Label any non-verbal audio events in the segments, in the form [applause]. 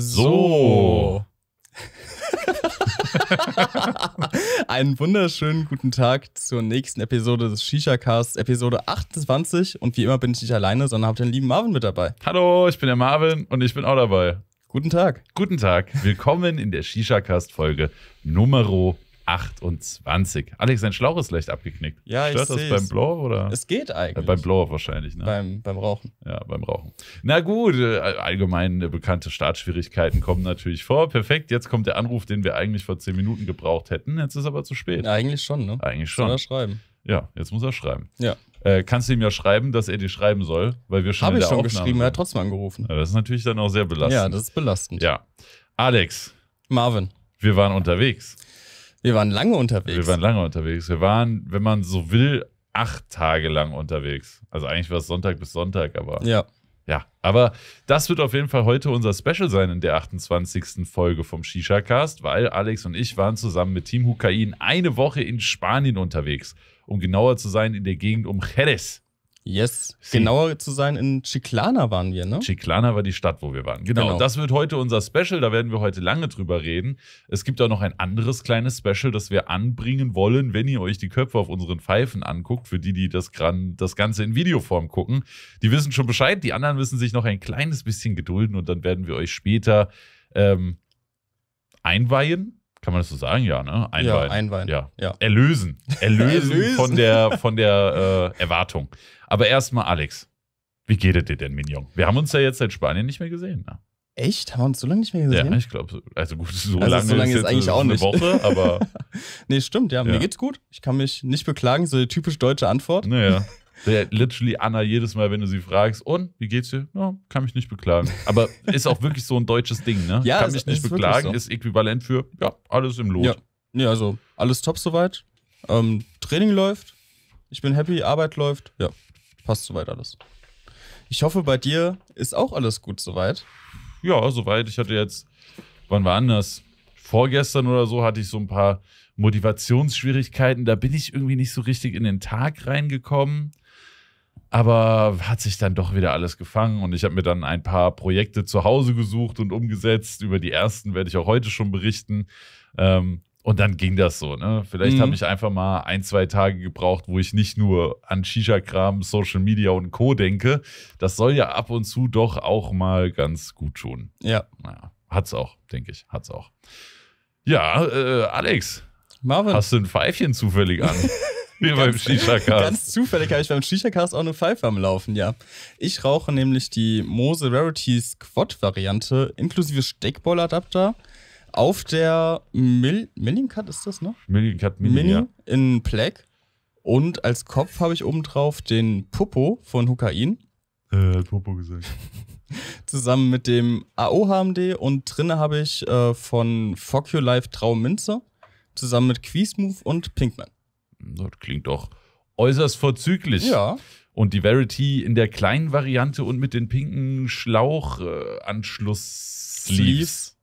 So. [laughs] Einen wunderschönen guten Tag zur nächsten Episode des Shisha Casts, Episode 28. Und wie immer bin ich nicht alleine, sondern habe den lieben Marvin mit dabei. Hallo, ich bin der Marvin und ich bin auch dabei. Guten Tag. Guten Tag. Willkommen in der Shisha Cast Folge Numero 28. Alex, dein Schlauch ist leicht abgeknickt. Ja, Stört ich das beim Blow oder? Es geht eigentlich. Äh, beim Blow wahrscheinlich, ne? Beim, beim Rauchen. Ja, beim Rauchen. Na gut, äh, allgemein äh, bekannte Startschwierigkeiten kommen natürlich vor. Perfekt, jetzt kommt der Anruf, den wir eigentlich vor 10 Minuten gebraucht hätten. Jetzt ist aber zu spät. Ja, eigentlich schon, ne? Eigentlich schon. Soll er schreiben? Ja, jetzt muss er schreiben. Ja. Äh, kannst du ihm ja schreiben, dass er dir schreiben soll, weil wir schon Habe ich schon Aufnahme geschrieben, sind. er hat trotzdem angerufen. Ja, das ist natürlich dann auch sehr belastend. Ja, das ist belastend. Ja. Alex. Marvin. Wir waren unterwegs. Wir waren lange unterwegs. Wir waren lange unterwegs. Wir waren, wenn man so will, acht Tage lang unterwegs. Also eigentlich war es Sonntag bis Sonntag, aber. Ja. Ja, aber das wird auf jeden Fall heute unser Special sein in der 28. Folge vom Shisha-Cast, weil Alex und ich waren zusammen mit Team Hukain eine Woche in Spanien unterwegs, um genauer zu sein in der Gegend um Jerez. Yes, Sie. Hm. genauer zu sein, in Chiclana waren wir, ne? Chiclana war die Stadt, wo wir waren. Genau. genau. Das wird heute unser Special, da werden wir heute lange drüber reden. Es gibt auch noch ein anderes kleines Special, das wir anbringen wollen, wenn ihr euch die Köpfe auf unseren Pfeifen anguckt, für die, die das, das Ganze in Videoform gucken. Die wissen schon Bescheid, die anderen müssen sich noch ein kleines bisschen gedulden und dann werden wir euch später ähm, einweihen, kann man das so sagen? Ja, ne? Einweihen. Ja, einweihen. Ja. ja. Erlösen. Erlösen, [laughs] Erlösen, von der, von der äh, Erwartung. Aber erstmal, Alex, wie geht es dir denn, Mignon? Wir haben uns ja jetzt seit Spanien nicht mehr gesehen. Ne? Echt? Haben wir uns so lange nicht mehr gesehen? Ja, ich glaube, also gut, so also lange, so lange ist, ist eigentlich auch eine nicht. Woche, aber. [laughs] nee, stimmt, ja, ja, mir geht's gut. Ich kann mich nicht beklagen, so eine typisch deutsche Antwort. Naja. [laughs] literally Anna jedes Mal, wenn du sie fragst, und wie geht's dir? Ja, kann mich nicht beklagen. Aber ist auch wirklich so ein deutsches Ding, ne? [laughs] Ja, kann mich nicht ist beklagen, so. ist äquivalent für, ja, alles im Lot. Ja, nee, also alles top soweit. Ähm, Training läuft. Ich bin happy, Arbeit läuft. Ja, passt soweit alles. Ich hoffe, bei dir ist auch alles gut soweit. Ja, soweit. Ich hatte jetzt, wann war anders? Vorgestern oder so hatte ich so ein paar Motivationsschwierigkeiten. Da bin ich irgendwie nicht so richtig in den Tag reingekommen. Aber hat sich dann doch wieder alles gefangen und ich habe mir dann ein paar Projekte zu Hause gesucht und umgesetzt. Über die ersten werde ich auch heute schon berichten. Ähm, und dann ging das so. Ne? Vielleicht mhm. habe ich einfach mal ein, zwei Tage gebraucht, wo ich nicht nur an Shisha-Kram, Social Media und Co. denke. Das soll ja ab und zu doch auch mal ganz gut tun. Ja. Naja, hat's auch, denke ich. Hat's auch. Ja, äh, Alex. Marvin. Hast du ein Pfeifchen zufällig an? Wie [laughs] beim Shisha-Cast. Ganz zufällig habe ich beim Shisha-Cast auch eine Pfeife am Laufen, ja. Ich rauche nämlich die Mose Rarities Quad-Variante inklusive Steckball-Adapter auf der Mil Cut ist das, ne? Millingcut Mini, Mini ja. in Black. Und als Kopf habe ich obendrauf den Popo von Hukain. Äh, hat Popo gesagt. [laughs] Zusammen mit dem AO-HMD und drinne habe ich äh, von Fuck Your Life Trauminze. Zusammen mit Quizmove und Pinkman. Das klingt doch äußerst vorzüglich. Ja. Und die Verity in der kleinen Variante und mit den pinken Schlauchanschluss-Sleeves. Äh,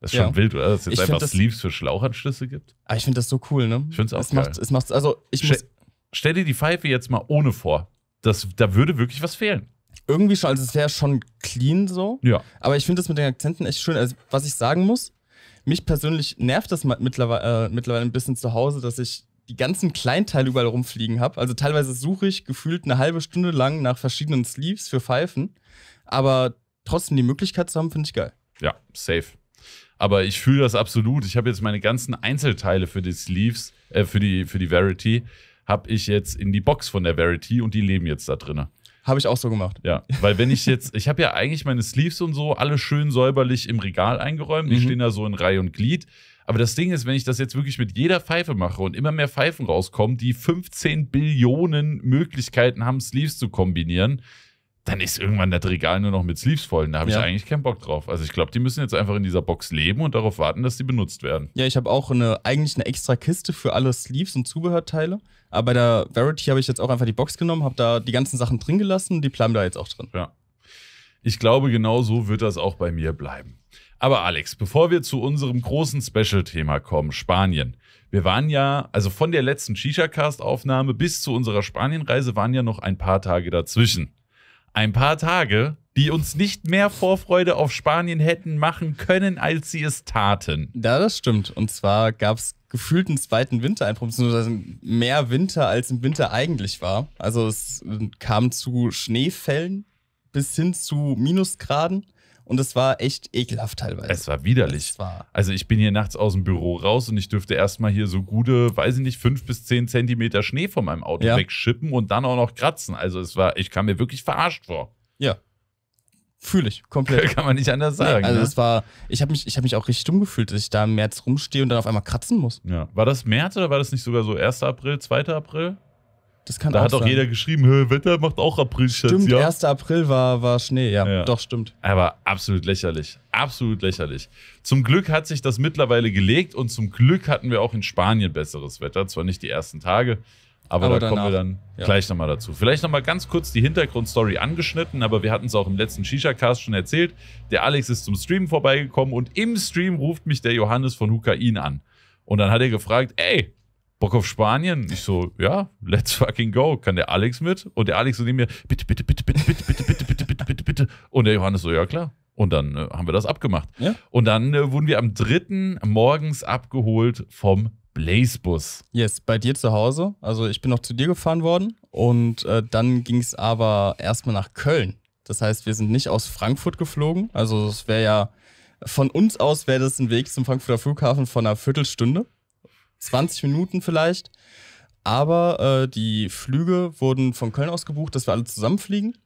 das ist ja. schon wild, oder? Dass es jetzt einfach das, Sleeves für Schlauchanschlüsse gibt. Ah, ich finde das so cool, ne? Ich finde es auch cool. es macht, also ich Ste muss stell dir die Pfeife jetzt mal ohne vor. Das, da würde wirklich was fehlen. Irgendwie schon, also es wäre schon clean so. Ja. Aber ich finde das mit den Akzenten echt schön. Also, was ich sagen muss, mich persönlich nervt das mittlerweile, äh, mittlerweile ein bisschen zu Hause, dass ich die ganzen Kleinteile überall rumfliegen habe. Also teilweise suche ich gefühlt eine halbe Stunde lang nach verschiedenen Sleeves für Pfeifen. Aber trotzdem die Möglichkeit zu haben, finde ich geil. Ja, safe. Aber ich fühle das absolut. Ich habe jetzt meine ganzen Einzelteile für die Sleeves, äh, für die, für die Verity, habe ich jetzt in die Box von der Verity und die leben jetzt da drinnen. Habe ich auch so gemacht. Ja, weil wenn ich jetzt, ich habe ja eigentlich meine Sleeves und so alle schön säuberlich im Regal eingeräumt. Die mhm. stehen da so in Reihe und Glied. Aber das Ding ist, wenn ich das jetzt wirklich mit jeder Pfeife mache und immer mehr Pfeifen rauskommen, die 15 Billionen Möglichkeiten haben, Sleeves zu kombinieren, dann ist irgendwann das Regal nur noch mit Sleeves voll. Da habe ich ja. eigentlich keinen Bock drauf. Also ich glaube, die müssen jetzt einfach in dieser Box leben und darauf warten, dass die benutzt werden. Ja, ich habe auch eine, eigentlich eine extra Kiste für alle Sleeves und Zubehörteile. Aber bei der Verity habe ich jetzt auch einfach die Box genommen, habe da die ganzen Sachen drin gelassen, die bleiben da jetzt auch drin. Ja. Ich glaube, genau so wird das auch bei mir bleiben. Aber Alex, bevor wir zu unserem großen Special-Thema kommen, Spanien. Wir waren ja, also von der letzten Shisha-Cast-Aufnahme bis zu unserer Spanien-Reise waren ja noch ein paar Tage dazwischen ein paar Tage, die uns nicht mehr Vorfreude auf Spanien hätten machen können, als sie es taten. Ja, das stimmt. Und zwar gab es gefühlt einen zweiten Wintereinbruch, beziehungsweise mehr Winter, als im Winter eigentlich war. Also es kam zu Schneefällen bis hin zu Minusgraden. Und es war echt ekelhaft teilweise. Es war widerlich. Es war also ich bin hier nachts aus dem Büro raus und ich dürfte erstmal hier so gute, weiß ich nicht, fünf bis zehn Zentimeter Schnee von meinem Auto ja. wegschippen und dann auch noch kratzen. Also es war, ich kam mir wirklich verarscht vor. Ja. Fühle ich, komplett. [laughs] Kann man nicht anders sagen. Nee, also ne? es war, ich habe mich, hab mich auch richtig dumm gefühlt, dass ich da im März rumstehe und dann auf einmal kratzen muss. Ja. War das März oder war das nicht sogar so 1. April, 2. April? Das kann da auch hat auch sein. jeder geschrieben, Wetter macht auch april Stimmt, ja? 1. April war, war Schnee, ja, ja. Doch, stimmt. Aber absolut lächerlich. Absolut lächerlich. Zum Glück hat sich das mittlerweile gelegt und zum Glück hatten wir auch in Spanien besseres Wetter. Zwar nicht die ersten Tage, aber, aber da danach, kommen wir dann ja. gleich nochmal dazu. Vielleicht nochmal ganz kurz die Hintergrundstory angeschnitten, aber wir hatten es auch im letzten Shisha-Cast schon erzählt. Der Alex ist zum Stream vorbeigekommen und im Stream ruft mich der Johannes von Hukain an. Und dann hat er gefragt, ey, Bock auf Spanien? Ich so, ja, let's fucking go. Kann der Alex mit? Und der Alex so neben mir, bitte, bitte, bitte, bitte, bitte, bitte, bitte, bitte, bitte, bitte, bitte. Und der Johannes so, ja klar. Und dann äh, haben wir das abgemacht. Ja. Und dann äh, wurden wir am dritten morgens abgeholt vom Blazebus. Yes, bei dir zu Hause. Also ich bin noch zu dir gefahren worden und äh, dann ging es aber erstmal nach Köln. Das heißt, wir sind nicht aus Frankfurt geflogen. Also es wäre ja, von uns aus wäre das ein Weg zum Frankfurter Flughafen von einer Viertelstunde. 20 Minuten vielleicht. Aber äh, die Flüge wurden von Köln aus gebucht, dass wir alle zusammenfliegen.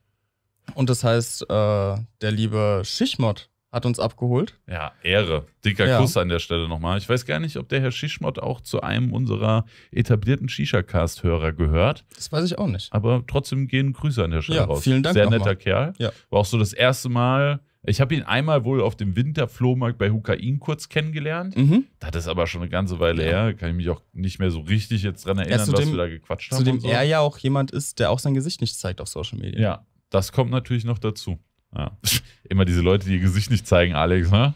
Und das heißt, äh, der liebe Schichmott hat uns abgeholt. Ja, Ehre. Dicker ja. Kuss an der Stelle nochmal. Ich weiß gar nicht, ob der Herr Schichmott auch zu einem unserer etablierten Shisha-Cast-Hörer gehört. Das weiß ich auch nicht. Aber trotzdem gehen Grüße an der Stelle ja, raus. Vielen Dank. Sehr netter mal. Kerl. Ja. War auch so das erste Mal, ich habe ihn einmal wohl auf dem Winterflohmarkt bei Hukain kurz kennengelernt. Mhm. Das ist aber schon eine ganze Weile ja. her. Kann ich mich auch nicht mehr so richtig jetzt dran erinnern, ja, was wir da gequatscht haben. Zudem so. er ja auch jemand ist, der auch sein Gesicht nicht zeigt auf Social Media. Ja, das kommt natürlich noch dazu. Ja. [laughs] Immer diese Leute, die ihr Gesicht nicht zeigen, Alex, ne?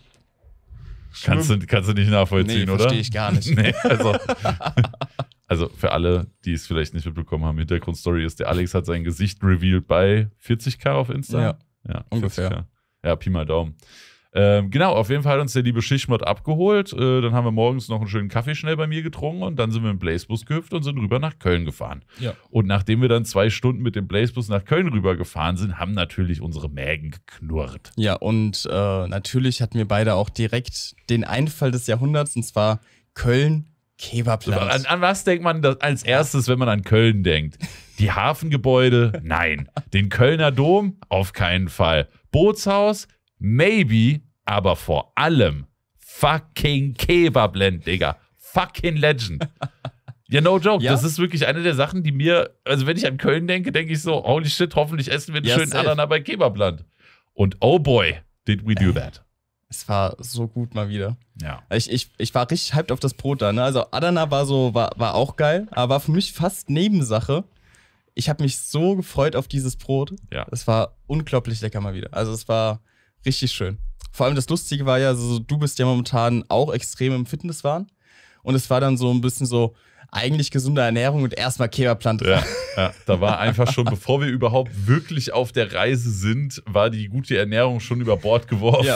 Kannst du, kannst du nicht nachvollziehen, nee, oder? Verstehe ich gar nicht. [laughs] nee, also, [laughs] also für alle, die es vielleicht nicht mitbekommen haben, Hintergrundstory ist, der Alex hat sein Gesicht revealed bei 40k auf Insta. Ja, ja ungefähr. 40K. Ja, Pi mal Daumen. Ähm, genau, auf jeden Fall hat uns der liebe Schichmott abgeholt. Äh, dann haben wir morgens noch einen schönen Kaffee schnell bei mir getrunken und dann sind wir im Blazebus gehüpft und sind rüber nach Köln gefahren. Ja. Und nachdem wir dann zwei Stunden mit dem Blazebus nach Köln rüber gefahren sind, haben natürlich unsere Mägen geknurrt. Ja, und äh, natürlich hatten wir beide auch direkt den Einfall des Jahrhunderts und zwar Köln Kebabland. An, an, was denkt man als erstes, wenn man an Köln denkt? Die Hafengebäude? Nein. Den Kölner Dom? Auf keinen Fall. Bootshaus, maybe, aber vor allem fucking Kebabland, Digga. Fucking Legend. [laughs] Ja, no joke. Ja? Das ist wirklich eine der Sachen, die mir, also wenn ich an Köln denke, denke ich so, holy shit, hoffentlich essen wir einen ja, schönen Adana bei Kebabland. Und oh boy, did we do that. Es war so gut mal wieder. Ja. Ich, ich, ich war richtig hyped auf das Brot da. Ne? Also Adana war so, war, war auch geil, aber war für mich fast Nebensache, ich habe mich so gefreut auf dieses Brot. Ja. Es war unglaublich lecker mal wieder. Also es war richtig schön. Vor allem das Lustige war ja, also, du bist ja momentan auch extrem im Fitnesswahn. Und es war dann so ein bisschen so, eigentlich gesunde Ernährung und erstmal Kebabplant. Ja, ja, da war einfach schon, bevor wir überhaupt wirklich auf der Reise sind, war die gute Ernährung schon über Bord geworfen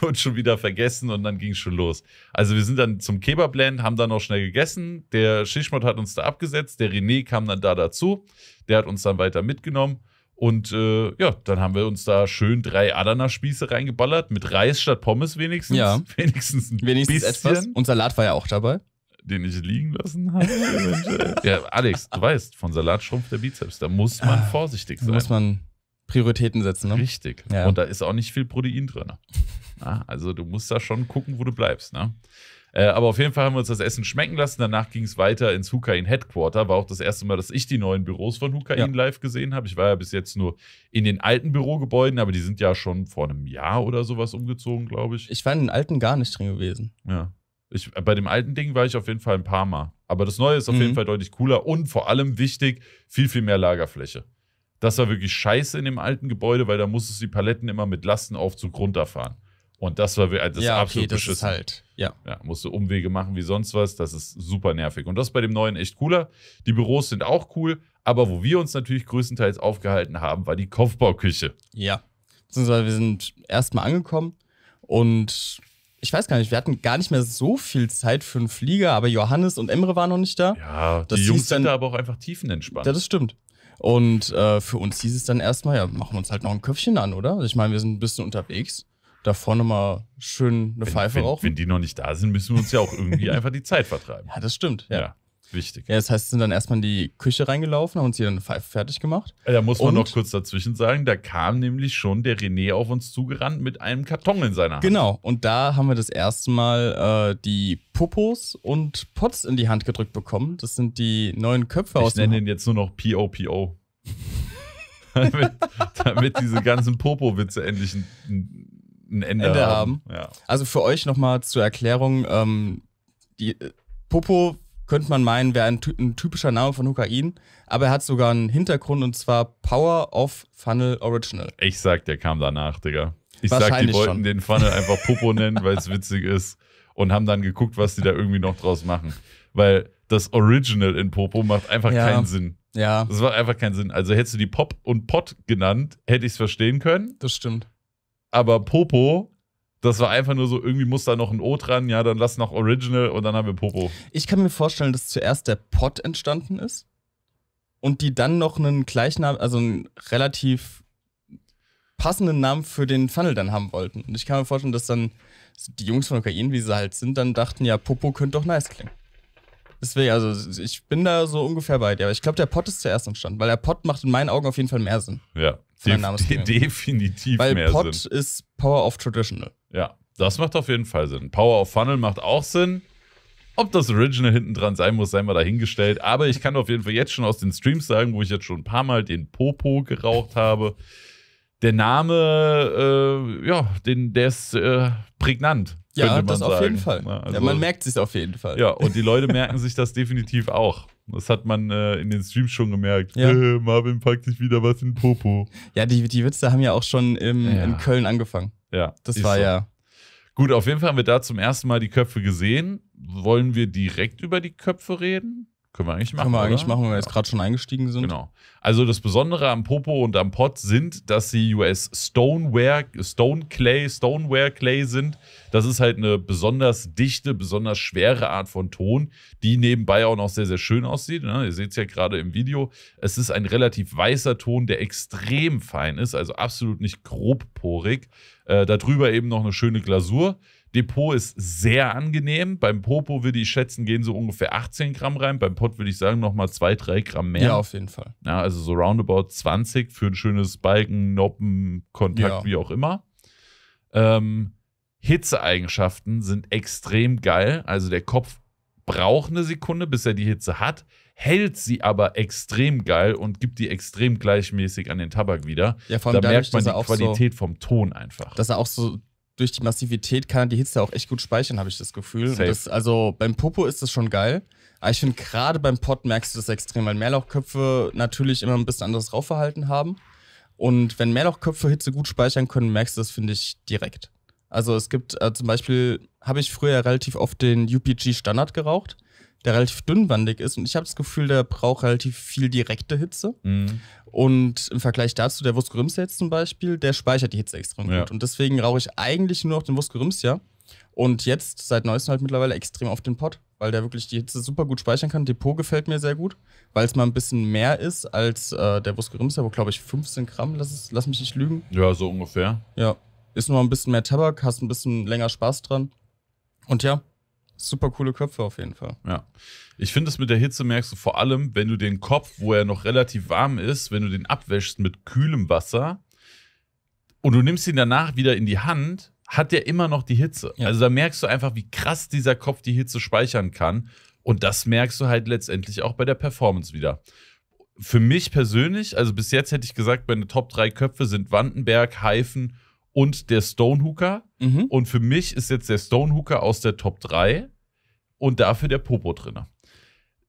ja. und schon wieder vergessen und dann ging es schon los. Also wir sind dann zum Kebabland, haben dann noch schnell gegessen. Der Schischmott hat uns da abgesetzt, der René kam dann da dazu, der hat uns dann weiter mitgenommen. Und äh, ja, dann haben wir uns da schön drei Adana-Spieße reingeballert, mit Reis statt Pommes wenigstens. Ja. [laughs] Wenigstens ein wenigstens bisschen. etwas. Und Salat war ja auch dabei den ich liegen lassen habe. [laughs] ja, Alex, du weißt, von Salat schrumpft der Bizeps. Da muss man ah, vorsichtig sein. Da muss man Prioritäten setzen, ne? Richtig. Ja. Und da ist auch nicht viel Protein drin. also du musst da schon gucken, wo du bleibst. Ne? Äh, aber auf jeden Fall haben wir uns das Essen schmecken lassen. Danach ging es weiter ins Hukain Headquarter. War auch das erste Mal, dass ich die neuen Büros von Hukain ja. live gesehen habe. Ich war ja bis jetzt nur in den alten Bürogebäuden, aber die sind ja schon vor einem Jahr oder sowas umgezogen, glaube ich. Ich war in den alten gar nicht drin gewesen. Ja. Ich, äh, bei dem alten Ding war ich auf jeden Fall ein paar Mal. Aber das neue ist auf mhm. jeden Fall deutlich cooler und vor allem wichtig, viel, viel mehr Lagerfläche. Das war wirklich scheiße in dem alten Gebäude, weil da musstest du die Paletten immer mit Lastenaufzug runterfahren. Und das war äh, das ja, absolut okay, das beschissen. Ist halt, ja. ja, musst du Umwege machen wie sonst was. Das ist super nervig. Und das ist bei dem neuen echt cooler. Die Büros sind auch cool, aber wo wir uns natürlich größtenteils aufgehalten haben, war die Kopfbauküche. Ja. Beziehungsweise wir sind erstmal angekommen und ich weiß gar nicht, wir hatten gar nicht mehr so viel Zeit für einen Flieger, aber Johannes und Emre waren noch nicht da. Ja, das die Jungs dann, sind da aber auch einfach tiefenentspannt. Ja, das stimmt. Und äh, für uns hieß es dann erstmal, ja, machen wir uns halt noch ein Köpfchen an, oder? ich meine, wir sind ein bisschen unterwegs. Da vorne mal schön eine wenn, Pfeife wenn, rauchen. Wenn die noch nicht da sind, müssen wir uns ja auch irgendwie [laughs] einfach die Zeit vertreiben. Ja, das stimmt, ja. ja. Wichtig. Ja, das heißt, sind dann erstmal in die Küche reingelaufen, haben uns hier eine Pfeife fertig gemacht. Äh, da muss man und, noch kurz dazwischen sagen, da kam nämlich schon der René auf uns zugerannt mit einem Karton in seiner Hand. Genau, und da haben wir das erste Mal äh, die Popos und Pots in die Hand gedrückt bekommen. Das sind die neuen Köpfe ich aus dem. Ich nenne den jetzt nur noch POPO. [laughs] damit, damit diese ganzen Popo-Witze endlich ein, ein Ende, Ende, haben. haben. Ja. Also für euch nochmal zur Erklärung: ähm, die äh, Popo könnte man meinen, wäre ein, ein, typischer Name von Hukain, aber er hat sogar einen Hintergrund und zwar Power of Funnel Original. Ich sag, der kam danach, Digga. Ich sag, die wollten schon. den Funnel einfach Popo nennen, weil es witzig ist und haben dann geguckt, was die da irgendwie noch draus machen. Weil das Original in Popo macht einfach ja. keinen Sinn. Ja. Das macht einfach keinen Sinn. Also hättest du die Pop und Pot genannt, hätte ich es verstehen können. Das stimmt. Aber Popo das war einfach nur so, irgendwie muss da noch ein O dran, ja, dann lass noch Original und dann haben wir Popo. Ich kann mir vorstellen, dass zuerst der Pot entstanden ist und die dann noch einen gleichen, also einen relativ passenden Namen für den Funnel dann haben wollten. Und ich kann mir vorstellen, dass dann die Jungs von Kokain, wie sie halt sind, dann dachten, ja, Popo könnte doch nice klingen. Deswegen, also ich bin da so ungefähr bei dir. Aber ich glaube, der Pot ist zuerst entstanden, weil der Pot macht in meinen Augen auf jeden Fall mehr Sinn. Ja, def [laughs] definitiv weil mehr Pot Sinn. Weil Pot ist Power of Traditional. Ja, das macht auf jeden Fall Sinn. Power of Funnel macht auch Sinn. Ob das Original hinten dran sein muss, sei mal dahingestellt. Aber ich kann auf jeden Fall jetzt schon aus den Streams sagen, wo ich jetzt schon ein paar Mal den Popo geraucht habe. Der Name, äh, ja, den, der ist äh, prägnant. Ja, das sagen. auf jeden Fall. Ja, also, ja man merkt sich auf jeden Fall. Ja, und die Leute merken sich das definitiv auch. Das hat man äh, in den Streams schon gemerkt. Ja. Äh, Marvin packt sich wieder was in Popo. Ja, die, die Witze haben ja auch schon im, in Köln angefangen. Ja. Das war so. ja. Gut, auf jeden Fall haben wir da zum ersten Mal die Köpfe gesehen. Wollen wir direkt über die Köpfe reden? Können wir eigentlich machen. Können wir eigentlich oder? machen, wenn wir jetzt gerade schon eingestiegen sind. Genau. Also das Besondere am Popo und am Pot sind, dass sie US Stoneware, Stone Clay, Stoneware Clay sind. Das ist halt eine besonders dichte, besonders schwere Art von Ton, die nebenbei auch noch sehr, sehr schön aussieht. Ne? Ihr seht es ja gerade im Video. Es ist ein relativ weißer Ton, der extrem fein ist, also absolut nicht grobporig. Äh, darüber eben noch eine schöne Glasur. Depot ist sehr angenehm. Beim Popo würde ich schätzen, gehen so ungefähr 18 Gramm rein. Beim Pot würde ich sagen, nochmal 2, 3 Gramm mehr. Ja, auf jeden Fall. Ja, also so roundabout 20 für ein schönes Balken, Noppen, Kontakt, ja. wie auch immer. Ähm, Hitzeeigenschaften sind extrem geil. Also der Kopf braucht eine Sekunde, bis er die Hitze hat hält sie aber extrem geil und gibt die extrem gleichmäßig an den Tabak wieder. Ja, vor allem da dadurch, merkt man die Qualität so, vom Ton einfach. Dass er auch so durch die Massivität kann er die Hitze auch echt gut speichern, habe ich das Gefühl. Das, also beim Popo ist das schon geil. Aber ich finde, gerade beim Pot merkst du das extrem, weil Mehrlauchköpfe natürlich immer ein bisschen anderes Rauchverhalten haben. Und wenn Mehrlauchköpfe Hitze gut speichern können, merkst du das, finde ich, direkt. Also es gibt äh, zum Beispiel, habe ich früher relativ oft den UPG Standard geraucht der relativ dünnwandig ist. Und ich habe das Gefühl, der braucht relativ viel direkte Hitze. Mhm. Und im Vergleich dazu, der Wurstgrümse jetzt zum Beispiel, der speichert die Hitze extrem ja. gut. Und deswegen rauche ich eigentlich nur noch den Wurstgrümsja. Und jetzt seit neuestem halt mittlerweile extrem auf den Pott, weil der wirklich die Hitze super gut speichern kann. Depot gefällt mir sehr gut, weil es mal ein bisschen mehr ist als äh, der Wurstgrimser, wo glaube ich 15 Gramm, lass, es, lass mich nicht lügen. Ja, so ungefähr. Ja. Ist nur ein bisschen mehr Tabak, hast ein bisschen länger Spaß dran. Und ja, super coole Köpfe auf jeden Fall. Ja. Ich finde es mit der Hitze merkst du vor allem, wenn du den Kopf, wo er noch relativ warm ist, wenn du den abwäschst mit kühlem Wasser und du nimmst ihn danach wieder in die Hand, hat der immer noch die Hitze. Ja. Also da merkst du einfach, wie krass dieser Kopf die Hitze speichern kann. Und das merkst du halt letztendlich auch bei der Performance wieder. Für mich persönlich, also bis jetzt hätte ich gesagt, meine Top 3 Köpfe sind Wandenberg, Heifen und der Stonehooker. Mhm. Und für mich ist jetzt der Stonehooker aus der Top 3 und dafür der Popo drinne.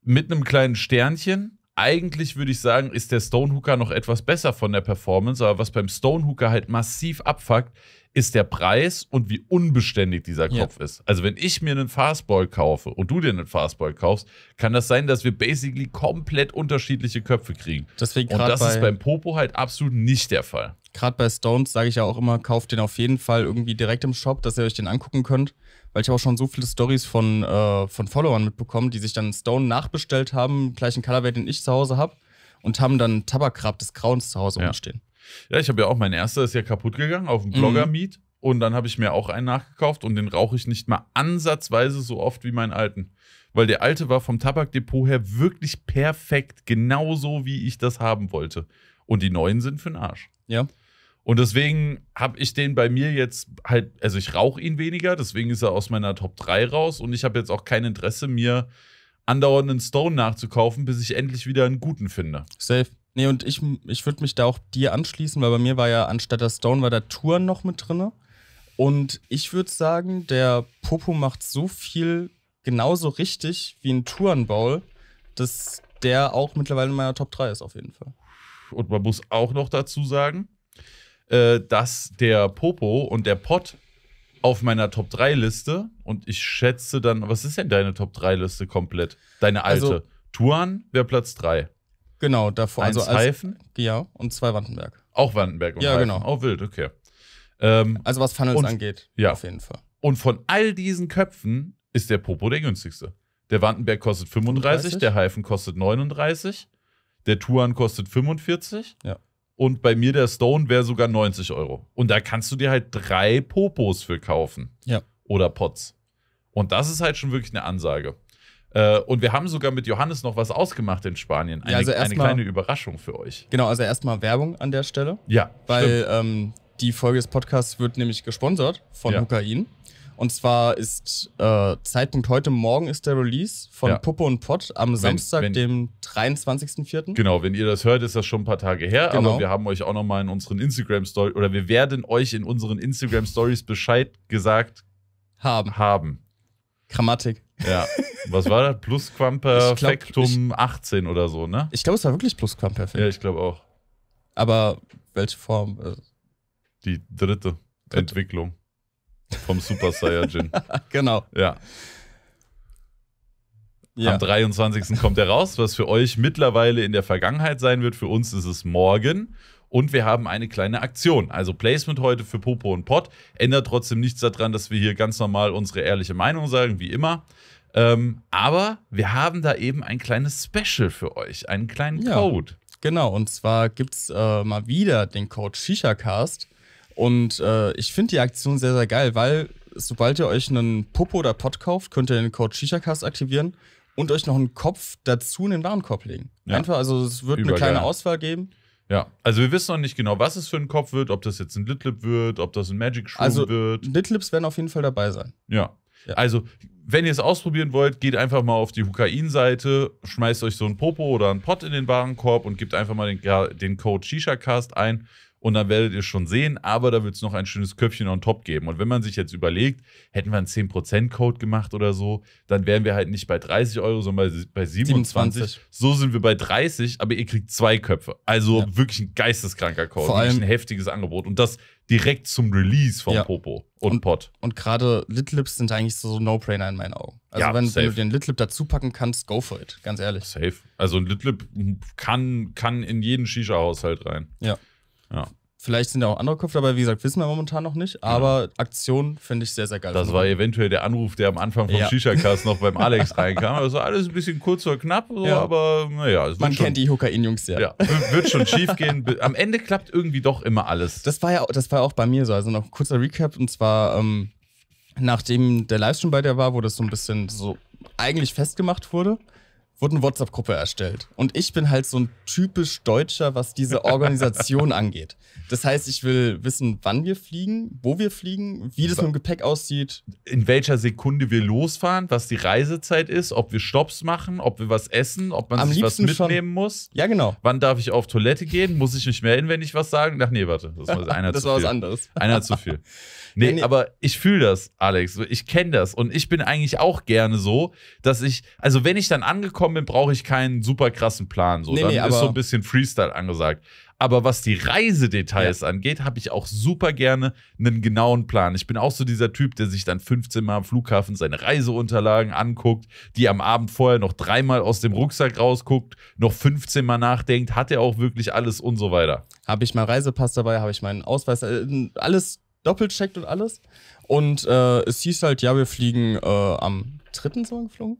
Mit einem kleinen Sternchen. Eigentlich würde ich sagen, ist der Stonehooker noch etwas besser von der Performance, aber was beim Stonehooker halt massiv abfuckt, ist der Preis und wie unbeständig dieser Kopf ja. ist. Also wenn ich mir einen Fastball kaufe und du dir einen Fastball kaufst, kann das sein, dass wir basically komplett unterschiedliche Köpfe kriegen. Deswegen und das bei ist beim Popo halt absolut nicht der Fall. Gerade bei Stones sage ich ja auch immer, kauft den auf jeden Fall irgendwie direkt im Shop, dass ihr euch den angucken könnt. Weil ich habe auch schon so viele Stories von, äh, von Followern mitbekommen, die sich dann Stone nachbestellt haben, gleichen Colorway, den ich zu Hause habe, und haben dann Tabakgrab des Grauens zu Hause ja. rumstehen. Ja, ich habe ja auch, mein erster ist ja kaputt gegangen auf dem mhm. Blogger-Meet. Mhm. Und dann habe ich mir auch einen nachgekauft und den rauche ich nicht mal ansatzweise so oft wie meinen alten. Weil der alte war vom Tabakdepot her wirklich perfekt, genauso wie ich das haben wollte. Und die neuen sind für den Arsch. Ja. Und deswegen habe ich den bei mir jetzt halt, also ich rauche ihn weniger, deswegen ist er aus meiner Top 3 raus und ich habe jetzt auch kein Interesse, mir andauernden Stone nachzukaufen, bis ich endlich wieder einen guten finde. Safe. Nee, und ich, ich würde mich da auch dir anschließen, weil bei mir war ja anstatt der Stone war der Touren noch mit drin. Und ich würde sagen, der Popo macht so viel genauso richtig wie ein Tourenbowl, dass der auch mittlerweile in meiner Top 3 ist, auf jeden Fall. Und man muss auch noch dazu sagen, äh, dass der Popo und der Pot auf meiner Top 3 Liste und ich schätze dann, was ist denn deine Top 3 Liste komplett? Deine also alte. Also, Tuan wäre Platz 3. Genau, davor. Eins also als, Heifen? Ja, und zwei Wandenberg. Auch Wandenberg und Ja, Heifen. genau. Auch wild, okay. Ähm, also was Funnels und, angeht, ja. auf jeden Fall. Und von all diesen Köpfen ist der Popo der günstigste. Der Wandenberg kostet 35, 35? der Heifen kostet 39, der Tuan kostet 45. Ja. Und bei mir der Stone wäre sogar 90 Euro. Und da kannst du dir halt drei Popos für kaufen. Ja. Oder Pots. Und das ist halt schon wirklich eine Ansage. Äh, und wir haben sogar mit Johannes noch was ausgemacht in Spanien. Eine, ja, also eine mal, kleine Überraschung für euch. Genau, also erstmal Werbung an der Stelle. Ja. Weil ähm, die Folge des Podcasts wird nämlich gesponsert von ja. Hukain. Und zwar ist äh, Zeitpunkt heute Morgen ist der Release von ja. Puppe und Pott am wenn, Samstag, wenn, dem 23.04. Genau, wenn ihr das hört, ist das schon ein paar Tage her. Genau. Aber wir haben euch auch nochmal in unseren Instagram-Stories, oder wir werden euch in unseren Instagram-Stories Bescheid gesagt haben. haben. Grammatik. Ja. [laughs] was war das? Plusquamperfektum 18 oder so, ne? Ich glaube, es war wirklich Plusquamperfekt. Ja, ich glaube auch. Aber welche Form? Äh, Die dritte, dritte. Entwicklung vom Super Saiyajin. [laughs] genau. Ja. Ja. Am 23. kommt er raus, was für euch mittlerweile in der Vergangenheit sein wird. Für uns ist es morgen. Und wir haben eine kleine Aktion. Also Placement heute für Popo und Pot. Ändert trotzdem nichts daran, dass wir hier ganz normal unsere ehrliche Meinung sagen, wie immer. Ähm, aber wir haben da eben ein kleines Special für euch, einen kleinen ja, Code. Genau, und zwar gibt es äh, mal wieder den Code ShishaCast. Und äh, ich finde die Aktion sehr, sehr geil, weil sobald ihr euch einen Popo oder Pot kauft, könnt ihr den Code ShishaCast aktivieren und euch noch einen Kopf dazu in den Warenkorb legen. Ja. Einfach, also es wird Übergeil. eine kleine Auswahl geben. Ja, also wir wissen noch nicht genau, was es für ein Kopf wird, ob das jetzt ein Litlip wird, ob das ein Magic Shroom also, wird. Litlips werden auf jeden Fall dabei sein. Ja, ja. Also, wenn ihr es ausprobieren wollt, geht einfach mal auf die Hukain-Seite, schmeißt euch so ein Popo oder einen Pott in den Warenkorb und gebt einfach mal den, den Code ShishaCast ein und dann werdet ihr schon sehen, aber da wird es noch ein schönes Köpfchen on top geben. Und wenn man sich jetzt überlegt, hätten wir einen 10%-Code gemacht oder so, dann wären wir halt nicht bei 30 Euro, sondern bei, bei 27. 27. So sind wir bei 30, aber ihr kriegt zwei Köpfe. Also ja. wirklich ein geisteskranker Code, Vor allem, ein heftiges Angebot. Und das direkt zum Release von ja. Popo und, und Pot. Und gerade Litlips sind eigentlich so No-Brainer in meinen Augen. Also ja, wenn, wenn, du den Litlip dazu packen kannst, go for it, ganz ehrlich. Safe. Also ein Litlip kann, kann in jeden Shisha-Haushalt rein. Ja. Ja. Vielleicht sind da auch andere Köpfe dabei, wie gesagt, wissen wir momentan noch nicht. Aber ja. Aktion finde ich sehr, sehr geil. Das war eventuell der Anruf, der am Anfang vom ja. Shisha-Cast noch beim [laughs] Alex reinkam. Also alles ein bisschen kurz oder knapp, so, ja. aber naja. Man schon, kennt die Hokain-Jungs ja. ja. Wird schon schief gehen. [laughs] Am Ende klappt irgendwie doch immer alles. Das war ja das war auch bei mir so. Also noch ein kurzer Recap und zwar, ähm, nachdem der Livestream bei dir war, wo das so ein bisschen so eigentlich festgemacht wurde, wurde eine WhatsApp-Gruppe erstellt. Und ich bin halt so ein typisch Deutscher, was diese Organisation [laughs] angeht. Das heißt, ich will wissen, wann wir fliegen, wo wir fliegen, wie das mit dem Gepäck aussieht. In welcher Sekunde wir losfahren, was die Reisezeit ist, ob wir Stops machen, ob wir was essen, ob man Am sich was mitnehmen schon. muss. Ja, genau. Wann darf ich auf Toilette gehen? Muss ich mich melden, wenn ich was sage? Ach nee, warte, das war, [laughs] einer das zu war viel. was anderes. [laughs] Einer zu viel. Nee, nee. aber ich fühle das, Alex. Ich kenne das. Und ich bin eigentlich auch gerne so, dass ich, also wenn ich dann angekommen angekommen bin, brauche ich keinen super krassen Plan. So, nee, dann nee, ist so ein bisschen Freestyle angesagt. Aber was die Reisedetails ja. angeht, habe ich auch super gerne einen genauen Plan. Ich bin auch so dieser Typ, der sich dann 15 Mal am Flughafen seine Reiseunterlagen anguckt, die am Abend vorher noch dreimal aus dem Rucksack rausguckt, noch 15 Mal nachdenkt, hat er auch wirklich alles und so weiter. Habe ich meinen Reisepass dabei, habe ich meinen Ausweis, äh, alles doppelt checkt und alles. Und äh, es hieß halt, ja, wir fliegen äh, am dritten so geflogen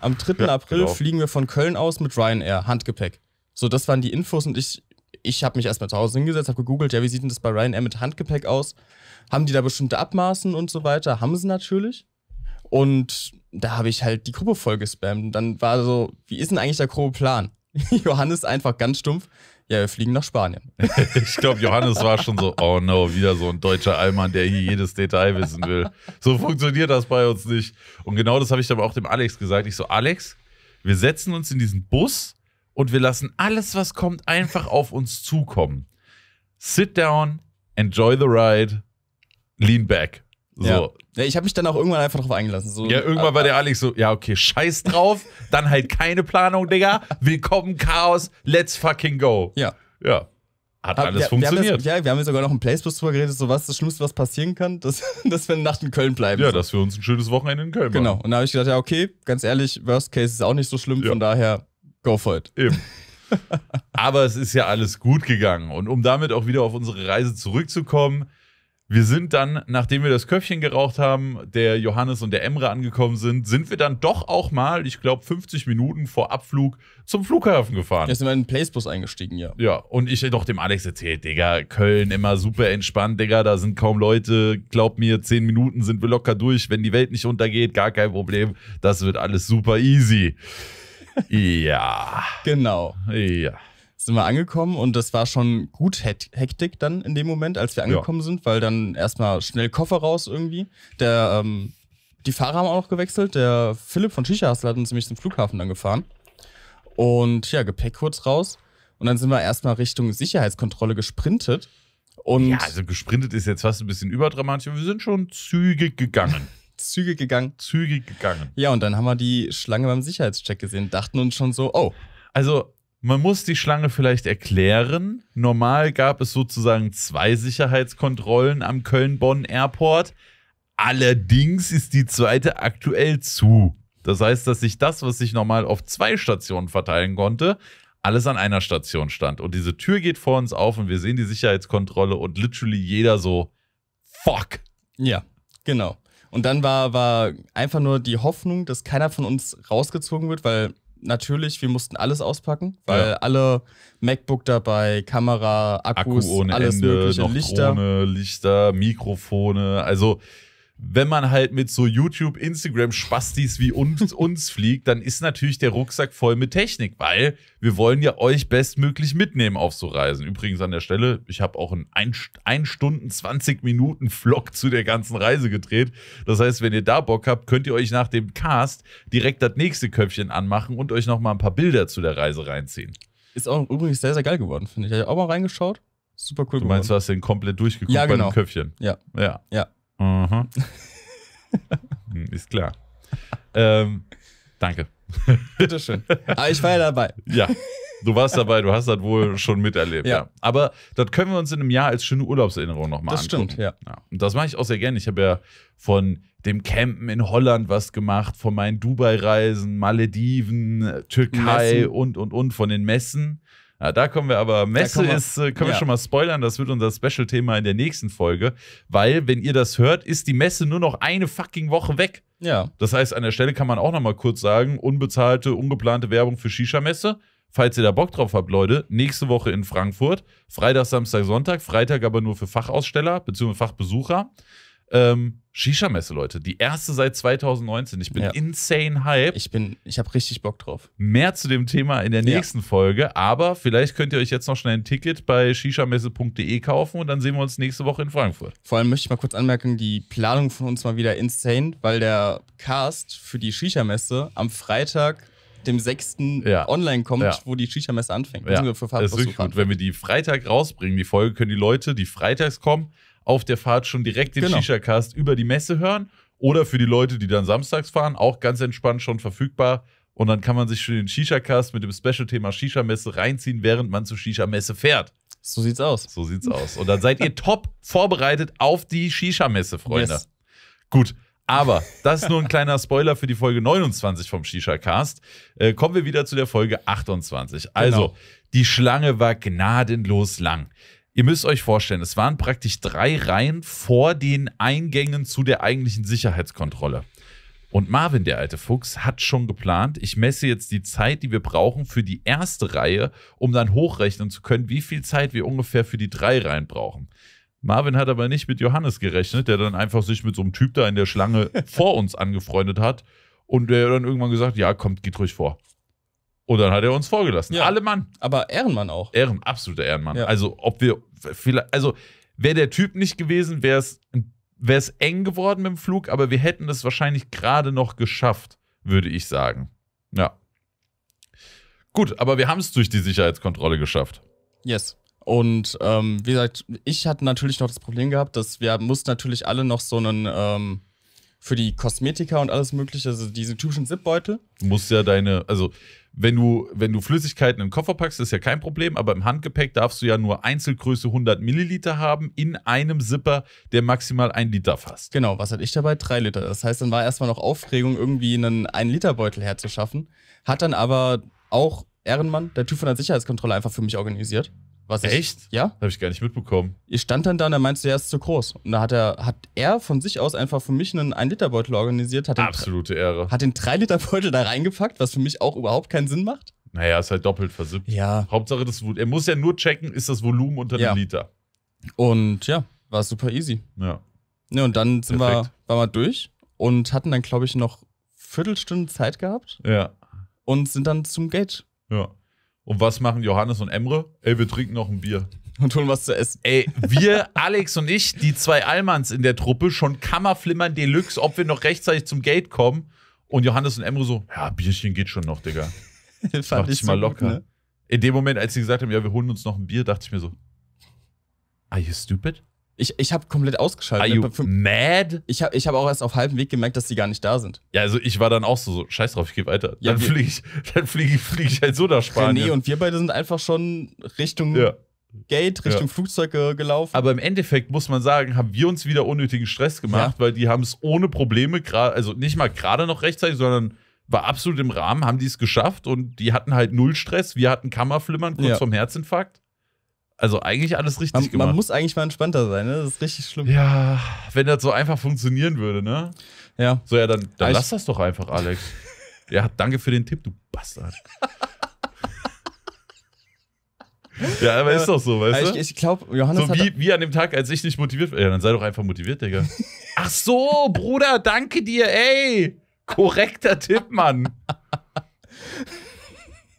am 3. Ja, April genau. fliegen wir von Köln aus mit Ryanair, Handgepäck. So, das waren die Infos und ich, ich habe mich erstmal zu Hause hingesetzt, habe gegoogelt, ja, wie sieht denn das bei Ryanair mit Handgepäck aus? Haben die da bestimmte Abmaßen und so weiter? Haben sie natürlich. Und da habe ich halt die Gruppe voll gespammt. Und dann war so, wie ist denn eigentlich der grobe Plan? [laughs] Johannes einfach ganz stumpf, ja, wir fliegen nach Spanien. [laughs] ich glaube, Johannes war schon so, oh no, wieder so ein deutscher Allmann, der hier jedes Detail wissen will. So funktioniert das bei uns nicht. Und genau das habe ich aber auch dem Alex gesagt. Ich so, Alex, wir setzen uns in diesen Bus und wir lassen alles, was kommt, einfach auf uns zukommen. Sit down, enjoy the ride, lean back. So. Ja. ja ich habe mich dann auch irgendwann einfach drauf eingelassen. So, ja, irgendwann war der Alex so, ja, okay, scheiß drauf, [laughs] dann halt keine Planung, Digga. Willkommen, Chaos, let's fucking go. Ja. Ja. Hat hab, alles wir, funktioniert. Wir jetzt, ja, wir haben jetzt sogar noch im Playspace drüber geredet, so was das Schlimmste, was passieren kann, [laughs] dass, dass wir eine Nacht in Köln bleiben. Ja, so. dass wir uns ein schönes Wochenende in Köln genau. machen. Genau. Und da habe ich gedacht, ja, okay, ganz ehrlich, Worst Case ist auch nicht so schlimm, ja. von daher, go for it. Eben. [laughs] Aber es ist ja alles gut gegangen. Und um damit auch wieder auf unsere Reise zurückzukommen, wir sind dann, nachdem wir das Köpfchen geraucht haben, der Johannes und der Emre angekommen sind, sind wir dann doch auch mal, ich glaube, 50 Minuten vor Abflug zum Flughafen gefahren. Jetzt sind wir in den Placebus eingestiegen, ja. Ja, und ich hätte doch dem Alex erzählt, Digga, Köln immer super entspannt, Digga, da sind kaum Leute. Glaub mir, 10 Minuten sind wir locker durch. Wenn die Welt nicht untergeht, gar kein Problem. Das wird alles super easy. [laughs] ja. Genau. Ja sind wir angekommen und das war schon gut Hektik dann in dem Moment, als wir angekommen ja. sind, weil dann erstmal schnell Koffer raus irgendwie. Der, ähm, die Fahrer haben auch noch gewechselt. Der Philipp von shisha hat uns nämlich zum Flughafen dann gefahren. Und ja, Gepäck kurz raus. Und dann sind wir erstmal Richtung Sicherheitskontrolle gesprintet. Und ja, also gesprintet ist jetzt fast ein bisschen überdramatisch. Wir sind schon zügig gegangen. [laughs] zügig gegangen. Zügig gegangen. Ja, und dann haben wir die Schlange beim Sicherheitscheck gesehen, dachten uns schon so, oh. Also man muss die Schlange vielleicht erklären. Normal gab es sozusagen zwei Sicherheitskontrollen am Köln-Bonn Airport. Allerdings ist die zweite aktuell zu. Das heißt, dass sich das, was sich normal auf zwei Stationen verteilen konnte, alles an einer Station stand. Und diese Tür geht vor uns auf und wir sehen die Sicherheitskontrolle und literally jeder so, fuck. Ja, genau. Und dann war, war einfach nur die Hoffnung, dass keiner von uns rausgezogen wird, weil natürlich, wir mussten alles auspacken, weil ja. alle MacBook dabei, Kamera, Akkus, Akku ohne alles Ende, mögliche, noch Lichter. Drohne, Lichter, Mikrofone, also wenn man halt mit so YouTube, Instagram Spastis wie uns, [laughs] uns fliegt, dann ist natürlich der Rucksack voll mit Technik, weil wir wollen ja euch bestmöglich mitnehmen auf so Reisen. Übrigens an der Stelle, ich habe auch einen 1 Stunden 20 Minuten Vlog zu der ganzen Reise gedreht. Das heißt, wenn ihr da Bock habt, könnt ihr euch nach dem Cast direkt das nächste Köpfchen anmachen und euch nochmal ein paar Bilder zu der Reise reinziehen. Ist auch übrigens sehr, sehr geil geworden, finde ich. Habe ich auch mal reingeschaut. Super cool. Du meinst, geworden. du hast den komplett durchgeguckt ja, genau. bei dem genau. Köpfchen. Ja. Ja. Ja. Mhm. [laughs] Ist klar. ähm, danke. [laughs] Bitteschön. Aber ah, ich war ja dabei. Ja. Du warst dabei, du hast das wohl schon miterlebt. Ja. ja. Aber das können wir uns in einem Jahr als schöne Urlaubserinnerung nochmal angucken. Das stimmt, ja. ja. Und das mache ich auch sehr gerne. Ich habe ja von dem Campen in Holland was gemacht, von meinen Dubai-Reisen, Malediven, äh, Türkei Messen. und, und, und, von den Messen. Na, ah, da kommen wir aber, Messe wir, ist, äh, können ja. wir schon mal spoilern, das wird unser Special-Thema in der nächsten Folge, weil, wenn ihr das hört, ist die Messe nur noch eine fucking Woche weg. Ja. Das heißt, an der Stelle kann man auch noch mal kurz sagen, unbezahlte, ungeplante Werbung für Shisha-Messe. Falls ihr da Bock drauf habt, Leute, nächste Woche in Frankfurt. Freitag, Samstag, Sonntag. Freitag aber nur für Fachaussteller bzw. Fachbesucher. Ähm, Shisha-Messe, Leute. Die erste seit 2019. Ich bin ja. insane hype. Ich bin, ich habe richtig Bock drauf. Mehr zu dem Thema in der nächsten ja. Folge, aber vielleicht könnt ihr euch jetzt noch schnell ein Ticket bei shishamesse.de kaufen und dann sehen wir uns nächste Woche in Frankfurt. Vor allem möchte ich mal kurz anmerken, die Planung von uns mal wieder insane, weil der Cast für die Shisha-Messe am Freitag dem 6. Ja. online kommt, ja. wo die Shisha-Messe anfängt. Ja. Das ist richtig gut. Anfängt. Wenn wir die Freitag rausbringen, die Folge, können die Leute, die freitags kommen, auf der Fahrt schon direkt den genau. Shisha-Cast über die Messe hören. Oder für die Leute, die dann samstags fahren, auch ganz entspannt schon verfügbar. Und dann kann man sich schon den Shisha-Cast mit dem Special-Thema Shisha-Messe reinziehen, während man zur Shisha-Messe fährt. So sieht's aus. So sieht's aus. Und dann seid ihr [laughs] top vorbereitet auf die Shisha-Messe, Freunde. Yes. Gut. Aber das ist nur ein kleiner Spoiler für die Folge 29 vom Shisha-Cast. Äh, kommen wir wieder zu der Folge 28. Also, genau. die Schlange war gnadenlos lang. Ihr müsst euch vorstellen, es waren praktisch drei Reihen vor den Eingängen zu der eigentlichen Sicherheitskontrolle. Und Marvin, der alte Fuchs, hat schon geplant, ich messe jetzt die Zeit, die wir brauchen für die erste Reihe, um dann hochrechnen zu können, wie viel Zeit wir ungefähr für die drei Reihen brauchen. Marvin hat aber nicht mit Johannes gerechnet, der dann einfach sich mit so einem Typ da in der Schlange [laughs] vor uns angefreundet hat und der dann irgendwann gesagt, ja, kommt, geht ruhig vor. Und dann hat er uns vorgelassen. Ja, Alle Mann. Aber Ehrenmann auch. Ehren, absoluter Ehrenmann. Ja. Also, ob wir vielleicht, also wäre der Typ nicht gewesen, wäre es eng geworden mit dem Flug, aber wir hätten es wahrscheinlich gerade noch geschafft, würde ich sagen. Ja. Gut, aber wir haben es durch die Sicherheitskontrolle geschafft. Yes. Und ähm, wie gesagt, ich hatte natürlich noch das Problem gehabt, dass wir mussten natürlich alle noch so einen ähm, für die Kosmetika und alles mögliche, also diesen typischen Zipbeutel. Du musst ja deine, also wenn du, wenn du Flüssigkeiten in den Koffer packst, ist ja kein Problem, aber im Handgepäck darfst du ja nur Einzelgröße 100 Milliliter haben in einem Zipper, der maximal ein Liter fasst. Genau, was hatte ich dabei? Drei Liter. Das heißt, dann war erstmal noch Aufregung, irgendwie einen ein liter beutel herzuschaffen. Hat dann aber auch Ehrenmann, der Typ von der Sicherheitskontrolle, einfach für mich organisiert. Was Echt? Ich, ja. Habe ich gar nicht mitbekommen. Ich stand dann da und er meinte, er ist zu groß. Und da hat er, hat er von sich aus einfach für mich einen 1-Liter-Beutel organisiert. Hat Absolute den, Ehre. Hat den 3-Liter-Beutel da reingepackt, was für mich auch überhaupt keinen Sinn macht. Naja, ist halt doppelt versippt. Ja. Hauptsache, das, er muss ja nur checken, ist das Volumen unter ja. einem Liter. Und ja, war super easy. Ja. Ja, und dann sind wir, waren wir durch und hatten dann, glaube ich, noch Viertelstunden Zeit gehabt. Ja. Und sind dann zum Gate. Ja. Und was machen Johannes und Emre? Ey, wir trinken noch ein Bier. Und holen was zu essen. Ey, wir, Alex und ich, die zwei Allmanns in der Truppe, schon Kammerflimmern Deluxe, ob wir noch rechtzeitig zum Gate kommen. Und Johannes und Emre so, ja, Bierchen geht schon noch, Digga. das [laughs] fand dachte ich so mal locker. Gut, ne? In dem Moment, als sie gesagt haben, ja, wir holen uns noch ein Bier, dachte ich mir so, are you stupid? Ich, ich habe komplett ausgeschaltet. Are you mad? Ich habe ich hab auch erst auf halbem Weg gemerkt, dass die gar nicht da sind. Ja, also ich war dann auch so, so scheiß drauf, ich geh weiter. Ja, dann fliege ich, dann flieg, flieg ich halt so nach Spanien. René und wir beide sind einfach schon Richtung ja. Gate, Richtung ja. Flugzeug äh, gelaufen. Aber im Endeffekt muss man sagen, haben wir uns wieder unnötigen Stress gemacht, weil die haben es ohne Probleme, also nicht mal gerade noch rechtzeitig, sondern war absolut im Rahmen, haben die es geschafft und die hatten halt null Stress. Wir hatten Kammerflimmern kurz ja. vom Herzinfarkt. Also eigentlich alles richtig man, gemacht. Man muss eigentlich mal entspannter sein, ne? Das ist richtig schlimm. Ja, wenn das so einfach funktionieren würde, ne? Ja. So, ja, dann, dann lass das doch einfach, Alex. [laughs] ja, danke für den Tipp, du Bastard. [laughs] ja, aber ist doch so, weißt du? Ich, ich glaube, Johannes. So wie, wie an dem Tag, als ich nicht motiviert war. Ja, dann sei doch einfach motiviert, Digga. [laughs] Ach so, Bruder, danke dir, ey. Korrekter Tipp, Mann.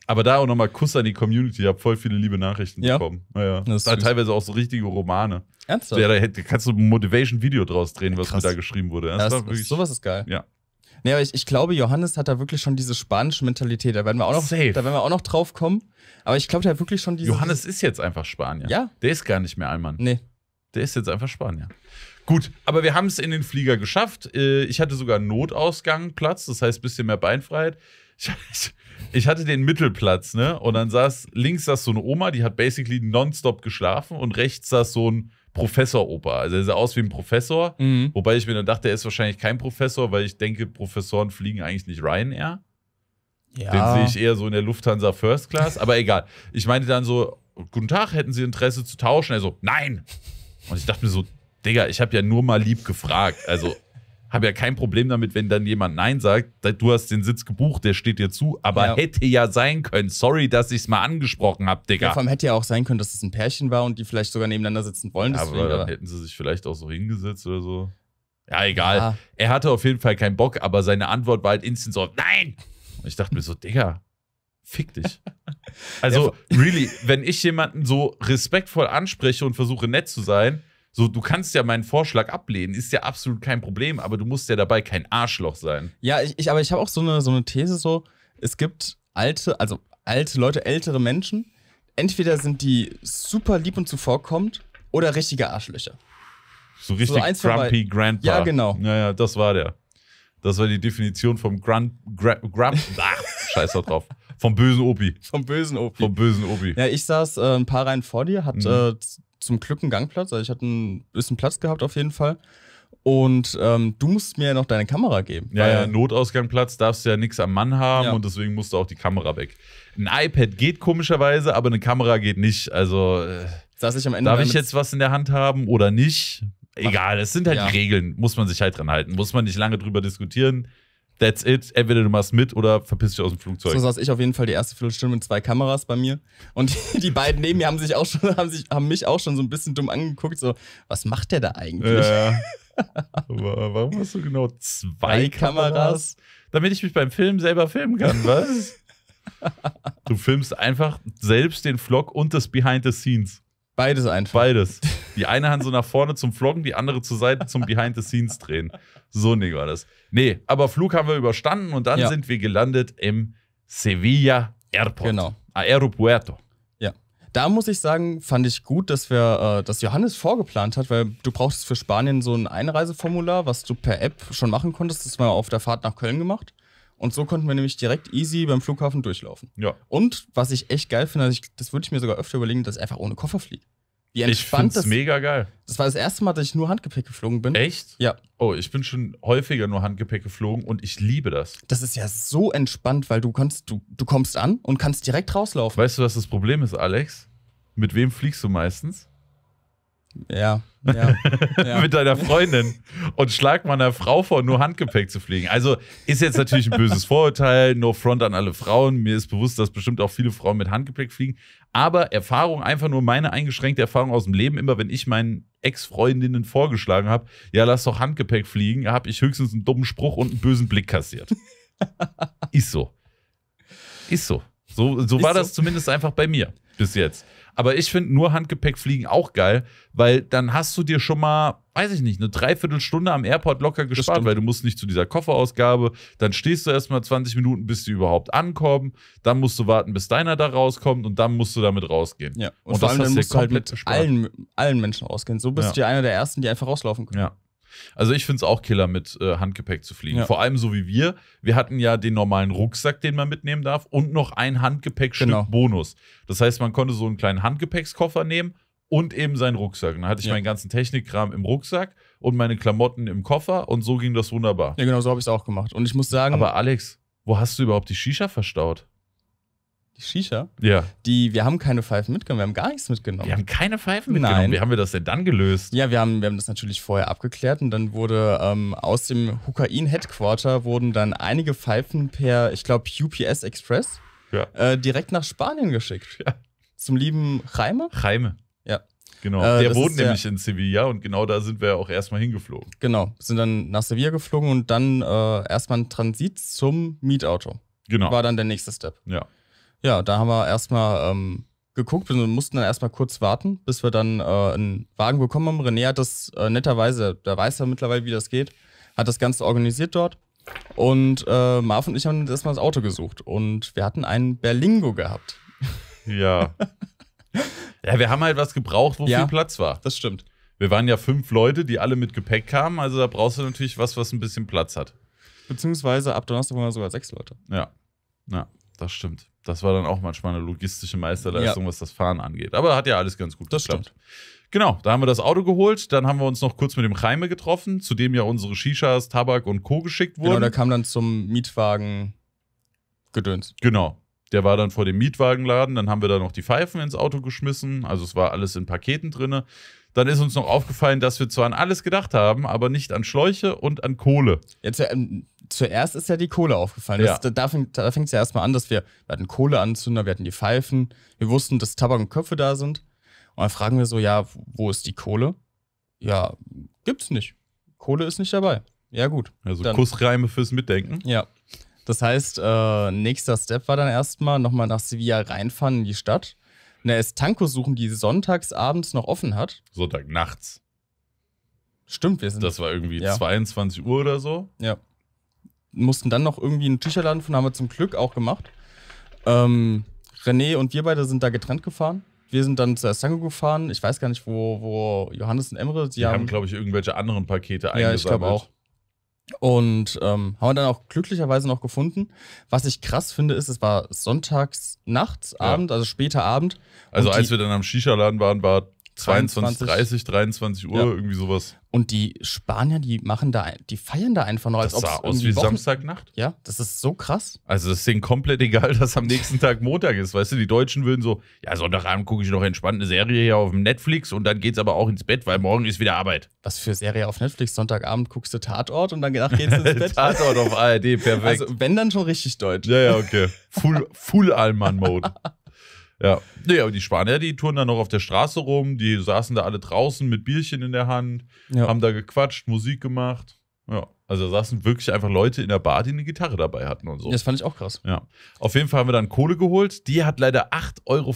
Aber da auch nochmal Kuss an die Community. Ich habe voll viele liebe Nachrichten ja. bekommen. Naja. Das ist teilweise auch so richtige Romane. Ernsthaft? Ja, da hätte, kannst du ein Motivation-Video draus drehen, was mir da geschrieben wurde. Das ja, das, sowas ist geil. Ja. Nee, aber ich, ich, glaube, Johannes hat da wirklich schon diese spanische Mentalität. Da werden wir auch noch, Safe. da werden wir auch noch drauf kommen. Aber ich glaube, der hat wirklich schon diese. Johannes ist jetzt einfach Spanier. Ja. Der ist gar nicht mehr Allmann. Nee. Der ist jetzt einfach Spanier. Gut, aber wir haben es in den Flieger geschafft. Äh, ich hatte sogar einen Notausgangplatz, das heißt ein bisschen mehr Beinfreiheit ich, ich hatte den Mittelplatz, ne? Und dann saß, links saß so eine Oma, die hat basically nonstop geschlafen und rechts saß so ein Professor-Opa. Also er sah aus wie ein Professor, mhm. wobei ich mir dann dachte, er ist wahrscheinlich kein Professor, weil ich denke, Professoren fliegen eigentlich nicht Ryanair. Ja. Den sehe ich eher so in der Lufthansa First Class, aber egal. Ich meinte dann so, guten Tag, hätten Sie Interesse zu tauschen? Er so, nein! Und ich dachte mir so, Digga, ich habe ja nur mal lieb gefragt. Also habe ja kein Problem damit, wenn dann jemand Nein sagt. Du hast den Sitz gebucht, der steht dir zu. Aber ja. hätte ja sein können. Sorry, dass ich es mal angesprochen habe, Digga. Ja, vor allem hätte ja auch sein können, dass es ein Pärchen war und die vielleicht sogar nebeneinander sitzen wollen. Ja, deswegen, aber dann aber. hätten sie sich vielleicht auch so hingesetzt oder so. Ja, egal. Ja. Er hatte auf jeden Fall keinen Bock, aber seine Antwort war halt instant so, nein! Und ich dachte mir so, Digga, fick dich. [laughs] Also, really, wenn ich jemanden so respektvoll anspreche und versuche nett zu sein, so, du kannst ja meinen Vorschlag ablehnen, ist ja absolut kein Problem, aber du musst ja dabei kein Arschloch sein. Ja, ich, ich aber ich habe auch so eine, so eine These so, es gibt alte, also alte Leute, ältere Menschen, entweder sind die super lieb und zuvorkommend oder richtige Arschlöcher. So richtig so grumpy Grandpa. Ja, genau. Naja, ja, das war der. Das war die Definition vom Grunt, Grump, [laughs] ach, scheiß da drauf. Vom bösen Opi. Vom bösen Opi. Vom bösen Opi. Ja, ich saß äh, ein paar Reihen vor dir, hat mhm. äh, zum Glück einen Gangplatz, also ich hatte ein bisschen Platz gehabt auf jeden Fall. Und ähm, du musst mir ja noch deine Kamera geben. Ja, ja, Notausgangplatz darfst du ja nichts am Mann haben ja. und deswegen musst du auch die Kamera weg. Ein iPad geht komischerweise, aber eine Kamera geht nicht. Also äh, Saß ich am Ende darf ich jetzt was in der Hand haben oder nicht? Egal, es sind halt ja. Regeln, muss man sich halt dran halten, muss man nicht lange drüber diskutieren. That's it. Entweder du machst mit oder verpiss dich aus dem Flugzeug. So saß ich auf jeden Fall die erste Viertelstunde mit zwei Kameras bei mir. Und die, [laughs] die beiden neben mir haben sich auch schon, haben, sich, haben mich auch schon so ein bisschen dumm angeguckt. So, was macht der da eigentlich? Ja. [laughs] Warum hast du genau zwei, Kameras? Kameras? Damit ich mich beim Film selber filmen kann, [laughs] was? du filmst einfach selbst den Vlog und das Behind the Scenes. Beides einfach. Beides. Die eine Hand so nach vorne zum Vloggen, die andere zur Seite zum Behind the Scenes drehen. So ein war das. Nee, aber Flug haben wir überstanden und dann ja. sind wir gelandet im Sevilla Airport. Genau. Aeropuerto. Ja. Da muss ich sagen, fand ich gut, dass wir äh, dass Johannes vorgeplant hat, weil du brauchst für Spanien so ein Einreiseformular, was du per App schon machen konntest. Das haben wir auf der Fahrt nach Köln gemacht. Und so konnten wir nämlich direkt easy beim Flughafen durchlaufen. Ja. Und was ich echt geil finde, also das würde ich mir sogar öfter überlegen, dass er einfach ohne Koffer fliegt. Wie entspannt ich das mega geil. Das war das erste Mal, dass ich nur Handgepäck geflogen bin. Echt? Ja. Oh, ich bin schon häufiger nur Handgepäck geflogen und ich liebe das. Das ist ja so entspannt, weil du kannst, du, du kommst an und kannst direkt rauslaufen. Weißt du, was das Problem ist, Alex? Mit wem fliegst du meistens? Ja. ja, [laughs] ja. mit deiner Freundin und schlag meiner Frau vor, nur Handgepäck zu fliegen. Also ist jetzt natürlich ein böses Vorurteil, no front an alle Frauen. Mir ist bewusst, dass bestimmt auch viele Frauen mit Handgepäck fliegen. Aber Erfahrung, einfach nur meine eingeschränkte Erfahrung aus dem Leben, immer wenn ich meinen Ex-Freundinnen vorgeschlagen habe, ja, lass doch Handgepäck fliegen, habe ich höchstens einen dummen Spruch und einen bösen Blick kassiert. [laughs] ist so. Ist so. So, so ist war so. das zumindest einfach bei mir bis jetzt. Aber ich finde nur Handgepäck fliegen auch geil, weil dann hast du dir schon mal, weiß ich nicht, eine Dreiviertelstunde am Airport locker gespart, weil du musst nicht zu dieser Kofferausgabe. Dann stehst du erstmal 20 Minuten, bis die überhaupt ankommen. Dann musst du warten, bis deiner da rauskommt und dann musst du damit rausgehen. Ja. Und, und vor allem dann musst du halt mit allen, allen Menschen rausgehen. So bist ja. du einer der Ersten, die einfach rauslaufen können. Ja. Also ich finde es auch killer, mit äh, Handgepäck zu fliegen. Ja. Vor allem so wie wir. Wir hatten ja den normalen Rucksack, den man mitnehmen darf, und noch ein Handgepäckstück genau. Bonus. Das heißt, man konnte so einen kleinen Handgepäckskoffer nehmen und eben seinen Rucksack. Und dann hatte ich ja. meinen ganzen Technikkram im Rucksack und meine Klamotten im Koffer und so ging das wunderbar. Ja, genau, so habe ich es auch gemacht. Und ich muss sagen. Aber Alex, wo hast du überhaupt die Shisha verstaut? die Shisha. Ja. Die, wir haben keine Pfeifen mitgenommen, wir haben gar nichts mitgenommen. Wir haben keine Pfeifen mitgenommen. Wie haben wir das denn dann gelöst? Ja, wir haben, wir haben das natürlich vorher abgeklärt und dann wurde ähm, aus dem Hukain Headquarter wurden dann einige Pfeifen per, ich glaube, UPS Express ja. äh, direkt nach Spanien geschickt. Ja. Zum lieben Jaime. Jaime. Ja. Genau. Äh, der wohnt nämlich der, in Sevilla und genau da sind wir auch erstmal hingeflogen. Genau, sind dann nach Sevilla geflogen und dann äh, erstmal ein Transit zum Mietauto. Genau. War dann der nächste Step. Ja. Ja, da haben wir erstmal ähm, geguckt und mussten dann erstmal kurz warten, bis wir dann äh, einen Wagen bekommen haben. René hat das äh, netterweise, der weiß ja mittlerweile, wie das geht, hat das Ganze organisiert dort. Und äh, Marv und ich haben erstmal das Auto gesucht und wir hatten einen Berlingo gehabt. Ja. [laughs] ja, wir haben halt was gebraucht, wo ja, viel Platz war. Das stimmt. Wir waren ja fünf Leute, die alle mit Gepäck kamen, also da brauchst du natürlich was, was ein bisschen Platz hat. Beziehungsweise ab Donnerstag waren wir sogar sechs Leute. Ja. Ja, das stimmt. Das war dann auch manchmal eine logistische Meisterleistung, ja. was das Fahren angeht. Aber hat ja alles ganz gut das geklappt. Stimmt. Genau, da haben wir das Auto geholt, dann haben wir uns noch kurz mit dem Reime getroffen, zu dem ja unsere Shishas, Tabak und Co. geschickt genau, wurden. Genau, der kam dann zum Mietwagen Gedöns. Genau, der war dann vor dem Mietwagenladen, dann haben wir da noch die Pfeifen ins Auto geschmissen, also es war alles in Paketen drin. Dann ist uns noch aufgefallen, dass wir zwar an alles gedacht haben, aber nicht an Schläuche und an Kohle. Jetzt, ähm, zuerst ist ja die Kohle aufgefallen. Ja. Das, da fängt es ja erstmal an, dass wir, wir hatten Kohleanzünder, wir hatten die Pfeifen, wir wussten, dass Tabak und Köpfe da sind. Und dann fragen wir so, ja, wo ist die Kohle? Ja, gibt's nicht. Kohle ist nicht dabei. Ja, gut. Also dann. Kussreime fürs Mitdenken. Ja. Das heißt, äh, nächster Step war dann erstmal nochmal nach Sevilla reinfahren in die Stadt. Eine Estanco suchen, die sonntags abends noch offen hat. Sonntag nachts. Stimmt, wir sind. Das war irgendwie ja. 22 Uhr oder so. Ja. Mussten dann noch irgendwie einen Tücherladen von, haben wir zum Glück auch gemacht. Ähm, René und wir beide sind da getrennt gefahren. Wir sind dann zur Estanco gefahren. Ich weiß gar nicht, wo, wo Johannes und Emre. Die, die haben, haben glaube ich, irgendwelche anderen Pakete ja, eingesammelt. Ja, ich glaube auch. Und ähm, haben wir dann auch glücklicherweise noch gefunden. Was ich krass finde, ist, es war sonntags nachts, Abend, ja. also später Abend. Also als wir dann am Shisha-Laden waren, war 22, 30, 23 Uhr, ja. irgendwie sowas. Und die Spanier, die machen da, die feiern da einfach noch. Als das sah aus wie Samstagnacht. Ja, das ist so krass. Also das ist denen komplett egal, [laughs] dass am nächsten Tag Montag ist. Weißt du, die Deutschen würden so, ja, Sonntagabend gucke ich noch entspannte Serie hier auf Netflix und dann geht's aber auch ins Bett, weil morgen ist wieder Arbeit. Was für Serie auf Netflix? Sonntagabend guckst du Tatort und dann danach geht's ins [laughs] Bett. Tatort auf ARD, perfekt. Also wenn dann schon richtig deutsch. Ja, ja, okay. Full, full Allmann-Mode. [laughs] Ja. Nee, aber die Spanier, die touren dann noch auf der Straße rum, die saßen da alle draußen mit Bierchen in der Hand, ja. haben da gequatscht, Musik gemacht. Ja. Also da saßen wirklich einfach Leute in der Bar, die eine Gitarre dabei hatten und so. Das fand ich auch krass. Ja. Auf jeden Fall haben wir dann Kohle geholt. Die hat leider 8,50 Euro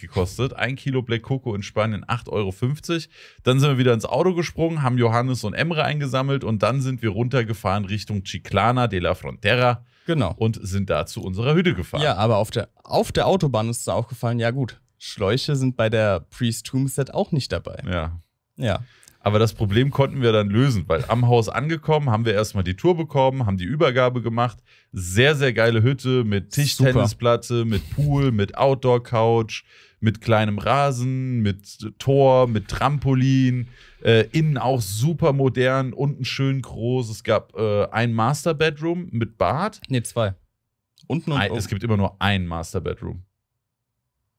gekostet. Ein Kilo Black Coco in Spanien 8,50 Euro. Dann sind wir wieder ins Auto gesprungen, haben Johannes und Emre eingesammelt und dann sind wir runtergefahren Richtung Chiclana de la Frontera. Genau. Und sind da zu unserer Hütte gefahren. Ja, aber auf der, auf der Autobahn ist es aufgefallen, ja gut, Schläuche sind bei der Priest Tombset auch nicht dabei. Ja. Ja. Aber das Problem konnten wir dann lösen, weil am Haus angekommen haben wir erstmal die Tour bekommen, haben die Übergabe gemacht. Sehr, sehr geile Hütte mit Tischtennisplatte, mit Pool, mit Outdoor-Couch, mit kleinem Rasen, mit Tor, mit Trampolin. Äh, innen auch super modern, unten schön groß. Es gab äh, ein Master Bedroom mit Bad. Ne, zwei. Unten und ein, oben. Es gibt immer nur ein Master Bedroom.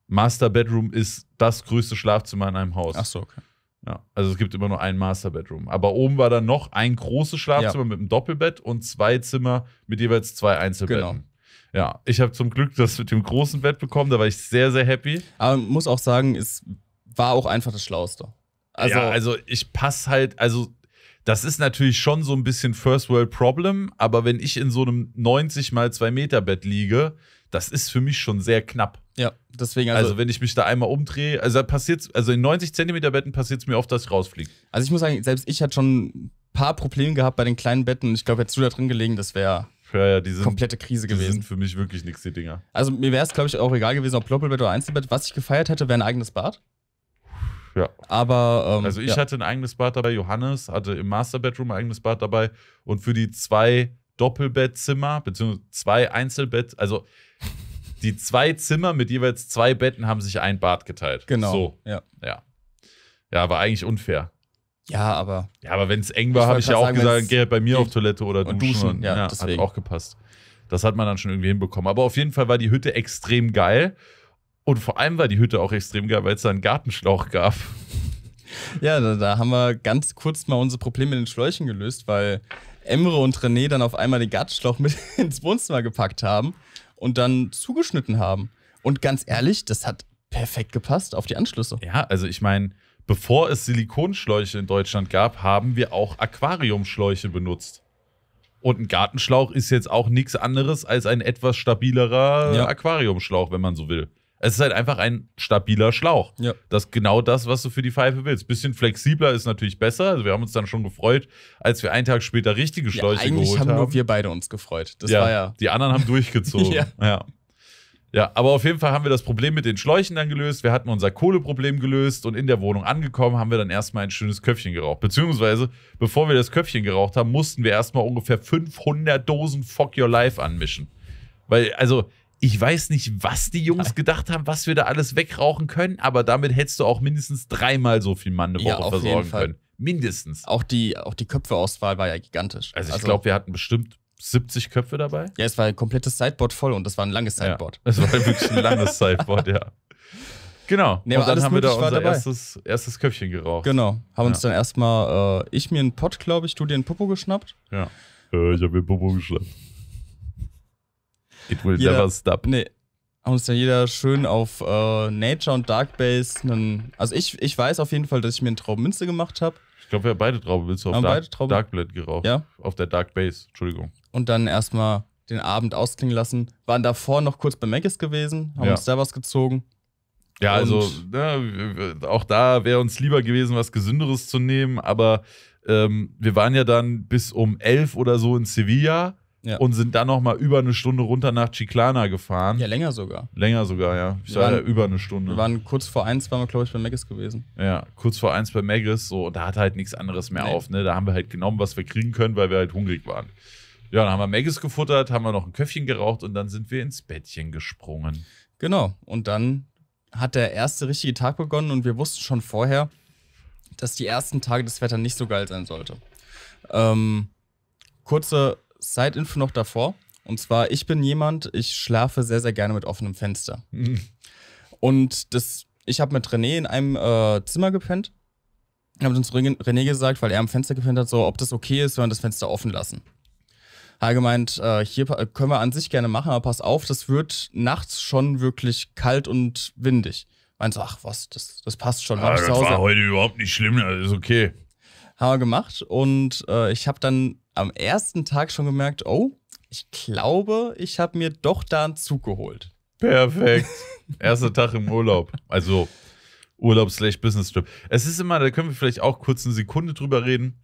Master Bedroom ist das größte Schlafzimmer in einem Haus. Ach so, okay. Ja, also es gibt immer nur ein Master Bedroom. Aber oben war dann noch ein großes Schlafzimmer ja. mit einem Doppelbett und zwei Zimmer mit jeweils zwei Einzelbetten. Genau. Ja, ich habe zum Glück das mit dem großen Bett bekommen, da war ich sehr, sehr happy. Aber man muss auch sagen, es war auch einfach das Schlauste. Also, ja, also ich passe halt, also das ist natürlich schon so ein bisschen First World Problem, aber wenn ich in so einem 90 mal 2 Meter Bett liege, das ist für mich schon sehr knapp. Ja, deswegen also. Also, wenn ich mich da einmal umdrehe, also passiert also in 90 Zentimeter Betten passiert es mir oft, dass ich rausfliege. Also, ich muss sagen, selbst ich hatte schon ein paar Probleme gehabt bei den kleinen Betten. Ich glaube, hättest du da drin gelegen, das wäre ja, ja, die sind, komplette Krise gewesen. Die sind für mich wirklich nichts, die Dinger. Also mir wäre es, glaube ich, auch egal gewesen, ob Doppelbett oder Einzelbett. Was ich gefeiert hätte, wäre ein eigenes Bad. Ja. Aber. Ähm, also ich ja. hatte ein eigenes Bad dabei, Johannes hatte im Masterbedroom ein eigenes Bad dabei. Und für die zwei Doppelbettzimmer, beziehungsweise zwei Einzelbett, also die zwei Zimmer mit jeweils zwei Betten haben sich ein Bad geteilt. Genau. So. Ja. ja. Ja, war eigentlich unfair. Ja, aber. Ja, aber wenn es eng war, habe ich ja auch sagen, gesagt, geh halt bei mir auf Toilette oder duschen. duschen. Und, ja, ja hat auch gepasst. Das hat man dann schon irgendwie hinbekommen. Aber auf jeden Fall war die Hütte extrem geil. Und vor allem war die Hütte auch extrem geil, weil es da einen Gartenschlauch gab. Ja, da, da, haben wir ganz kurz mal unsere Probleme mit den Schläuchen gelöst, weil Emre und René dann auf einmal den Gartenschlauch mit [laughs] ins Wohnzimmer gepackt haben und dann zugeschnitten haben. Und ganz ehrlich, das hat perfekt gepasst auf die Anschlüsse. Ja, also ich meine, bevor es Silikonschläuche in Deutschland gab, haben wir auch Aquariumschläuche benutzt. Und ein Gartenschlauch ist jetzt auch nichts anderes als ein etwas stabilerer ja. Aquariumschlauch, wenn man so will. Es ist halt einfach ein stabiler Schlauch. Ja. Das ist genau das, was du für die Pfeife willst. Bisschen flexibler ist natürlich besser. Also wir haben uns dann schon gefreut, als wir einen Tag später richtige Schläuche ja, geholt haben. Eigentlich haben nur wir beide uns gefreut. Das ja, war ja. Die anderen haben [laughs] durchgezogen. ja. ja. Ja, aber auf jeden Fall haben wir das Problem mit den Schläuchen dann gelöst. Wir hatten unser Kohleproblem gelöst und in der Wohnung angekommen haben wir dann erstmal ein schönes Köpfchen geraucht. Beziehungsweise, bevor wir das Köpfchen geraucht haben, mussten wir erstmal ungefähr 500 Dosen Fuck Your Life anmischen. Weil, also, ich weiß nicht, was die Jungs gedacht haben, was wir da alles wegrauchen können, aber damit hättest du auch mindestens dreimal so viel Mann eine Woche ja, versorgen können. Mindestens. Auch die, auch die Köpfeauswahl war ja gigantisch. Also, ich also, glaube, wir hatten bestimmt 70 Köpfe dabei? Ja, es war ein komplettes Sideboard voll und das war ein langes Sideboard. Ja, es war wirklich ein langes Sideboard, ja. [laughs] Genau. Nee, und dann haben wir da unser erstes, erstes Köpfchen geraucht. Genau. Haben ja. uns dann erstmal, äh, ich mir einen Pott, glaube ich, du dir einen Popo geschnappt. Ja. Äh, ich habe mir einen Popo geschnappt. It will jeder, never stop. Nee. Haben uns dann jeder schön auf äh, Nature und Dark Base einen, Also ich, ich weiß auf jeden Fall, dass ich mir einen Traubenminze gemacht habe. Ich glaube, wir haben beide Traubenminze auf haben Dark, Dark Blade geraucht. Ja. Auf der Dark Base, Entschuldigung und dann erstmal den Abend ausklingen lassen. Waren davor noch kurz bei Maggis gewesen, haben ja. uns da was gezogen. Ja, also ne, auch da wäre uns lieber gewesen, was Gesünderes zu nehmen, aber ähm, wir waren ja dann bis um elf oder so in Sevilla ja. und sind dann nochmal über eine Stunde runter nach Chiclana gefahren. Ja, länger sogar. Länger sogar, ja. Ich wir war ja über eine Stunde. Wir waren kurz vor eins, waren wir, glaube ich, bei Maggis gewesen. Ja, kurz vor eins bei Maggis, so, und da hat halt nichts anderes mehr nee. auf, ne? Da haben wir halt genommen, was wir kriegen können, weil wir halt hungrig waren. Ja, dann haben wir Maggis gefuttert, haben wir noch ein Köpfchen geraucht und dann sind wir ins Bettchen gesprungen. Genau. Und dann hat der erste richtige Tag begonnen und wir wussten schon vorher, dass die ersten Tage das Wetter nicht so geil sein sollte. Ähm, kurze Side-Info noch davor. Und zwar, ich bin jemand, ich schlafe sehr, sehr gerne mit offenem Fenster. Mhm. Und das, ich habe mit René in einem äh, Zimmer gepennt. Ich habe uns René gesagt, weil er am Fenster gepennt hat, so, ob das okay ist, wenn wir das Fenster offen lassen allgemein, äh, hier können wir an sich gerne machen, aber pass auf, das wird nachts schon wirklich kalt und windig. Meinst du, ach was, das, das passt schon. Ja, ah, das war heute überhaupt nicht schlimm, das ist okay. Haben wir gemacht und äh, ich habe dann am ersten Tag schon gemerkt, oh, ich glaube, ich habe mir doch da einen Zug geholt. Perfekt. [laughs] Erster Tag im Urlaub. Also Urlaub slash Business Trip. Es ist immer, da können wir vielleicht auch kurz eine Sekunde drüber reden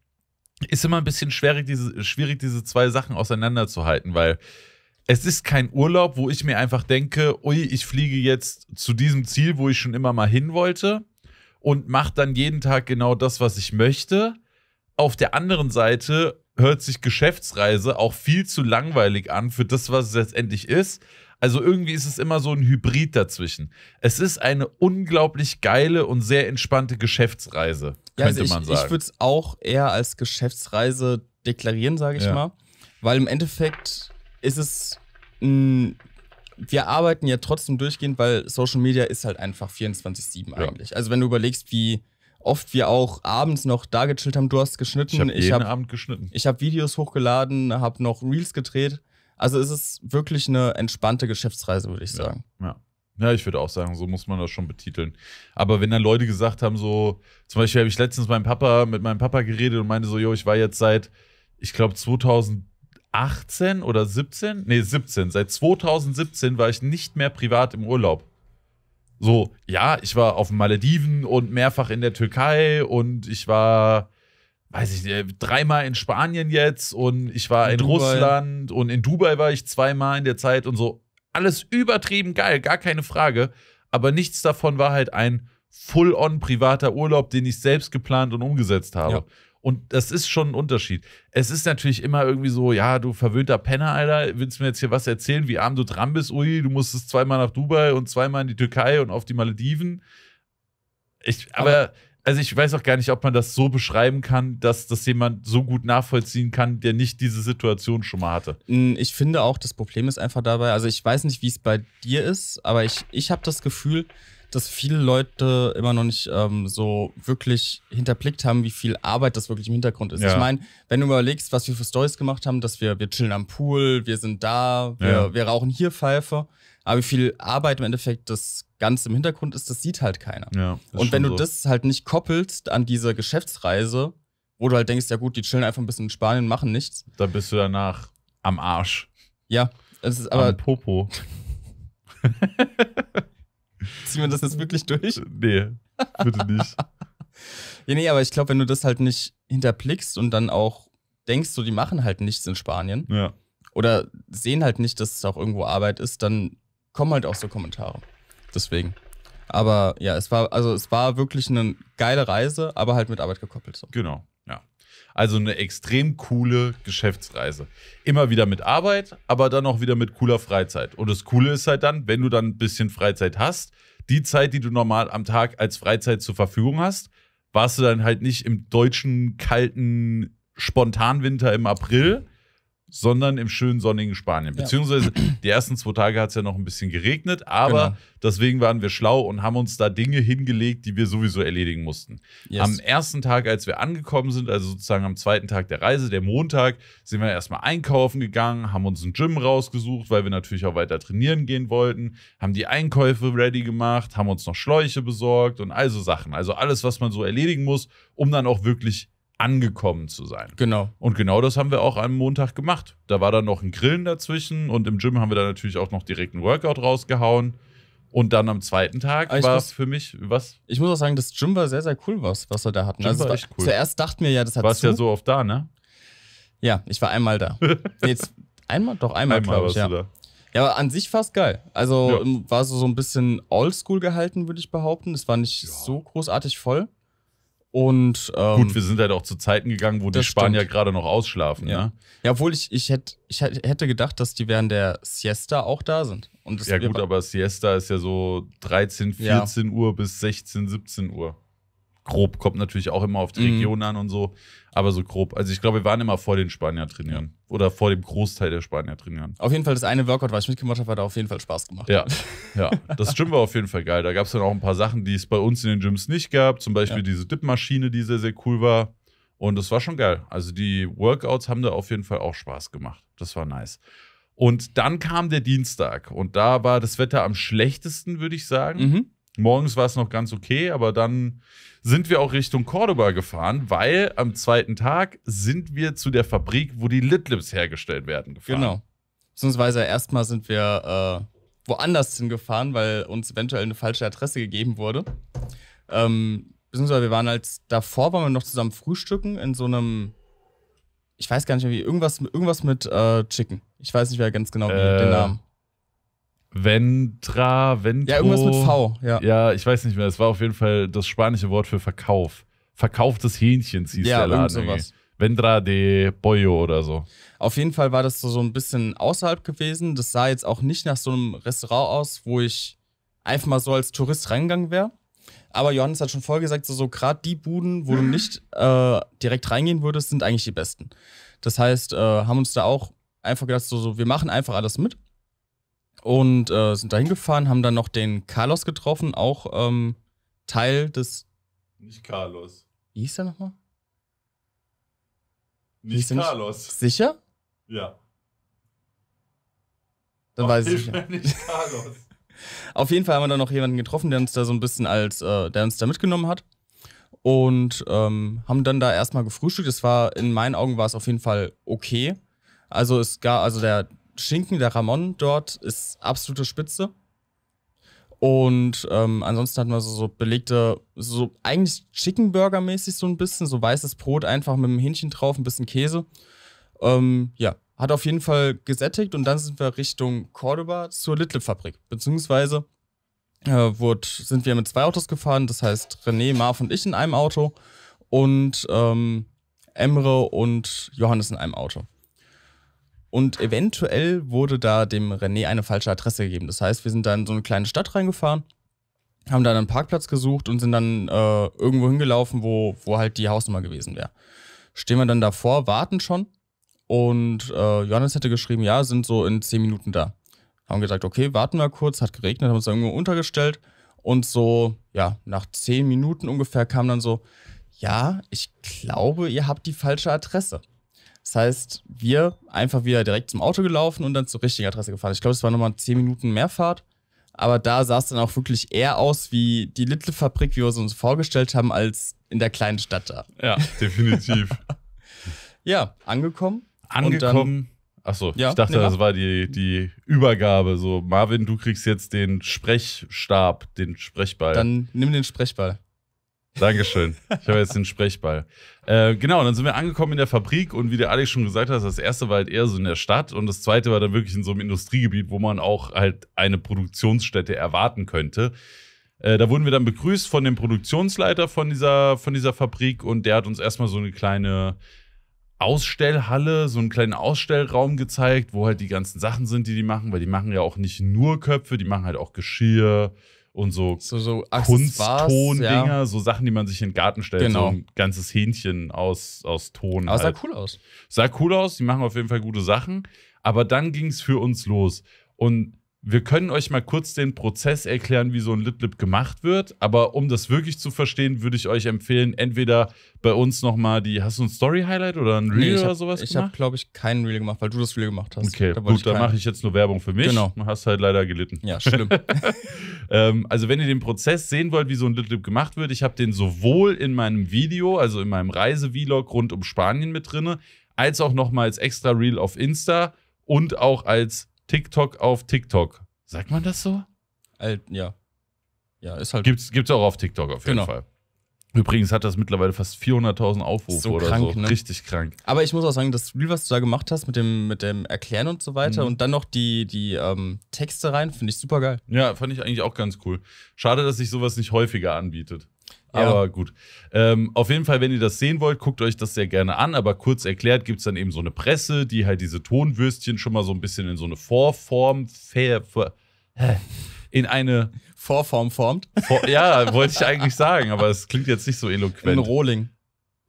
ist immer ein bisschen schwierig, diese, schwierig, diese zwei Sachen auseinanderzuhalten, weil es ist kein Urlaub, wo ich mir einfach denke, ui, ich fliege jetzt zu diesem Ziel, wo ich schon immer mal hin wollte und mache dann jeden Tag genau das, was ich möchte. Auf der anderen Seite hört sich Geschäftsreise auch viel zu langweilig an für das, was es letztendlich ist. Also irgendwie ist es immer so ein Hybrid dazwischen. Es ist eine unglaublich geile und sehr entspannte Geschäftsreise, ja, also könnte also ich, man sagen. Ich würde es auch eher als Geschäftsreise deklarieren, sage ich ja. mal. Weil im Endeffekt ist es. Mh, wir arbeiten ja trotzdem durchgehend, weil Social Media ist halt einfach 24-7 eigentlich. Ja. Also wenn du überlegst, wie oft wir auch abends noch da gechillt haben, du hast geschnitten. Ich habe hab, Abend geschnitten. Ich habe Videos hochgeladen, habe noch Reels gedreht. Also es ist wirklich eine entspannte Geschäftsreise, würde ich sagen. Ja, ja. Ja, ich würde auch sagen, so muss man das schon betiteln. Aber wenn dann Leute gesagt haben, so, zum Beispiel habe ich letztens meinem Papa, mit meinem Papa geredet und meinte so, yo, ich war jetzt seit, ich glaube, 2018 oder 17? Nee, 17. Seit 2017 war ich nicht mehr privat im Urlaub. So, ja, ich war auf den Malediven und mehrfach in der Türkei und ich war weiß ich, äh, dreimal in Spanien jetzt und ich war in, in Russland und in Dubai war ich zweimal in der Zeit und so. Alles übertrieben geil, gar keine Frage. Aber nichts davon war halt ein full-on privater Urlaub, den ich selbst geplant und umgesetzt habe. Ja. Und das ist schon ein Unterschied. Es ist natürlich immer irgendwie so, ja, du verwöhnter Penner, Alter, willst du mir jetzt hier was erzählen, wie arm du dran bist, Ui, du musstest zweimal nach Dubai und zweimal in die Türkei und auf die Malediven. Ich, aber, aber also ich weiß auch gar nicht, ob man das so beschreiben kann, dass das jemand so gut nachvollziehen kann, der nicht diese Situation schon mal hatte. Mm, ich finde auch, das Problem ist einfach dabei, also ich weiß nicht, wie es bei dir ist, aber ich, ich habe das Gefühl, dass viele Leute immer noch nicht ähm, so wirklich hinterblickt haben, wie viel Arbeit das wirklich im Hintergrund ist. Ja. Ich meine, wenn du überlegst, was wir für Stories gemacht haben, dass wir, wir chillen am Pool, wir sind da, wir, ja. wir rauchen hier Pfeife. Aber wie viel Arbeit im Endeffekt das Ganze im Hintergrund ist, das sieht halt keiner. Ja, und wenn du so. das halt nicht koppelst an diese Geschäftsreise, wo du halt denkst, ja gut, die chillen einfach ein bisschen in Spanien, machen nichts. Da bist du danach am Arsch. Ja, es ist aber. Am Popo. [laughs] Ziehen wir das jetzt wirklich durch? Nee, bitte nicht. [laughs] ja, nee, aber ich glaube, wenn du das halt nicht hinterblickst und dann auch denkst, so, die machen halt nichts in Spanien. Ja. Oder sehen halt nicht, dass es auch irgendwo Arbeit ist, dann kommen halt auch so Kommentare. Deswegen. Aber ja, es war, also es war wirklich eine geile Reise, aber halt mit Arbeit gekoppelt. So. Genau, ja. Also eine extrem coole Geschäftsreise. Immer wieder mit Arbeit, aber dann auch wieder mit cooler Freizeit. Und das Coole ist halt dann, wenn du dann ein bisschen Freizeit hast, die Zeit, die du normal am Tag als Freizeit zur Verfügung hast, warst du dann halt nicht im deutschen kalten Spontanwinter im April, sondern im schönen sonnigen Spanien. Beziehungsweise die ersten zwei Tage hat es ja noch ein bisschen geregnet, aber genau. deswegen waren wir schlau und haben uns da Dinge hingelegt, die wir sowieso erledigen mussten. Yes. Am ersten Tag, als wir angekommen sind, also sozusagen am zweiten Tag der Reise, der Montag, sind wir erstmal einkaufen gegangen, haben uns ein Gym rausgesucht, weil wir natürlich auch weiter trainieren gehen wollten, haben die Einkäufe ready gemacht, haben uns noch Schläuche besorgt und also Sachen. Also alles, was man so erledigen muss, um dann auch wirklich angekommen zu sein. Genau. Und genau das haben wir auch am Montag gemacht. Da war dann noch ein Grillen dazwischen und im Gym haben wir dann natürlich auch noch direkt einen Workout rausgehauen. Und dann am zweiten Tag war es für mich was. Ich muss auch sagen, das Gym war sehr, sehr cool, was, was wir da hatten. Gym also war echt cool. Zuerst dachten wir ja, das hat Warst zu. ja so oft da, ne? Ja, ich war einmal da. [laughs] nee, jetzt, einmal? Doch, einmal, einmal glaube ich. Ja. da. Ja, aber an sich fast geil. Also ja. war so, so ein bisschen oldschool gehalten, würde ich behaupten. Es war nicht ja. so großartig voll. Und, ähm, Gut, wir sind halt auch zu Zeiten gegangen, wo die Spanier stimmt. gerade noch ausschlafen. Ja, ne? ja obwohl ich, ich, hätt, ich hätte gedacht, dass die während der Siesta auch da sind. ja gut, aber Siesta ist ja so 13, 14 ja. Uhr bis 16, 17 Uhr grob, kommt natürlich auch immer auf die mhm. Region an und so, aber so grob. Also ich glaube, wir waren immer vor den Spanier trainieren oder vor dem Großteil der Spanier trainieren. Auf jeden Fall, das eine Workout, was ich mitgemacht habe, hat auf jeden Fall Spaß gemacht. Ja, ja. das Gym war auf jeden Fall geil. Da gab es dann auch ein paar Sachen, die es bei uns in den Gyms nicht gab, zum Beispiel ja. diese dip die sehr, sehr cool war. Und das war schon geil. Also die Workouts haben da auf jeden Fall auch Spaß gemacht. Das war nice. Und dann kam der Dienstag und da war das Wetter am schlechtesten, würde ich sagen. Mhm. Morgens war es noch ganz okay, aber dann sind wir auch Richtung Cordoba gefahren, weil am zweiten Tag sind wir zu der Fabrik, wo die Litlips hergestellt werden, gefahren. Genau. Beziehungsweise erstmal sind wir äh, woanders hingefahren, weil uns eventuell eine falsche Adresse gegeben wurde. Ähm, beziehungsweise wir waren als halt, davor waren wir noch zusammen frühstücken in so einem, ich weiß gar nicht mehr wie, irgendwas, irgendwas mit äh, Chicken. Ich weiß nicht mehr ganz genau äh, den Namen. Ventra, Ventro. Ja, irgendwas mit V, ja. Ja, ich weiß nicht mehr. Es war auf jeden Fall das spanische Wort für Verkauf. Verkauf des Hähnchens hieß ja, der Laden. Sowas. Vendra de Pollo oder so. Auf jeden Fall war das so, so ein bisschen außerhalb gewesen. Das sah jetzt auch nicht nach so einem Restaurant aus, wo ich einfach mal so als Tourist reingegangen wäre. Aber Johannes hat schon vorher gesagt, so, so gerade die Buden, wo du nicht äh, direkt reingehen würdest, sind eigentlich die besten. Das heißt, äh, haben uns da auch einfach gedacht, so, so wir machen einfach alles mit. Und äh, sind dahin gefahren, haben dann noch den Carlos getroffen, auch ähm, Teil des. Nicht Carlos. Wie hieß der nochmal? Nicht Carlos. Nicht? Sicher? Ja. Dann Auf weiß ich nicht. nicht Carlos. [laughs] Auf jeden Fall haben wir dann noch jemanden getroffen, der uns da so ein bisschen als, äh, der uns da mitgenommen hat und ähm, haben dann da erstmal gefrühstückt. Das war in meinen Augen war es auf jeden Fall okay. Also es gab, also der Schinken der Ramon dort ist absolute Spitze. Und ähm, ansonsten hatten wir so, so belegte, so eigentlich Chicken Burger mäßig so ein bisschen, so weißes Brot einfach mit einem Hähnchen drauf, ein bisschen Käse. Ähm, ja, hat auf jeden Fall gesättigt und dann sind wir Richtung Cordoba zur Little-Fabrik. Beziehungsweise äh, wurde, sind wir mit zwei Autos gefahren, das heißt René, Marv und ich in einem Auto und ähm, Emre und Johannes in einem Auto. Und eventuell wurde da dem René eine falsche Adresse gegeben. Das heißt, wir sind dann in so eine kleine Stadt reingefahren, haben dann einen Parkplatz gesucht und sind dann äh, irgendwo hingelaufen, wo, wo halt die Hausnummer gewesen wäre. Stehen wir dann davor, warten schon. Und äh, Johannes hätte geschrieben, ja, sind so in 10 Minuten da. Haben gesagt, okay, warten wir kurz, hat geregnet, haben uns irgendwo untergestellt. Und so, ja, nach 10 Minuten ungefähr kam dann so, ja, ich glaube, ihr habt die falsche Adresse. Das heißt, wir einfach wieder direkt zum Auto gelaufen und dann zur richtigen Adresse gefahren. Ich glaube, es war nochmal 10 Minuten mehr Fahrt. Aber da sah es dann auch wirklich eher aus wie die Little Fabrik, wie wir es uns vorgestellt haben, als in der kleinen Stadt da. Ja, [laughs] definitiv. ja, angekommen. Angekommen. Achso, ja, ich dachte, nee, das war die, die Übergabe. So, Marvin, du kriegst jetzt den Sprechstab, den Sprechball. Dann nimm den Sprechball. Dankeschön. Ich habe jetzt den Sprechball. Äh, genau, dann sind wir angekommen in der Fabrik und wie der Alex schon gesagt hat, das erste war halt eher so in der Stadt und das zweite war dann wirklich in so einem Industriegebiet, wo man auch halt eine Produktionsstätte erwarten könnte. Äh, da wurden wir dann begrüßt von dem Produktionsleiter von dieser, von dieser Fabrik und der hat uns erstmal so eine kleine Ausstellhalle, so einen kleinen Ausstellraum gezeigt, wo halt die ganzen Sachen sind, die die machen, weil die machen ja auch nicht nur Köpfe, die machen halt auch Geschirr, und so, so, so Kunstton-Dinger, ja. so Sachen, die man sich in den Garten stellt. Genau. So ein ganzes Hähnchen aus, aus Ton. Aber halt. sah cool aus. Sah cool aus, die machen auf jeden Fall gute Sachen. Aber dann ging es für uns los. Und wir können euch mal kurz den Prozess erklären, wie so ein Litlip gemacht wird. Aber um das wirklich zu verstehen, würde ich euch empfehlen, entweder bei uns nochmal die. Hast du ein Story-Highlight oder ein Reel nee, oder sowas ich habe, glaube ich, keinen Reel gemacht, weil du das Reel gemacht hast. Okay, da gut, dann mache ich jetzt nur Werbung für mich. Genau. Du hast halt leider gelitten. Ja, stimmt. [laughs] ähm, also, wenn ihr den Prozess sehen wollt, wie so ein Litlip gemacht wird, ich habe den sowohl in meinem Video, also in meinem Reise-Vlog rund um Spanien mit drin, als auch nochmal als extra Reel auf Insta und auch als TikTok auf TikTok. Sagt man das so? Alt, äh, ja. Ja, ist halt. Gibt's, gibt's auch auf TikTok auf jeden genau. Fall. Übrigens hat das mittlerweile fast 400.000 Aufrufe so oder krank, so. Ne? Richtig krank. Aber ich muss auch sagen, das Spiel, was du da gemacht hast mit dem, mit dem Erklären und so weiter mhm. und dann noch die, die ähm, Texte rein, finde ich super geil. Ja, fand ich eigentlich auch ganz cool. Schade, dass sich sowas nicht häufiger anbietet. Aber ja. gut. Ähm, auf jeden Fall, wenn ihr das sehen wollt, guckt euch das sehr gerne an. Aber kurz erklärt gibt es dann eben so eine Presse, die halt diese Tonwürstchen schon mal so ein bisschen in so eine Vorform, fair, fair, in eine Vorform formt. For, ja, wollte ich eigentlich sagen, aber es klingt jetzt nicht so eloquent. Ein Rohling.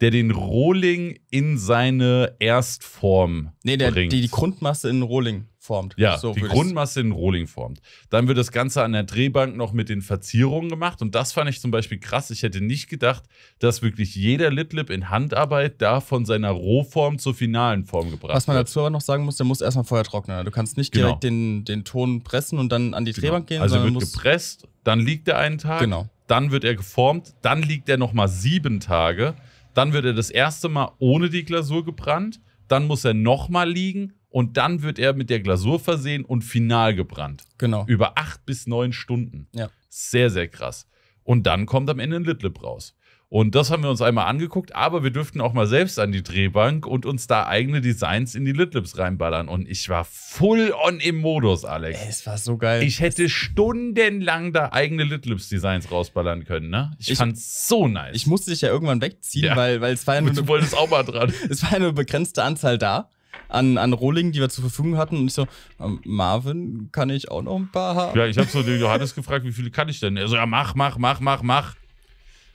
Der den Rohling in seine Erstform nee, der, bringt. Die, die Grundmasse in den Rohling formt. Ja, so die Grundmasse den Rohling formt. Dann wird das Ganze an der Drehbank noch mit den Verzierungen gemacht. Und das fand ich zum Beispiel krass. Ich hätte nicht gedacht, dass wirklich jeder Litlip in Handarbeit da von seiner Rohform zur finalen Form gebracht wird. Was man dazu aber noch sagen muss, der muss erstmal vorher trocknen. Du kannst nicht direkt genau. den, den Ton pressen und dann an die genau. Drehbank gehen. Also wird gepresst, dann liegt er einen Tag, genau. dann wird er geformt, dann liegt er nochmal sieben Tage, dann wird er das erste Mal ohne die Glasur gebrannt, dann muss er nochmal liegen, und dann wird er mit der Glasur versehen und final gebrannt. Genau. Über acht bis neun Stunden. Ja. Sehr, sehr krass. Und dann kommt am Ende ein Litlip raus. Und das haben wir uns einmal angeguckt, aber wir dürften auch mal selbst an die Drehbank und uns da eigene Designs in die Litlips reinballern. Und ich war full on im Modus, Alex. Ey, es war so geil. Ich hätte stundenlang da eigene Litlips-Designs rausballern können, ne? Ich, ich fand's so nice. Ich musste dich ja irgendwann wegziehen, ja. weil, weil es war ja nur. Du wolltest auch mal dran. [laughs] es war eine begrenzte Anzahl da an, an Rohling, die wir zur Verfügung hatten. Und ich so, ähm, Marvin, kann ich auch noch ein paar haben? Ja, ich habe so den Johannes gefragt, wie viele kann ich denn? Er so, ja, mach, mach, mach, mach, mach.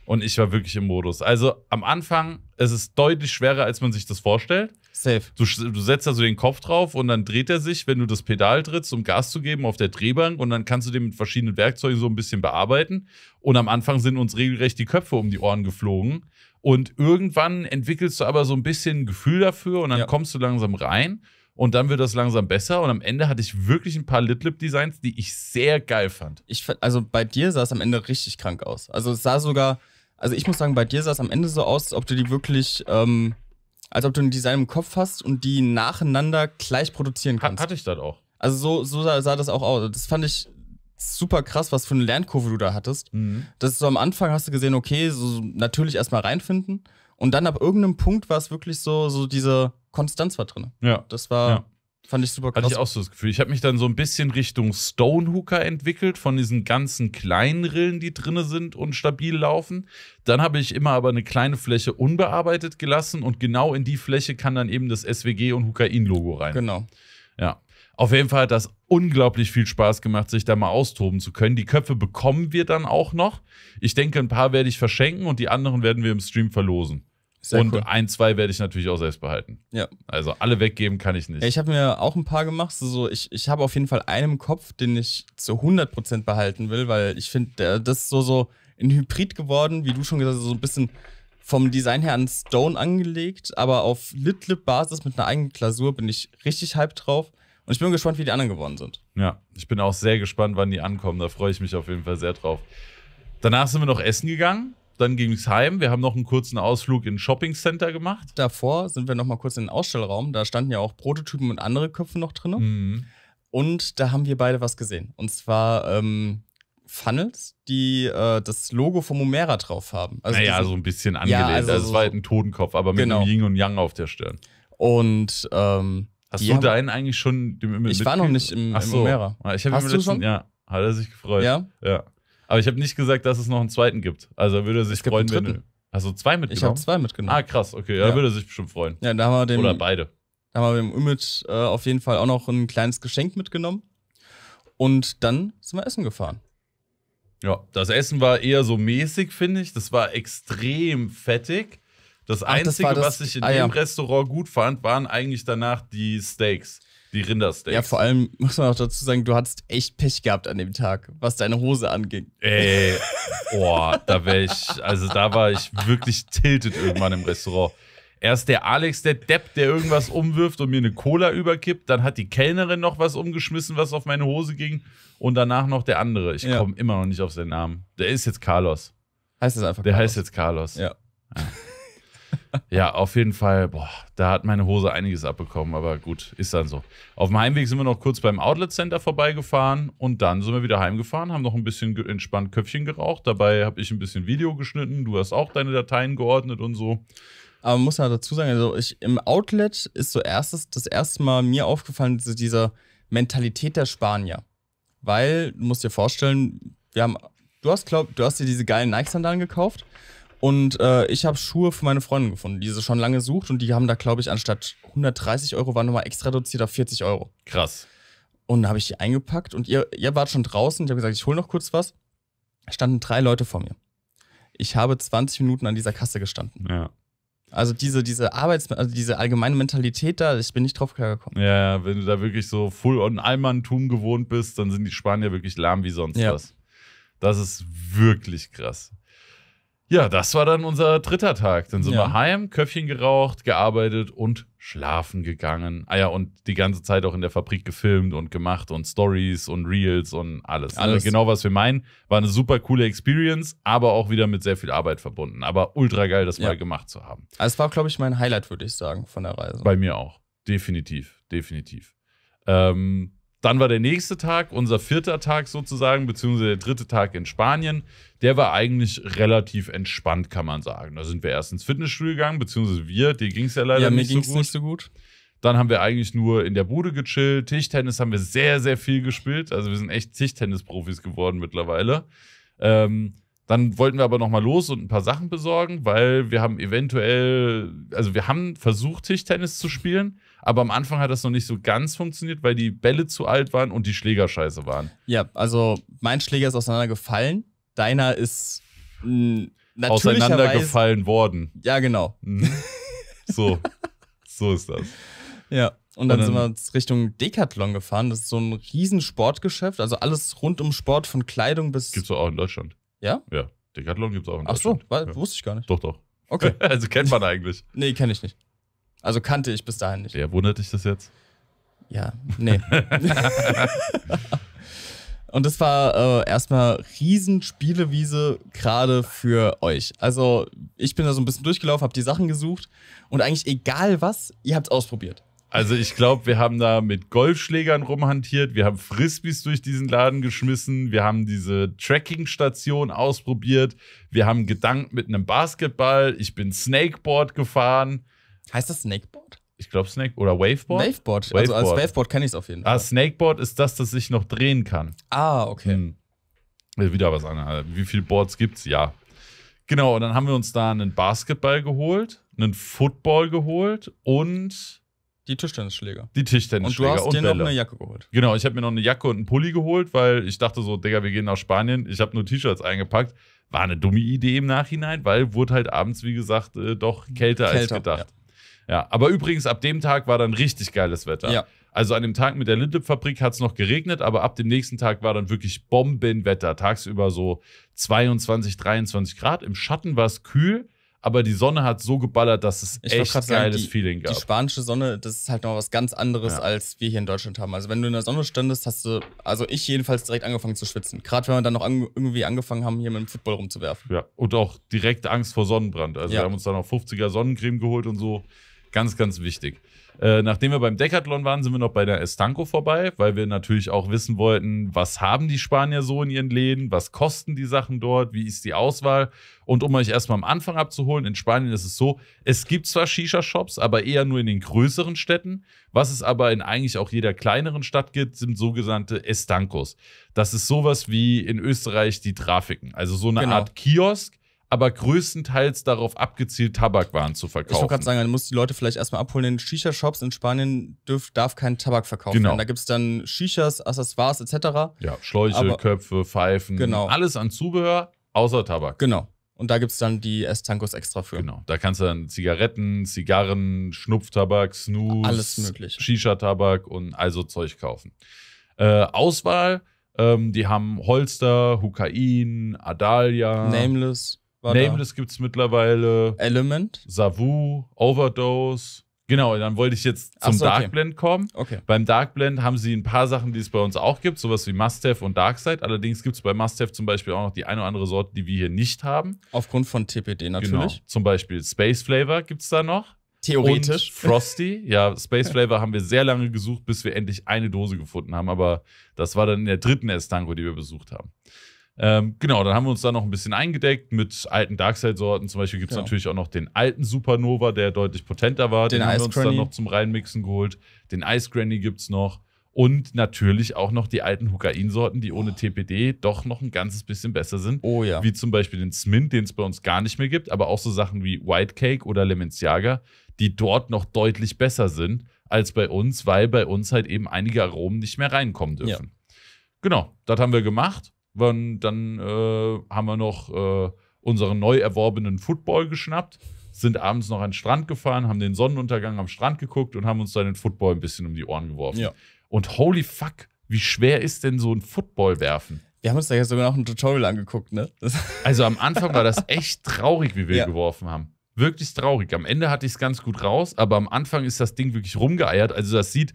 Und ich war wirklich im Modus. Also am Anfang es ist deutlich schwerer, als man sich das vorstellt. Safe. Du, du setzt so also den Kopf drauf und dann dreht er sich, wenn du das Pedal trittst, um Gas zu geben auf der Drehbank. Und dann kannst du den mit verschiedenen Werkzeugen so ein bisschen bearbeiten. Und am Anfang sind uns regelrecht die Köpfe um die Ohren geflogen. Und irgendwann entwickelst du aber so ein bisschen Gefühl dafür und dann ja. kommst du langsam rein und dann wird das langsam besser. Und am Ende hatte ich wirklich ein paar lip lip designs die ich sehr geil fand. Ich, also bei dir sah es am Ende richtig krank aus. Also es sah sogar, also ich muss sagen, bei dir sah es am Ende so aus, als ob du die wirklich, ähm, als ob du ein Design im Kopf hast und die nacheinander gleich produzieren kannst. Hat, hatte ich das auch. Also so, so sah, sah, das auch aus. Das fand ich super krass, was für eine Lernkurve du da hattest. Mhm. Das ist so am Anfang hast du gesehen, okay, so natürlich erstmal reinfinden. Und dann ab irgendeinem Punkt war es wirklich so, so diese Konstanz war drin. Ja. Das war. Ja. Fand ich super krass. Hatte ich auch so das Gefühl. Ich habe mich dann so ein bisschen Richtung Stonehooker entwickelt, von diesen ganzen kleinen Rillen, die drin sind und stabil laufen. Dann habe ich immer aber eine kleine Fläche unbearbeitet gelassen und genau in die Fläche kann dann eben das SWG und hukain logo rein. Genau. Auf jeden Fall hat das unglaublich viel Spaß gemacht, sich da mal austoben zu können. Die Köpfe bekommen wir dann auch noch. Ich denke, ein paar werde ich verschenken und die anderen werden wir im Stream verlosen. Sehr und cool. ein, zwei werde ich natürlich auch selbst behalten. Ja. Also alle weggeben kann ich nicht. Ich habe mir auch ein paar gemacht. Also ich, ich habe auf jeden Fall einen Kopf, den ich zu 100% behalten will, weil ich finde, das ist so, so ein Hybrid geworden, wie du schon gesagt hast, so ein bisschen vom Design her an Stone angelegt, aber auf Litlip-Basis mit einer eigenen Klausur bin ich richtig hyped drauf. Und ich bin gespannt, wie die anderen geworden sind. Ja, ich bin auch sehr gespannt, wann die ankommen. Da freue ich mich auf jeden Fall sehr drauf. Danach sind wir noch essen gegangen. Dann ging es heim. Wir haben noch einen kurzen Ausflug in ein Shopping Center gemacht. Davor sind wir noch mal kurz in den Ausstellraum. Da standen ja auch Prototypen und andere Köpfe noch drin. Mhm. Und da haben wir beide was gesehen. Und zwar ähm, Funnels, die äh, das Logo von Momera drauf haben. Also naja, so ein bisschen angelehnt. Ja, also, also es war halt ein Totenkopf, aber mit genau. einem Ying und Yang auf der Stirn. Und ähm, Hast ja, du deinen eigentlich schon dem Immel Ich war noch nicht im, Ach so. im Omera. Ah, ich habe im letzten schon? Jahr hat er sich gefreut. Ja. ja. Aber ich habe nicht gesagt, dass es noch einen zweiten gibt. Also würde er sich freuen, wenn du. Also zwei mitgenommen? Ich habe zwei mitgenommen. Ah, krass, okay. Ja, ja. würde er sich bestimmt freuen. Ja, da haben wir dem, Oder beide. Da haben wir dem Image äh, auf jeden Fall auch noch ein kleines Geschenk mitgenommen. Und dann sind wir essen gefahren. Ja, das Essen war eher so mäßig, finde ich. Das war extrem fettig. Das Ach, Einzige, das das, was ich in ah, dem ja. Restaurant gut fand, waren eigentlich danach die Steaks. Die Rindersteaks. Ja, vor allem muss man auch dazu sagen, du hattest echt Pech gehabt an dem Tag, was deine Hose anging. Ey, [laughs] boah, da wäre ich, also da war ich wirklich tiltet irgendwann im Restaurant. Erst der Alex, der Depp, der irgendwas umwirft und mir eine Cola überkippt. Dann hat die Kellnerin noch was umgeschmissen, was auf meine Hose ging. Und danach noch der andere. Ich ja. komme immer noch nicht auf seinen Namen. Der ist jetzt Carlos. Heißt es einfach Der Carlos. heißt jetzt Carlos. Ja. ja ja, auf jeden Fall, boah, da hat meine Hose einiges abbekommen, aber gut, ist dann so. Auf dem Heimweg sind wir noch kurz beim Outlet Center vorbeigefahren und dann sind wir wieder heimgefahren, haben noch ein bisschen entspannt Köpfchen geraucht. Dabei habe ich ein bisschen Video geschnitten, du hast auch deine Dateien geordnet und so. Aber man muss ja dazu sagen, also ich, im Outlet ist so erstes, das erste Mal mir aufgefallen, diese, diese Mentalität der Spanier. Weil, du musst dir vorstellen, wir haben, du hast, glaub, du hast dir diese geilen Nike-Sandalen gekauft und äh, ich habe Schuhe für meine Freundin gefunden, die sie schon lange sucht. Und die haben da, glaube ich, anstatt 130 Euro waren nochmal extra reduziert auf 40 Euro. Krass. Und da habe ich die eingepackt und ihr, ihr wart schon draußen. Ich habe gesagt, ich hole noch kurz was. Standen drei Leute vor mir. Ich habe 20 Minuten an dieser Kasse gestanden. Ja. Also diese, diese Arbeits-, also diese allgemeine Mentalität da, ich bin nicht drauf gekommen. Ja, wenn du da wirklich so full on Allmanntum gewohnt bist, dann sind die Spanier wirklich lahm wie sonst ja. was. Das ist wirklich krass. Ja, das war dann unser dritter Tag. Dann sind ja. wir heim, Köpfchen geraucht, gearbeitet und schlafen gegangen. Ah ja, und die ganze Zeit auch in der Fabrik gefilmt und gemacht und Stories und Reels und alles. Ne? alles. genau, was wir meinen. War eine super coole Experience, aber auch wieder mit sehr viel Arbeit verbunden. Aber ultra geil, das ja. mal gemacht zu haben. Also es war, glaube ich, mein Highlight, würde ich sagen, von der Reise. Bei mir auch. Definitiv, definitiv. Ähm, dann war der nächste Tag, unser vierter Tag sozusagen, beziehungsweise der dritte Tag in Spanien. Der war eigentlich relativ entspannt, kann man sagen. Da sind wir erst ins Fitnessstudio gegangen, beziehungsweise wir, dir ging es ja leider ja, nicht, so gut. nicht so gut. Dann haben wir eigentlich nur in der Bude gechillt. Tischtennis haben wir sehr, sehr viel gespielt. Also wir sind echt Tischtennis-Profis geworden mittlerweile. Ähm, dann wollten wir aber nochmal los und ein paar Sachen besorgen, weil wir haben eventuell, also wir haben versucht, Tischtennis zu spielen, aber am Anfang hat das noch nicht so ganz funktioniert, weil die Bälle zu alt waren und die Schläger scheiße waren. Ja, also mein Schläger ist auseinandergefallen, deiner ist auseinandergefallen worden. Ja, genau. Mhm. So, so ist das. Ja. Und dann, und dann, sind wir Richtung Decathlon gefahren. Das ist so ein Riesensportgeschäft. Also alles rund um Sport, von Kleidung bis. Gibt's auch in Deutschland. Ja? Ja. Decathlon gibt es auch in Ach so, weil, ja. wusste ich gar nicht. Doch, doch. Okay. [laughs] also kennt man eigentlich. Nee, kenne ich nicht. Also kannte ich bis dahin nicht. Ja, wundert dich das jetzt? Ja, nee. [laughs] Und das war äh, erstmal Riesenspielewiese gerade für euch. Also ich bin da so ein bisschen durchgelaufen, hab die Sachen gesucht und eigentlich egal was, ihr habt es ausprobiert. Also ich glaube, wir haben da mit Golfschlägern rumhantiert, wir haben Frisbees durch diesen Laden geschmissen, wir haben diese Tracking-Station ausprobiert, wir haben gedankt mit einem Basketball, ich bin Snakeboard gefahren. Heißt das Snakeboard? Ich glaube Snake oder Waveboard? Waveboard. Waveboard. Also als Waveboard kenne ich es auf jeden ah, Fall. Ah, Snakeboard ist das, das ich noch drehen kann. Ah, okay. Hm. Äh, wieder was anderes. Äh, wie viele Boards gibt es? Ja. Genau, und dann haben wir uns da einen Basketball geholt, einen Football geholt und die Tischtennisschläger. Die Tischtennisschläger. Und du hast und dir Bälle. noch eine Jacke geholt. Genau, ich habe mir noch eine Jacke und einen Pulli geholt, weil ich dachte so, Digga, wir gehen nach Spanien. Ich habe nur T-Shirts eingepackt. War eine dumme Idee im Nachhinein, weil wurde halt abends, wie gesagt, äh, doch kälter, kälter, als gedacht. Ja. ja. aber übrigens, ab dem Tag war dann richtig geiles Wetter. Ja. Also an dem Tag mit der Lindlip-Fabrik hat es noch geregnet, aber ab dem nächsten Tag war dann wirklich Bombenwetter. Tagsüber so 22, 23 Grad. Im Schatten war es kühl aber die Sonne hat so geballert, dass es ich echt geiles sagen, die, Feeling gab. Die spanische Sonne, das ist halt noch was ganz anderes, ja. als wir hier in Deutschland haben. Also wenn du in der Sonne standest, hast du, also ich jedenfalls direkt angefangen zu schwitzen. Gerade wenn wir dann noch an, irgendwie angefangen haben, hier mit dem Football rumzuwerfen. Ja, und auch direkt Angst vor Sonnenbrand. Also ja. wir haben uns dann noch 50er Sonnencreme geholt und so. Ganz, ganz wichtig. Äh, nachdem wir beim Decathlon waren, sind wir noch bei der Estanco vorbei, weil wir natürlich auch wissen wollten, was haben die Spanier so in ihren Läden, was kosten die Sachen dort, wie ist die Auswahl. Und um euch erstmal am Anfang abzuholen, in Spanien ist es so, es gibt zwar Shisha-Shops, aber eher nur in den größeren Städten. Was es aber in eigentlich auch jeder kleineren Stadt gibt, sind sogenannte Estancos. Das ist sowas wie in Österreich die Trafiken, also so eine genau. Art Kiosk aber größtenteils darauf abgezielt, Tabakwaren zu verkaufen. Ich wollte gerade sagen, dann muss die Leute vielleicht erstmal abholen. In Shisha-Shops in Spanien dürf, darf kein Tabak verkauft genau. werden. Da gibt es dann Shishas, Accessoires etc. Ja, Schläuche, aber, Köpfe, Pfeifen, genau. alles an Zubehör, außer Tabak. Genau. Und da gibt es dann die Estancos extra für. Genau. Da kannst du dann Zigaretten, Zigarren, Schnupftabak, Snooze, alles möglich. Shisha-Tabak und also Zeug kaufen. Äh, Auswahl, ähm, die haben Holster, Hukain, Adalia. Nameless. War Nameless da. es mittlerweile. Element. Savu, Overdose. Genau, dann wollte ich jetzt zum so, okay. Dark Blend kommen. Okay. Beim Dark Blend haben sie ein paar Sachen, die es bei uns auch gibt, sowas wie Must-Have und Darkside. Allerdings gibt es bei Must-Have zum Beispiel auch noch die eine oder andere Sorte, die wir hier nicht haben. Aufgrund von TPD genau. natürlich. Genau. Zum Beispiel Space Flavor gibt es da noch. Theoretisch. Und Frosty. [laughs] ja, Space Flavor haben wir sehr lange gesucht, bis wir endlich eine Dose gefunden haben. Aber das war dann in der dritten Estango, die wir besucht haben. Ähm, genau, dann haben wir uns da noch ein bisschen eingedeckt mit alten Darkseid-Sorten. Zum Beispiel gibt es genau. natürlich auch noch den alten Supernova, der deutlich potenter war. Den, den haben wir uns dann noch zum Reinmixen geholt. Den Ice Granny gibt es noch. Und natürlich auch noch die alten Hukain-Sorten, die ohne oh. TPD doch noch ein ganzes bisschen besser sind. Oh ja. Wie zum Beispiel den Smint, den es bei uns gar nicht mehr gibt, aber auch so Sachen wie White Cake oder Lemenciaga, die dort noch deutlich besser sind als bei uns, weil bei uns halt eben einige Aromen nicht mehr reinkommen dürfen. Ja. Genau, das haben wir gemacht. Dann, dann äh, haben wir noch äh, unseren neu erworbenen Football geschnappt, sind abends noch an den Strand gefahren, haben den Sonnenuntergang am Strand geguckt und haben uns dann den Football ein bisschen um die Ohren geworfen. Ja. Und holy fuck, wie schwer ist denn so ein Football werfen? Wir haben uns da ja sogar noch ein Tutorial angeguckt, ne? also am Anfang war das echt traurig, wie wir ja. geworfen haben wirklich traurig. Am Ende hatte ich es ganz gut raus, aber am Anfang ist das Ding wirklich rumgeeiert. Also das sieht,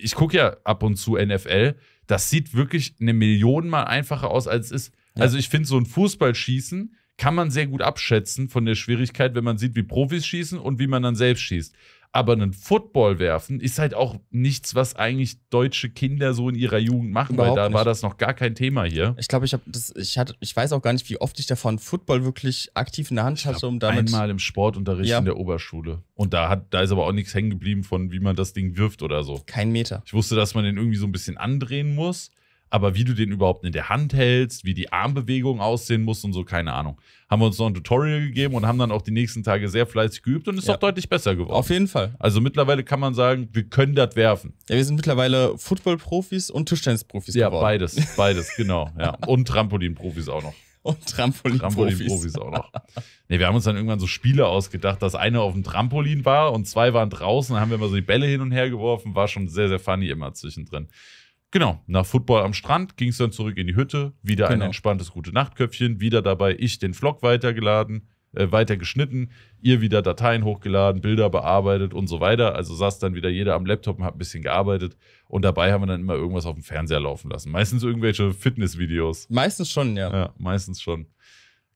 ich gucke ja ab und zu NFL, das sieht wirklich eine Million mal einfacher aus, als es ist. Ja. Also ich finde, so ein Fußballschießen kann man sehr gut abschätzen von der Schwierigkeit, wenn man sieht, wie Profis schießen und wie man dann selbst schießt. Aber einen Football werfen ist halt auch nichts, was eigentlich deutsche Kinder so in ihrer Jugend machen, Überhaupt weil da nicht. war das noch gar kein Thema hier. Ich glaube, ich habe das, ich hatte, ich weiß auch gar nicht, wie oft ich davon Football wirklich aktiv in der Hand hatte, um damit. Einmal im Sportunterricht ja. in der Oberschule. Und da hat, da ist aber auch nichts hängen geblieben von, wie man das Ding wirft oder so. Kein Meter. Ich wusste, dass man den irgendwie so ein bisschen andrehen muss. Aber wie du den überhaupt in der Hand hältst, wie die Armbewegung aussehen muss und so, keine Ahnung. Haben wir uns noch ein Tutorial gegeben und haben dann auch die nächsten Tage sehr fleißig geübt und ist ja. auch deutlich besser geworden. Auf jeden Fall. Also mittlerweile kann man sagen, wir können das werfen. Ja, wir sind mittlerweile Football-Profis und Tischtennis-Profis ja, geworden. Ja, beides, beides, genau. Ja. Und Trampolin-Profis auch noch. [laughs] Und Trampolin-Profis. Trampolin profis auch noch. Nee, wir haben uns dann irgendwann so Spiele ausgedacht, dass einer auf dem Trampolin war und zwei waren draußen, dann haben wir immer so die Bälle hin und her geworfen, war schon sehr, sehr funny immer zwischendrin. Genau, nach Football am Strand ging es dann zurück in die Hütte, wieder genau. ein entspanntes gute Nachtköpfchen, wieder dabei ich den Vlog weitergeladen, äh, weitergeschnitten, ihr wieder Dateien hochgeladen, Bilder bearbeitet und so weiter. Also saß dann wieder jeder am Laptop und hat ein bisschen gearbeitet und dabei haben wir dann immer irgendwas auf dem Fernseher laufen lassen. Meistens irgendwelche Fitnessvideos. Meistens schon, ja. Ja, meistens schon.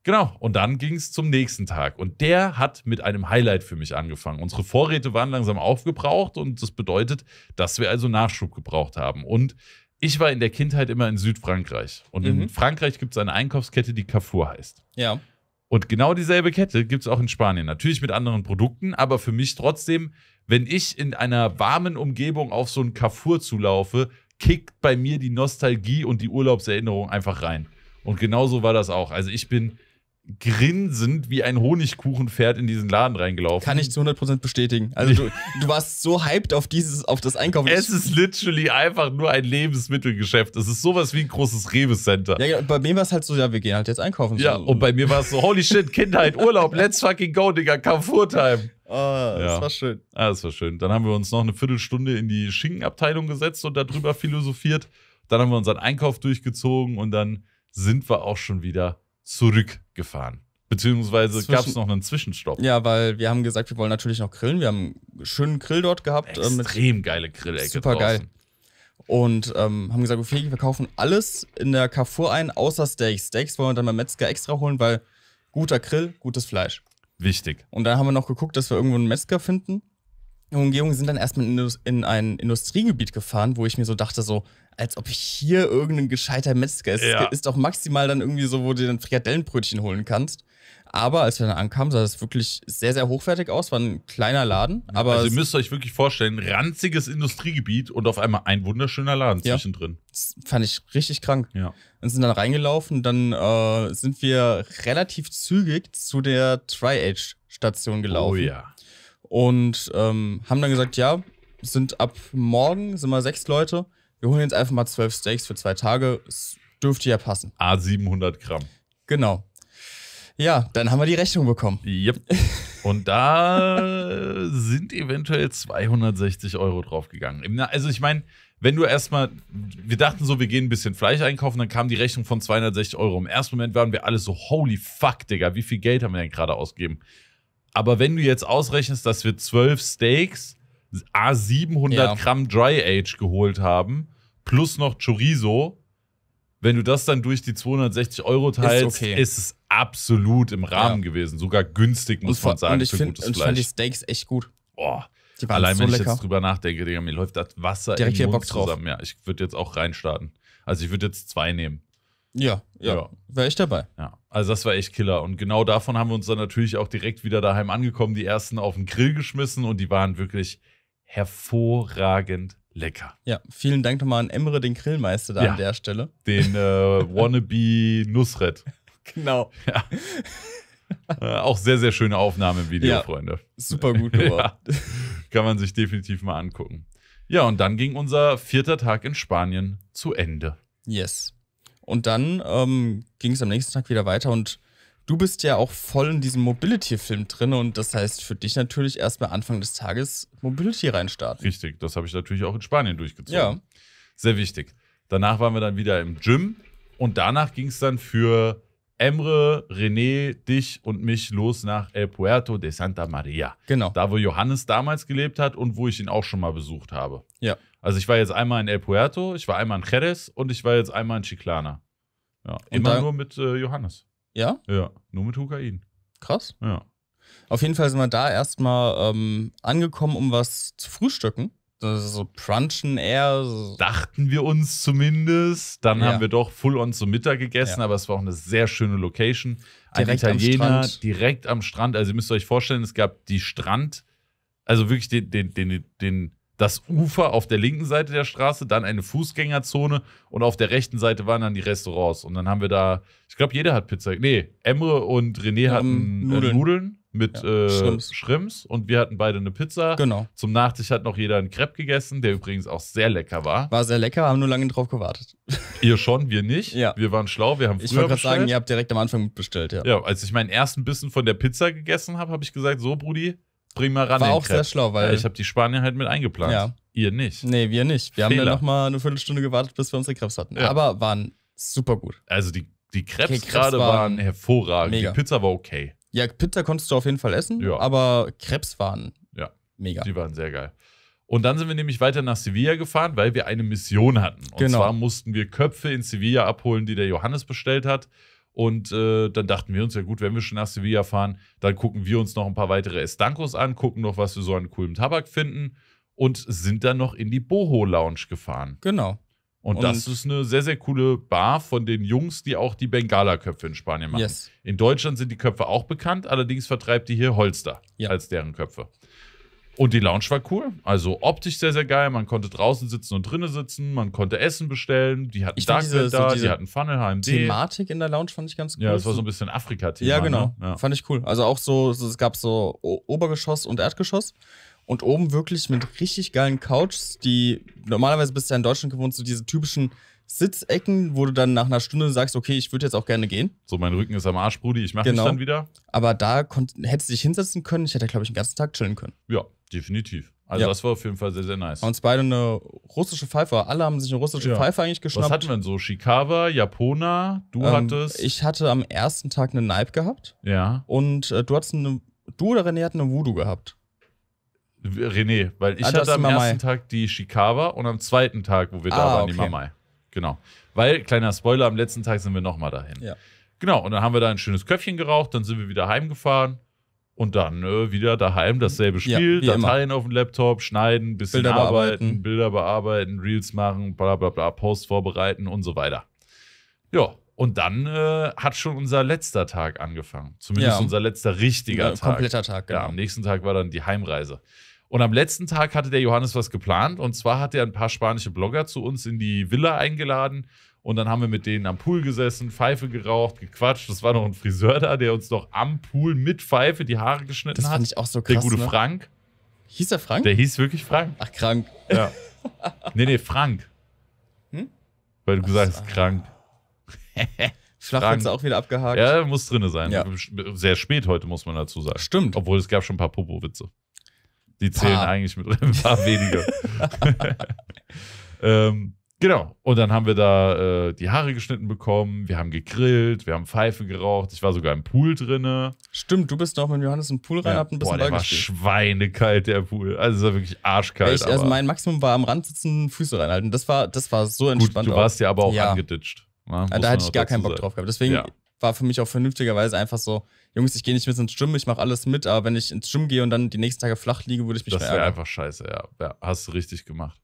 Genau, und dann ging es zum nächsten Tag. Und der hat mit einem Highlight für mich angefangen. Unsere Vorräte waren langsam aufgebraucht und das bedeutet, dass wir also Nachschub gebraucht haben. Und ich war in der Kindheit immer in Südfrankreich. Und mhm. in Frankreich gibt es eine Einkaufskette, die Carrefour heißt. Ja. Und genau dieselbe Kette gibt es auch in Spanien. Natürlich mit anderen Produkten, aber für mich trotzdem, wenn ich in einer warmen Umgebung auf so einen Carrefour zulaufe, kickt bei mir die Nostalgie und die Urlaubserinnerung einfach rein. Und genauso war das auch. Also ich bin grinsend wie ein Honigkuchenpferd in diesen Laden reingelaufen. Kann ich zu 100% bestätigen. Also du, du, warst so hyped auf dieses auf das Einkaufen. Es ist literally einfach nur ein Lebensmittelgeschäft. Es ist sowas wie ein großes Rewe-Center. Ja, bei mir war es halt so, ja, wir gehen halt jetzt einkaufen. Ja, und bei mir war es so, holy shit, Kindheit, Urlaub, [laughs] let's fucking go, Digga, comfort Oh, ah, das ja. war schön. Ah, das war schön. Dann haben wir uns noch eine Viertelstunde in die Schinkenabteilung gesetzt und darüber philosophiert. Dann haben wir unseren Einkauf durchgezogen und dann sind wir auch schon wieder zurückgefahren. Beziehungsweise gab es noch einen Zwischenstopp. Ja, weil wir haben gesagt, wir wollen natürlich noch grillen. Wir haben einen schönen Grill dort gehabt. Äh, Extrem ähm, geile Grillecke. Super geil. Und ähm, haben gesagt, okay, wir kaufen alles in der Carrefour ein, außer Steaks. Steaks wollen wir dann beim Metzger extra holen, weil guter Grill, gutes Fleisch. Wichtig. Und dann haben wir noch geguckt, dass wir irgendwo einen Metzger finden. Umgehung sind dann erstmal in, ein Industriegebiet gefahren, wo ich mir so dachte, so, als ob ich hier irgendein gescheiter Metzger ist. Ja. Ist doch maximal dann irgendwie so, wo du dann Frikadellenbrötchen holen kannst. Aber als wir dann ankamen, sah das wirklich sehr, sehr hochwertig aus. War ein kleiner Laden. Also aber also ihr müsst euch wirklich vorstellen, ranziges Industriegebiet und auf einmal ein wunderschöner Laden ja. zwischendrin. Das fand ich richtig krank. Ja. Und sind dann reingelaufen. Dann äh, sind wir relativ zügig zu der Tri-Age-Station gelaufen. Oh ja. Und ähm, haben dann gesagt, ja, sind ab morgen, sind mal sechs Leute. Wir holen jetzt einfach mal zwölf Steaks für zwei Tage. Es dürfte ja passen. A 700 Gramm. Genau. Ja, dann haben wir die Rechnung bekommen. Yep. [laughs] Und da sind eventuell 260 Euro draufgegangen. Also ich meine, wenn du erstmal, wir dachten so, wir gehen ein bisschen Fleisch einkaufen, dann kam die Rechnung von 260 Euro. Im ersten Moment waren wir alle so, holy fuck, Digga, wie viel Geld haben wir denn gerade ausgegeben? Aber wenn du jetzt ausrechnest, dass wir zwölf Steaks A 700 ja. Gramm Dry Age geholt haben, plus noch Chorizo, wenn du das dann durch die 260 Euro teilst, ist, okay. ist es absolut im Rahmen ja. gewesen. Sogar günstig, muss man sagen, und ich für find, gutes und Fleisch. Ich fand die Steaks echt gut. Boah. Die waren Allein, so wenn ich lecker. jetzt drüber nachdenke, Digga, mir läuft das Wasser Direkt im Mund Bock drauf. zusammen. Ja, ich würde jetzt auch reinstarten. Also ich würde jetzt zwei nehmen. Ja, ja, ja. Wäre ich dabei. Ja, also das war echt Killer. Und genau davon haben wir uns dann natürlich auch direkt wieder daheim angekommen, die ersten auf den Grill geschmissen und die waren wirklich hervorragend lecker. Ja, vielen Dank nochmal an Emre, den Grillmeister da ja, an der Stelle. Den äh, Wannabe Nusret. [laughs] Genau. Ja. Äh, auch sehr, sehr schöne Aufnahme im Video, ja, Freunde. Super gut geworden. [laughs] ja, kann man sich definitiv mal angucken. Ja, und dann ging unser vierter Tag in Spanien zu Ende. Yes. Und dann ähm, ging es am nächsten Tag wieder weiter und du bist ja auch voll in diesem Mobility-Film drin und das heißt für dich natürlich erstmal Anfang des Tages Mobility reinstarten. Richtig, das habe ich natürlich auch in Spanien durchgezogen. Ja. Sehr wichtig. Danach waren wir dann wieder im Gym und danach ging es dann für Emre, René, dich und mich los nach El Puerto de Santa Maria. Genau. Da, wo Johannes damals gelebt hat und wo ich ihn auch schon mal besucht habe. Ja. Also ich war jetzt einmal in El Puerto, ich war einmal in Jerez und ich war jetzt einmal in Chiclana. Ja, immer nur mit äh, Johannes. Ja? Ja, nur mit Hukain. Krass. Ja. Auf jeden Fall sind wir da erstmal ähm, angekommen, um was zu frühstücken. So Crunchen eher. So Dachten wir uns zumindest. Dann ja. haben wir doch full on zum Mittag gegessen, ja. aber es war auch eine sehr schöne Location. Ein direkt Italiener am direkt am Strand. Also ihr müsst euch vorstellen, es gab die Strand, also wirklich den, den, den, den das Ufer auf der linken Seite der Straße, dann eine Fußgängerzone und auf der rechten Seite waren dann die Restaurants. Und dann haben wir da, ich glaube, jeder hat Pizza. Nee, Emre und René hatten äh, Nudeln. Äh, Nudeln. mit ja, äh, Schrimps. und wir hatten beide eine Pizza. Genau. Zum Nachtisch hat noch jeder einen Crepe gegessen, der übrigens auch sehr lecker war. War sehr lecker, haben nur lange drauf gewartet. Ihr schon, wir nicht. Ja. Wir waren schlau, wir haben früher Ich wollte gerade sagen, ihr habt direkt am Anfang bestellt, ja. Ja, als ich meinen ersten Bissen von der Pizza gegessen habe, habe ich gesagt, so Brudi, bring mal ran. War auch Crepe. sehr schlau, weil. Ja, ich habe die Spanier halt mit eingeplant. Ja. Ihr nicht. Nee, wir nicht. Wir Fehler. haben ja nochmal eine Viertelstunde gewartet, bis wir unsere Krebs hatten. Ja. Aber waren super gut. Also die, die Krebs, okay, gerade waren, waren, hervorragend. Mega. Die Pizza war okay. Ja, Pizza konntest du auf jeden Fall essen, ja. aber Krebs waren ja. mega. Die waren sehr geil. Und dann sind wir nämlich weiter nach Sevilla gefahren, weil wir eine Mission hatten. Und genau. zwar mussten wir Köpfe in Sevilla abholen, die der Johannes bestellt hat. Und äh, dann dachten wir uns, ja gut, wenn wir schon nach Sevilla fahren, dann gucken wir uns noch ein paar weitere Estancos an, gucken noch, was wir so an coolem Tabak finden und sind dann noch in die Boho Lounge gefahren. Genau. Und, und das ist eine sehr, sehr coole Bar von den Jungs, die auch die Bengala-Köpfe in Spanien machen. Yes. In Deutschland sind die Köpfe auch bekannt, allerdings vertreibt die hier Holster ja. als deren Köpfe. Und die Lounge war cool. Also optisch sehr, sehr geil. Man konnte draußen sitzen und drinnen sitzen. Man konnte Essen bestellen. Die hatten Darkwell da, so die hatten Funnelheim. Die Thematik in der Lounge fand ich ganz cool. Ja, das war so ein bisschen Afrika-Thema. Ja, genau. Ne? Ja. Fand ich cool. Also auch so, so es gab so Obergeschoss und Erdgeschoss. Und oben wirklich mit richtig geilen Couches, die normalerweise bist du ja in Deutschland gewohnt, so diese typischen Sitzecken, wo du dann nach einer Stunde sagst, okay, ich würde jetzt auch gerne gehen. So, mein Rücken ist am Arsch, Brudi, ich mache genau. mich dann wieder. Aber da hättest du dich hinsetzen können, ich hätte, glaube ich, den ganzen Tag chillen können. Ja, Definitiv. Also ja. das war auf jeden Fall sehr, sehr nice. Uns beide eine russische Pfeife. Alle haben sich eine russische ja. Pfeife eigentlich geschnappt. Was hatten wir denn so? Shikawa, Japona, du ähm, hattest. Ich hatte am ersten Tag eine Nipe gehabt. Ja. Und äh, du hattest eine. Du oder René hatten eine Voodoo gehabt. René, weil ich ah, hatte am ersten Tag die Shikawa und am zweiten Tag, wo wir ah, da waren, okay. die Mamai. Genau. Weil, kleiner Spoiler, am letzten Tag sind wir nochmal dahin. Ja. Genau, und dann haben wir da ein schönes Köpfchen geraucht, dann sind wir wieder heimgefahren, und dann äh, wieder daheim dasselbe Spiel, ja, Dateien immer. auf dem Laptop, schneiden, bisschen Bilder arbeiten, bearbeiten. Bilder bearbeiten, Reels machen, bla bla bla, Post vorbereiten und so weiter. Ja, und dann äh, hat schon unser letzter Tag angefangen. Zumindest ja. unser letzter richtiger ja, Tag. Kompletter Tag, genau. Ja, am nächsten Tag war dann die Heimreise. Und am letzten Tag hatte der Johannes was geplant. Und zwar hat er ein paar spanische Blogger zu uns in die Villa eingeladen und dann haben wir mit denen am Pool gesessen, Pfeife geraucht, gequatscht. Das war noch ein Friseur da, der uns noch am Pool mit Pfeife die Haare geschnitten hat. Das fand ich auch so krass. Der gute ne? Frank. Hieß er Frank? Der hieß wirklich Frank. Ach, krank. Ja. nee, nee, Frank. Hm? Weil du Ach, gesagt hast, krank. Flachwitze [laughs] auch wieder abgehakt. Ja, muss drin sein. Ja. Sehr spät heute, muss man dazu sagen. Stimmt. Obwohl es gab schon ein paar Popo-Witze. Die zählen paar. eigentlich mit [laughs] ein paar weniger. [laughs] ähm, Genau. Und dann haben wir da äh, die Haare geschnitten bekommen, wir haben gegrillt, wir haben Pfeife geraucht, ich war sogar im Pool drinne. Stimmt, du bist doch mit Johannes im Pool rein, ja. habt ein bisschen Boah, der war gespielt. schweinekalt, der Pool. Also es war wirklich arschkalt. Ich, also mein Maximum war am Rand sitzen, Füße reinhalten. Das war, das war so entspannt. Gut, du warst ja aber auch ja. angeditscht. Na, ne? da hatte ich gar keinen Bock sein. drauf gehabt. Deswegen ja. war für mich auch vernünftigerweise einfach so, Jungs, ich gehe nicht mit ins Gym, ich mache alles mit, aber wenn ich ins Gym gehe und dann die nächsten Tage flach liege, würde ich mich Das wäre einfach scheiße, ja. ja. Hast du richtig gemacht.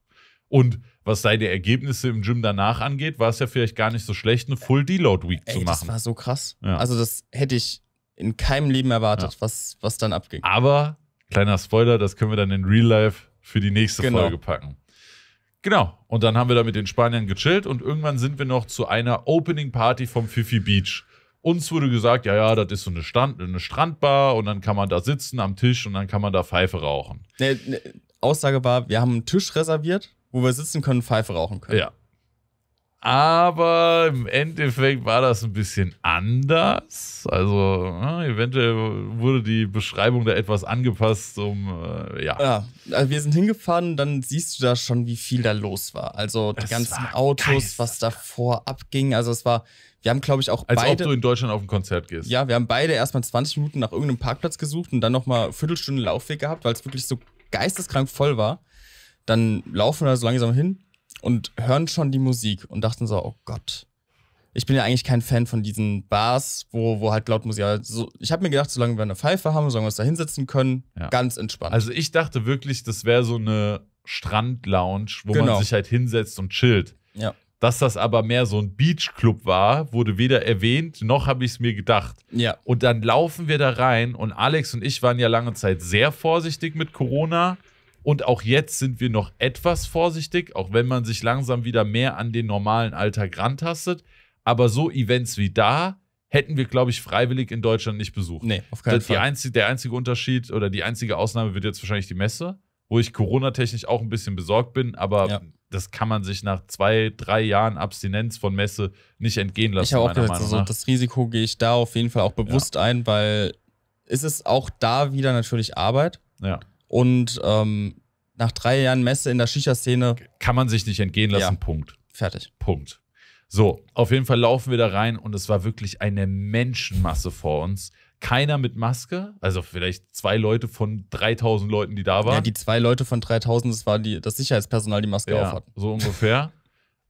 Und was seine Ergebnisse im Gym danach angeht, war es ja vielleicht gar nicht so schlecht, eine Full Deload Week Ey, zu machen. Das war so krass. Ja. Also, das hätte ich in keinem Leben erwartet, ja. was, was dann abging. Aber, kleiner Spoiler, das können wir dann in Real Life für die nächste genau. Folge packen. Genau. Und dann haben wir da mit den Spaniern gechillt und irgendwann sind wir noch zu einer Opening Party vom Fifi Beach. Uns wurde gesagt, ja, ja, das ist so eine, Stand, eine Strandbar und dann kann man da sitzen am Tisch und dann kann man da Pfeife rauchen. Nee, nee, Aussage war, wir haben einen Tisch reserviert wo wir sitzen können, Pfeife rauchen können. Ja. Aber im Endeffekt war das ein bisschen anders. Also ja, eventuell wurde die Beschreibung da etwas angepasst, um äh, ja. Ja, also wir sind hingefahren, dann siehst du da schon, wie viel da los war. Also die es ganzen Autos, Geist. was davor abging. Also es war, wir haben glaube ich auch Als beide. Als ob du in Deutschland auf ein Konzert gehst. Ja, wir haben beide erstmal 20 Minuten nach irgendeinem Parkplatz gesucht und dann nochmal Viertelstunden Laufweg gehabt, weil es wirklich so geisteskrank voll war dann laufen wir da so langsam hin und hören schon die Musik und dachten so, oh Gott. Ich bin ja eigentlich kein Fan von diesen Bars, wo, wo halt laut Musik. Also ich habe mir gedacht, solange wir eine Pfeife haben, solange wir uns da hinsetzen können, ja. ganz entspannt. Also ich dachte wirklich, das wäre so eine Strandlounge, wo genau. man sich halt hinsetzt und chillt. Ja. Dass das aber mehr so ein Beachclub war, wurde weder erwähnt, noch habe ich es mir gedacht. Ja. Und dann laufen wir da rein und Alex und ich waren ja lange Zeit sehr vorsichtig mit Corona und auch jetzt sind wir noch etwas vorsichtig, auch wenn man sich langsam wieder mehr an den normalen Alltag rantastet. Aber so Events wie da hätten wir, glaube ich, freiwillig in Deutschland nicht besucht. Nee, auf keinen das, Fall. Einzige, der einzige Unterschied oder die einzige Ausnahme wird jetzt wahrscheinlich die Messe, wo ich Corona-technisch auch ein bisschen besorgt bin, aber ja. das kann man sich nach zwei, drei Jahren Abstinenz von Messe nicht entgehen lassen. Ich habe auch gesagt, also das Risiko gehe ich da auf jeden Fall auch bewusst ja. ein, weil es ist auch da wieder natürlich Arbeit. Ja. Und ähm, nach drei Jahren Messe in der Shisha-Szene. Kann man sich nicht entgehen lassen, ja. Punkt. Fertig. Punkt. So, auf jeden Fall laufen wir da rein und es war wirklich eine Menschenmasse vor uns. Keiner mit Maske, also vielleicht zwei Leute von 3000 Leuten, die da waren. Ja, die zwei Leute von 3000, das war die, das Sicherheitspersonal, die Maske ja, auf hatten. So ungefähr.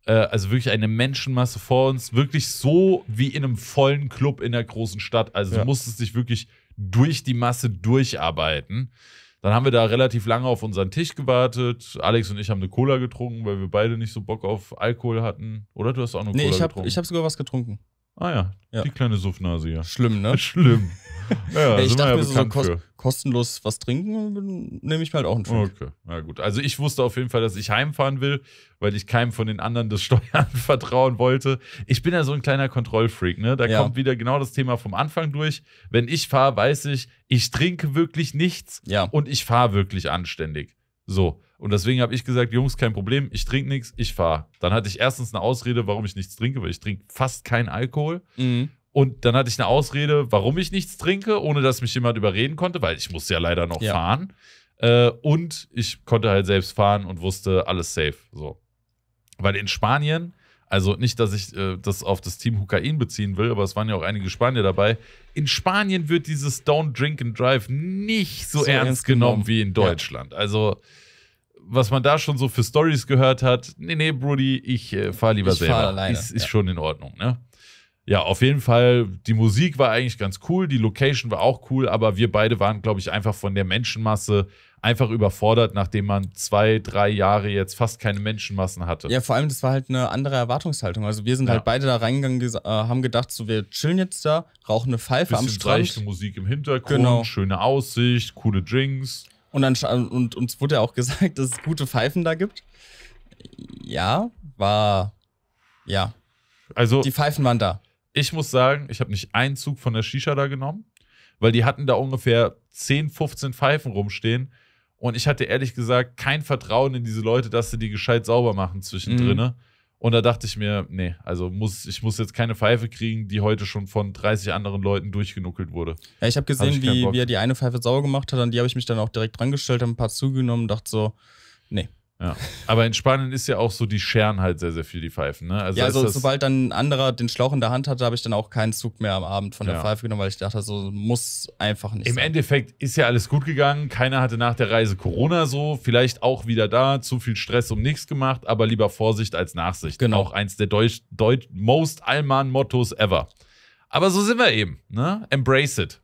äh, also wirklich eine Menschenmasse vor uns, wirklich so wie in einem vollen Club in der großen Stadt. Also ja. du musstest dich wirklich durch die Masse durcharbeiten. Dann haben wir da relativ lange auf unseren Tisch gewartet. Alex und ich haben eine Cola getrunken, weil wir beide nicht so Bock auf Alkohol hatten. Oder du hast auch eine nee, Cola ich hab, getrunken? Nee, ich habe sogar was getrunken. Ah ja, ja. die kleine Suffnase hier. Schlimm, ne? [laughs] Schlimm. [laughs] ja, ich dachte ja mir so, kos für. kostenlos was trinken, nehme ich mir halt auch einen Drink. Okay, na gut. Also ich wusste auf jeden Fall, dass ich heimfahren will, weil ich keinem von den anderen das [laughs] Steuern [laughs] vertrauen wollte. Ich bin ja so ein kleiner Kontrollfreak, ne? Da ja. kommt wieder genau das Thema vom Anfang durch. Wenn ich fahre, weiß ich, ich trinke wirklich nichts ja. und ich fahre wirklich anständig. So. Und deswegen habe ich gesagt, Jungs, kein Problem, ich trinke nichts, ich fahre. Dann hatte ich erstens eine Ausrede, warum ich nichts trinke, weil ich trinke fast keinen Alkohol. Mhm. Und dann hatte ich eine Ausrede, warum ich nichts trinke, ohne dass mich jemand überreden konnte, weil ich musste ja leider noch ja. fahren. Äh, und ich konnte halt selbst fahren und wusste, alles safe. So. Weil in Spanien, also nicht, dass ich äh, das auf das Team Hukain beziehen will, aber es waren ja auch einige Spanier dabei. In Spanien wird dieses Don't Drink and Drive nicht so, so ernst, ernst genommen, wie in Deutschland. Ja. Also was man da schon so für Stories gehört hat, nee, nee, Brody, ich äh, fahre lieber ich selber. Fahr alleine. Ist, ist ja. schon in Ordnung, ne? ja, auf jeden Fall, die Musik war eigentlich ganz cool, die Location war auch cool, aber wir beide waren, glaube ich, einfach von der Menschenmasse einfach überfordert, nachdem man zwei, drei Jahre jetzt fast keine Menschenmassen hatte. Ja, vor allem, das war halt eine andere Erwartungshaltung. Also wir sind ja. halt beide da reingegangen, äh, haben gedacht, so wir chillen jetzt da, rauchen eine Pfeife Bisschen am Strand. Bisschen Musik im Hintergrund, genau. schöne Aussicht, coole Drinks. Und, dann, und uns wurde ja auch [laughs] gesagt, dass es gute Pfeifen da gibt. Ja, war, ja. Also, die Pfeifen waren da ich muss sagen, ich habe nicht einen Zug von der Shisha da genommen, weil die hatten da ungefähr 10, 15 Pfeifen rumstehen. Und ich hatte ehrlich gesagt kein Vertrauen in diese Leute, dass sie die gescheit sauber machen zwischendrin. Mhm. Ne? Und da dachte ich mir, nee, also muss, ich muss jetzt keine Pfeife kriegen, die heute schon von 30 anderen Leuten durchgenuckelt wurde. Ja, ich habe gesehen, hab ich wie, wie er die eine Pfeife sauber gemacht hat, an die habe ich mich dann auch direkt drangestellt, habe ein paar zugenommen und dachte so, nee, ja. Aber in Spanien ist ja auch so, die scheren halt sehr, sehr viel die Pfeifen. Ne? Also ja, also sobald dann ein anderer den Schlauch in der Hand hatte, habe ich dann auch keinen Zug mehr am Abend von der ja. Pfeife genommen, weil ich dachte, so muss einfach nicht. Im sein. Endeffekt ist ja alles gut gegangen. Keiner hatte nach der Reise Corona so, vielleicht auch wieder da, zu viel Stress um nichts gemacht, aber lieber Vorsicht als Nachsicht. Genau. Auch eins der Deutsch, Deutsch most Alman Mottos ever. Aber so sind wir eben. Ne? Embrace it.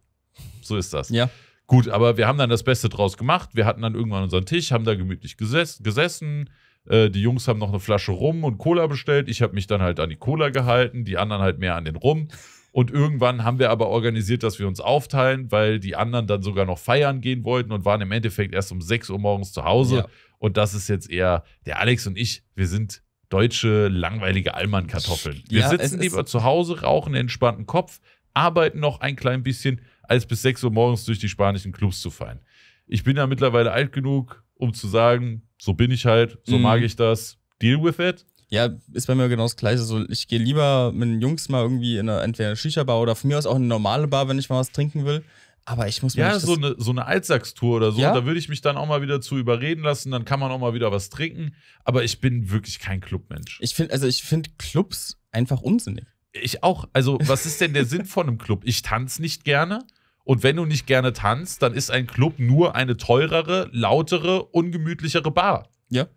So ist das. Ja. Gut, aber wir haben dann das Beste draus gemacht. Wir hatten dann irgendwann unseren Tisch, haben da gemütlich geses gesessen. Äh, die Jungs haben noch eine Flasche Rum und Cola bestellt. Ich habe mich dann halt an die Cola gehalten, die anderen halt mehr an den Rum. Und irgendwann haben wir aber organisiert, dass wir uns aufteilen, weil die anderen dann sogar noch feiern gehen wollten und waren im Endeffekt erst um 6 Uhr morgens zu Hause. Ja. Und das ist jetzt eher der Alex und ich, wir sind deutsche langweilige Allmann-Kartoffeln. Wir ja, sitzen lieber zu Hause, rauchen einen entspannten Kopf, arbeiten noch ein klein bisschen als bis 6 Uhr morgens durch die spanischen Clubs zu fallen. Ich bin ja mittlerweile alt genug, um zu sagen, so bin ich halt, so mhm. mag ich das, deal with it. Ja, ist bei mir genau das Gleiche. Also ich gehe lieber mit den Jungs mal irgendwie in eine, entweder eine Shisha-Bar oder von mir aus auch eine normale Bar, wenn ich mal was trinken will. Aber ich muss mir Ja, so eine, so eine Alltagstour oder so. Ja? Da würde ich mich dann auch mal wieder zu überreden lassen. Dann kann man auch mal wieder was trinken. Aber ich bin wirklich kein Clubmensch. Ich finde, also ich Clubs einfach unsinnig. Ich auch. Also, was ist denn der Sinn von einem Club? Ich tanze nicht gerne. Und wenn du nicht gerne tanzt, dann ist ein Club nur eine teurere, lautere, ungemütlichere Bar. Ja.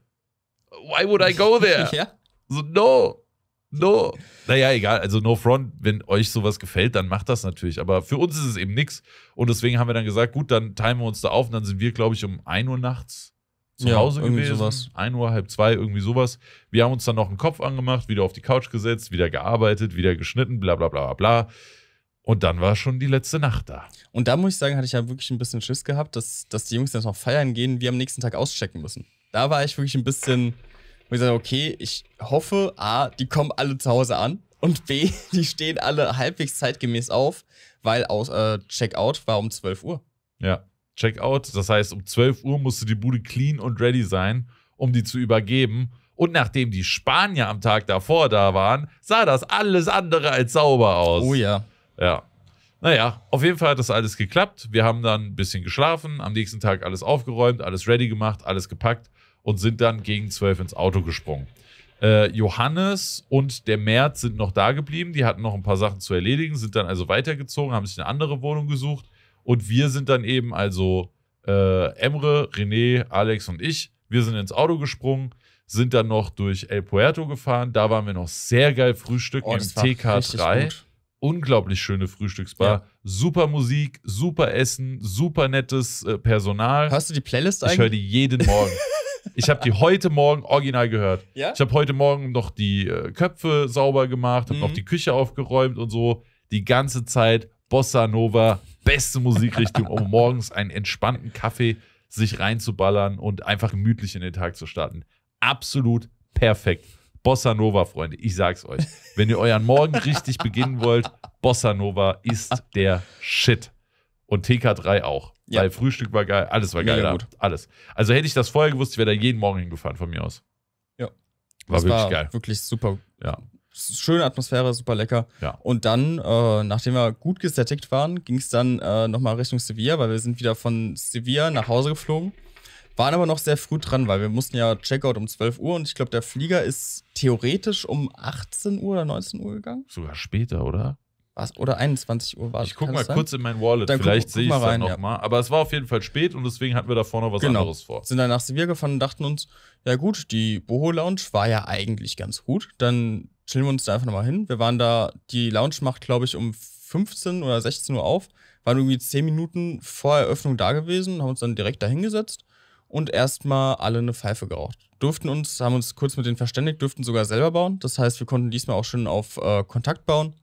Why would I go there? [laughs] ja. So, no. No. Naja, egal. Also, no front. Wenn euch sowas gefällt, dann macht das natürlich. Aber für uns ist es eben nichts. Und deswegen haben wir dann gesagt, gut, dann teilen wir uns da auf. Und dann sind wir, glaube ich, um 1 Uhr nachts zu ja, Hause gewesen. Sowas. 1 Uhr, halb zwei, irgendwie sowas. Wir haben uns dann noch einen Kopf angemacht, wieder auf die Couch gesetzt, wieder gearbeitet, wieder geschnitten, bla, bla, bla, bla. Und dann war schon die letzte Nacht da. Und da muss ich sagen, hatte ich ja wirklich ein bisschen Schiss gehabt, dass, dass die Jungs jetzt noch feiern gehen, wir am nächsten Tag auschecken müssen. Da war ich wirklich ein bisschen, wo ich sage, okay, ich hoffe, A, die kommen alle zu Hause an und B, [laughs] die stehen alle halbwegs zeitgemäß auf, weil aus, äh, Checkout war um 12 Uhr. Ja, Checkout, das heißt, um 12 Uhr musste die Bude clean und ready sein, um die zu übergeben. Und nachdem die Spanier am Tag davor da waren, sah das alles andere als sauber aus. Oh ja. Ja. Naja, auf jeden Fall hat das alles geklappt. Wir haben dann ein bisschen geschlafen, am nächsten Tag alles aufgeräumt, alles ready gemacht, alles gepackt und sind dann gegen 12 ins Auto gesprungen. Äh, Johannes und der Merz sind noch da geblieben. Die hatten noch ein paar Sachen zu erledigen, sind dann also weitergezogen, haben sich eine andere Wohnung gesucht. Und wir sind dann eben, also äh, Emre, René, Alex und ich, wir sind ins Auto gesprungen, sind dann noch durch El Puerto gefahren. Da waren wir noch sehr geil frühstücken oh, im TK3 unglaublich schöne Frühstücksbar. Ja. Super Musik, super Essen, super nettes äh, Personal. Hörst du die Playlist eigentlich? Ich höre die jeden Morgen. [laughs] ich habe die heute Morgen original gehört. Ja? Ich habe heute Morgen noch die äh, Köpfe sauber gemacht, habe mhm. noch die Küche aufgeräumt und so. Die ganze Zeit Bossa Nova, beste Musikrichtung, um [laughs] morgens einen entspannten Kaffee sich reinzuballern und einfach gemütlich in den Tag zu starten. Absolut perfekt. Bossa Nova, Freunde, ich sag's euch. Wenn ihr euren Morgen richtig beginnen wollt, Bossa Nova ist der Shit. Und TK3 auch. Ja. Weil Frühstück war geil, alles war geil. Gut. Alles. Also hätte ich das vorher gewusst, ich wäre da jeden Morgen hingefahren von mir aus. Ja. War das wirklich war geil. Wirklich super. Ja. Schöne Atmosphäre, super lecker. Ja. Und dann, äh, nachdem wir gut gesättigt waren, ging es dann äh, nochmal Richtung Sevilla, weil wir sind wieder von Sevilla nach Hause geflogen waren aber noch sehr früh dran, weil wir mussten ja Checkout um 12 Uhr und ich glaube, der Flieger ist theoretisch um 18 Uhr oder 19 Uhr gegangen. Sogar später, oder? War's, oder 21 Uhr war es. Ich gucke mal sein? kurz in mein Wallet, dann vielleicht sehe ich es dann nochmal. Ja. Aber es war auf jeden Fall spät und deswegen hatten wir da vorne was genau. anderes vor. Sind dann nach Sevilla gefahren und dachten uns, ja gut, die Boho Lounge war ja eigentlich ganz gut. Dann chillen wir uns da einfach nochmal hin. Wir waren da, die Lounge macht, glaube ich, um 15 oder 16 Uhr auf. Waren irgendwie 10 Minuten vor Eröffnung da gewesen, haben uns dann direkt da hingesetzt und erstmal alle eine Pfeife geraucht. Durften uns, haben uns kurz mit denen verständigt, durften sogar selber bauen. Das heißt, wir konnten diesmal auch schön auf äh, Kontakt bauen.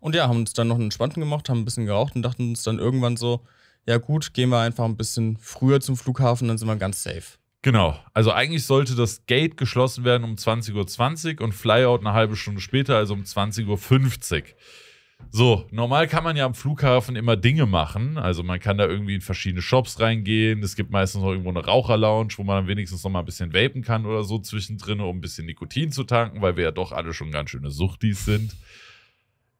Und ja, haben uns dann noch einen Entspannten gemacht, haben ein bisschen geraucht und dachten uns dann irgendwann so, ja gut, gehen wir einfach ein bisschen früher zum Flughafen, dann sind wir ganz safe. Genau, also eigentlich sollte das Gate geschlossen werden um 20.20 .20 Uhr und Flyout eine halbe Stunde später, also um 20.50 Uhr. So, normal kann man ja am Flughafen immer Dinge machen. Also man kann da irgendwie in verschiedene Shops reingehen. Es gibt meistens noch irgendwo eine Raucherlounge, wo man dann wenigstens noch mal ein bisschen vapen kann oder so zwischendrin, um ein bisschen Nikotin zu tanken, weil wir ja doch alle schon ganz schöne Suchtis sind.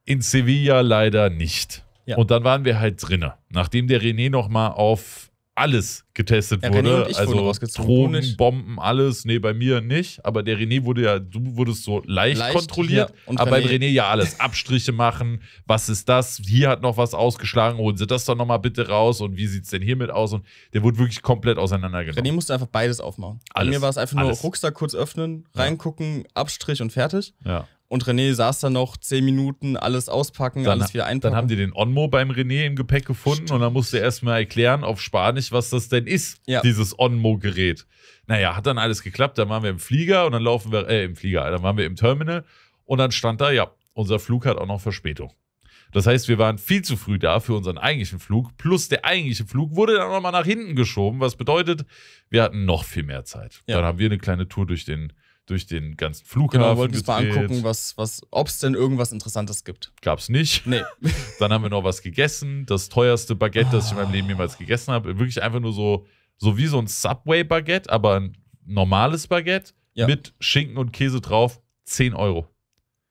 In Sevilla leider nicht. Ja. Und dann waren wir halt drinnen. Nachdem der René noch mal auf alles getestet ja, wurde. also Drohnen, Bomben, alles. Nee, bei mir nicht. Aber der René wurde ja, du wurdest so leicht, leicht kontrolliert. Ja. aber bei René ja alles. Abstriche machen. Was ist das? Hier hat noch was ausgeschlagen. Holen Sie das doch nochmal bitte raus. Und wie sieht es denn hiermit aus? Und der wurde wirklich komplett auseinandergenommen. René musste einfach beides aufmachen. Alles. Bei mir war es einfach nur alles. Rucksack kurz öffnen, reingucken, Abstrich und fertig. Ja. Und René saß dann noch zehn Minuten, alles auspacken, dann, alles wieder einpacken. Dann haben die den Onmo beim René im Gepäck gefunden Stimmt. und dann musste er erstmal erklären auf Spanisch, was das denn ist, ja. dieses Onmo-Gerät. Naja, hat dann alles geklappt. Dann waren wir im Flieger und dann laufen wir, äh, im Flieger, dann waren wir im Terminal und dann stand da, ja, unser Flug hat auch noch Verspätung. Das heißt, wir waren viel zu früh da für unseren eigentlichen Flug, plus der eigentliche Flug wurde dann nochmal nach hinten geschoben, was bedeutet, wir hatten noch viel mehr Zeit. Ja. Dann haben wir eine kleine Tour durch den durch den ganzen Flughafen. Genau, wollten uns mal angucken, was, was, ob es denn irgendwas Interessantes gibt. Gab es nicht. Nee. [laughs] Dann haben wir noch was gegessen. Das teuerste Baguette, das ich in meinem Leben jemals gegessen habe. Wirklich einfach nur so, so wie so ein Subway-Baguette, aber ein normales Baguette ja. mit Schinken und Käse drauf. 10 Euro.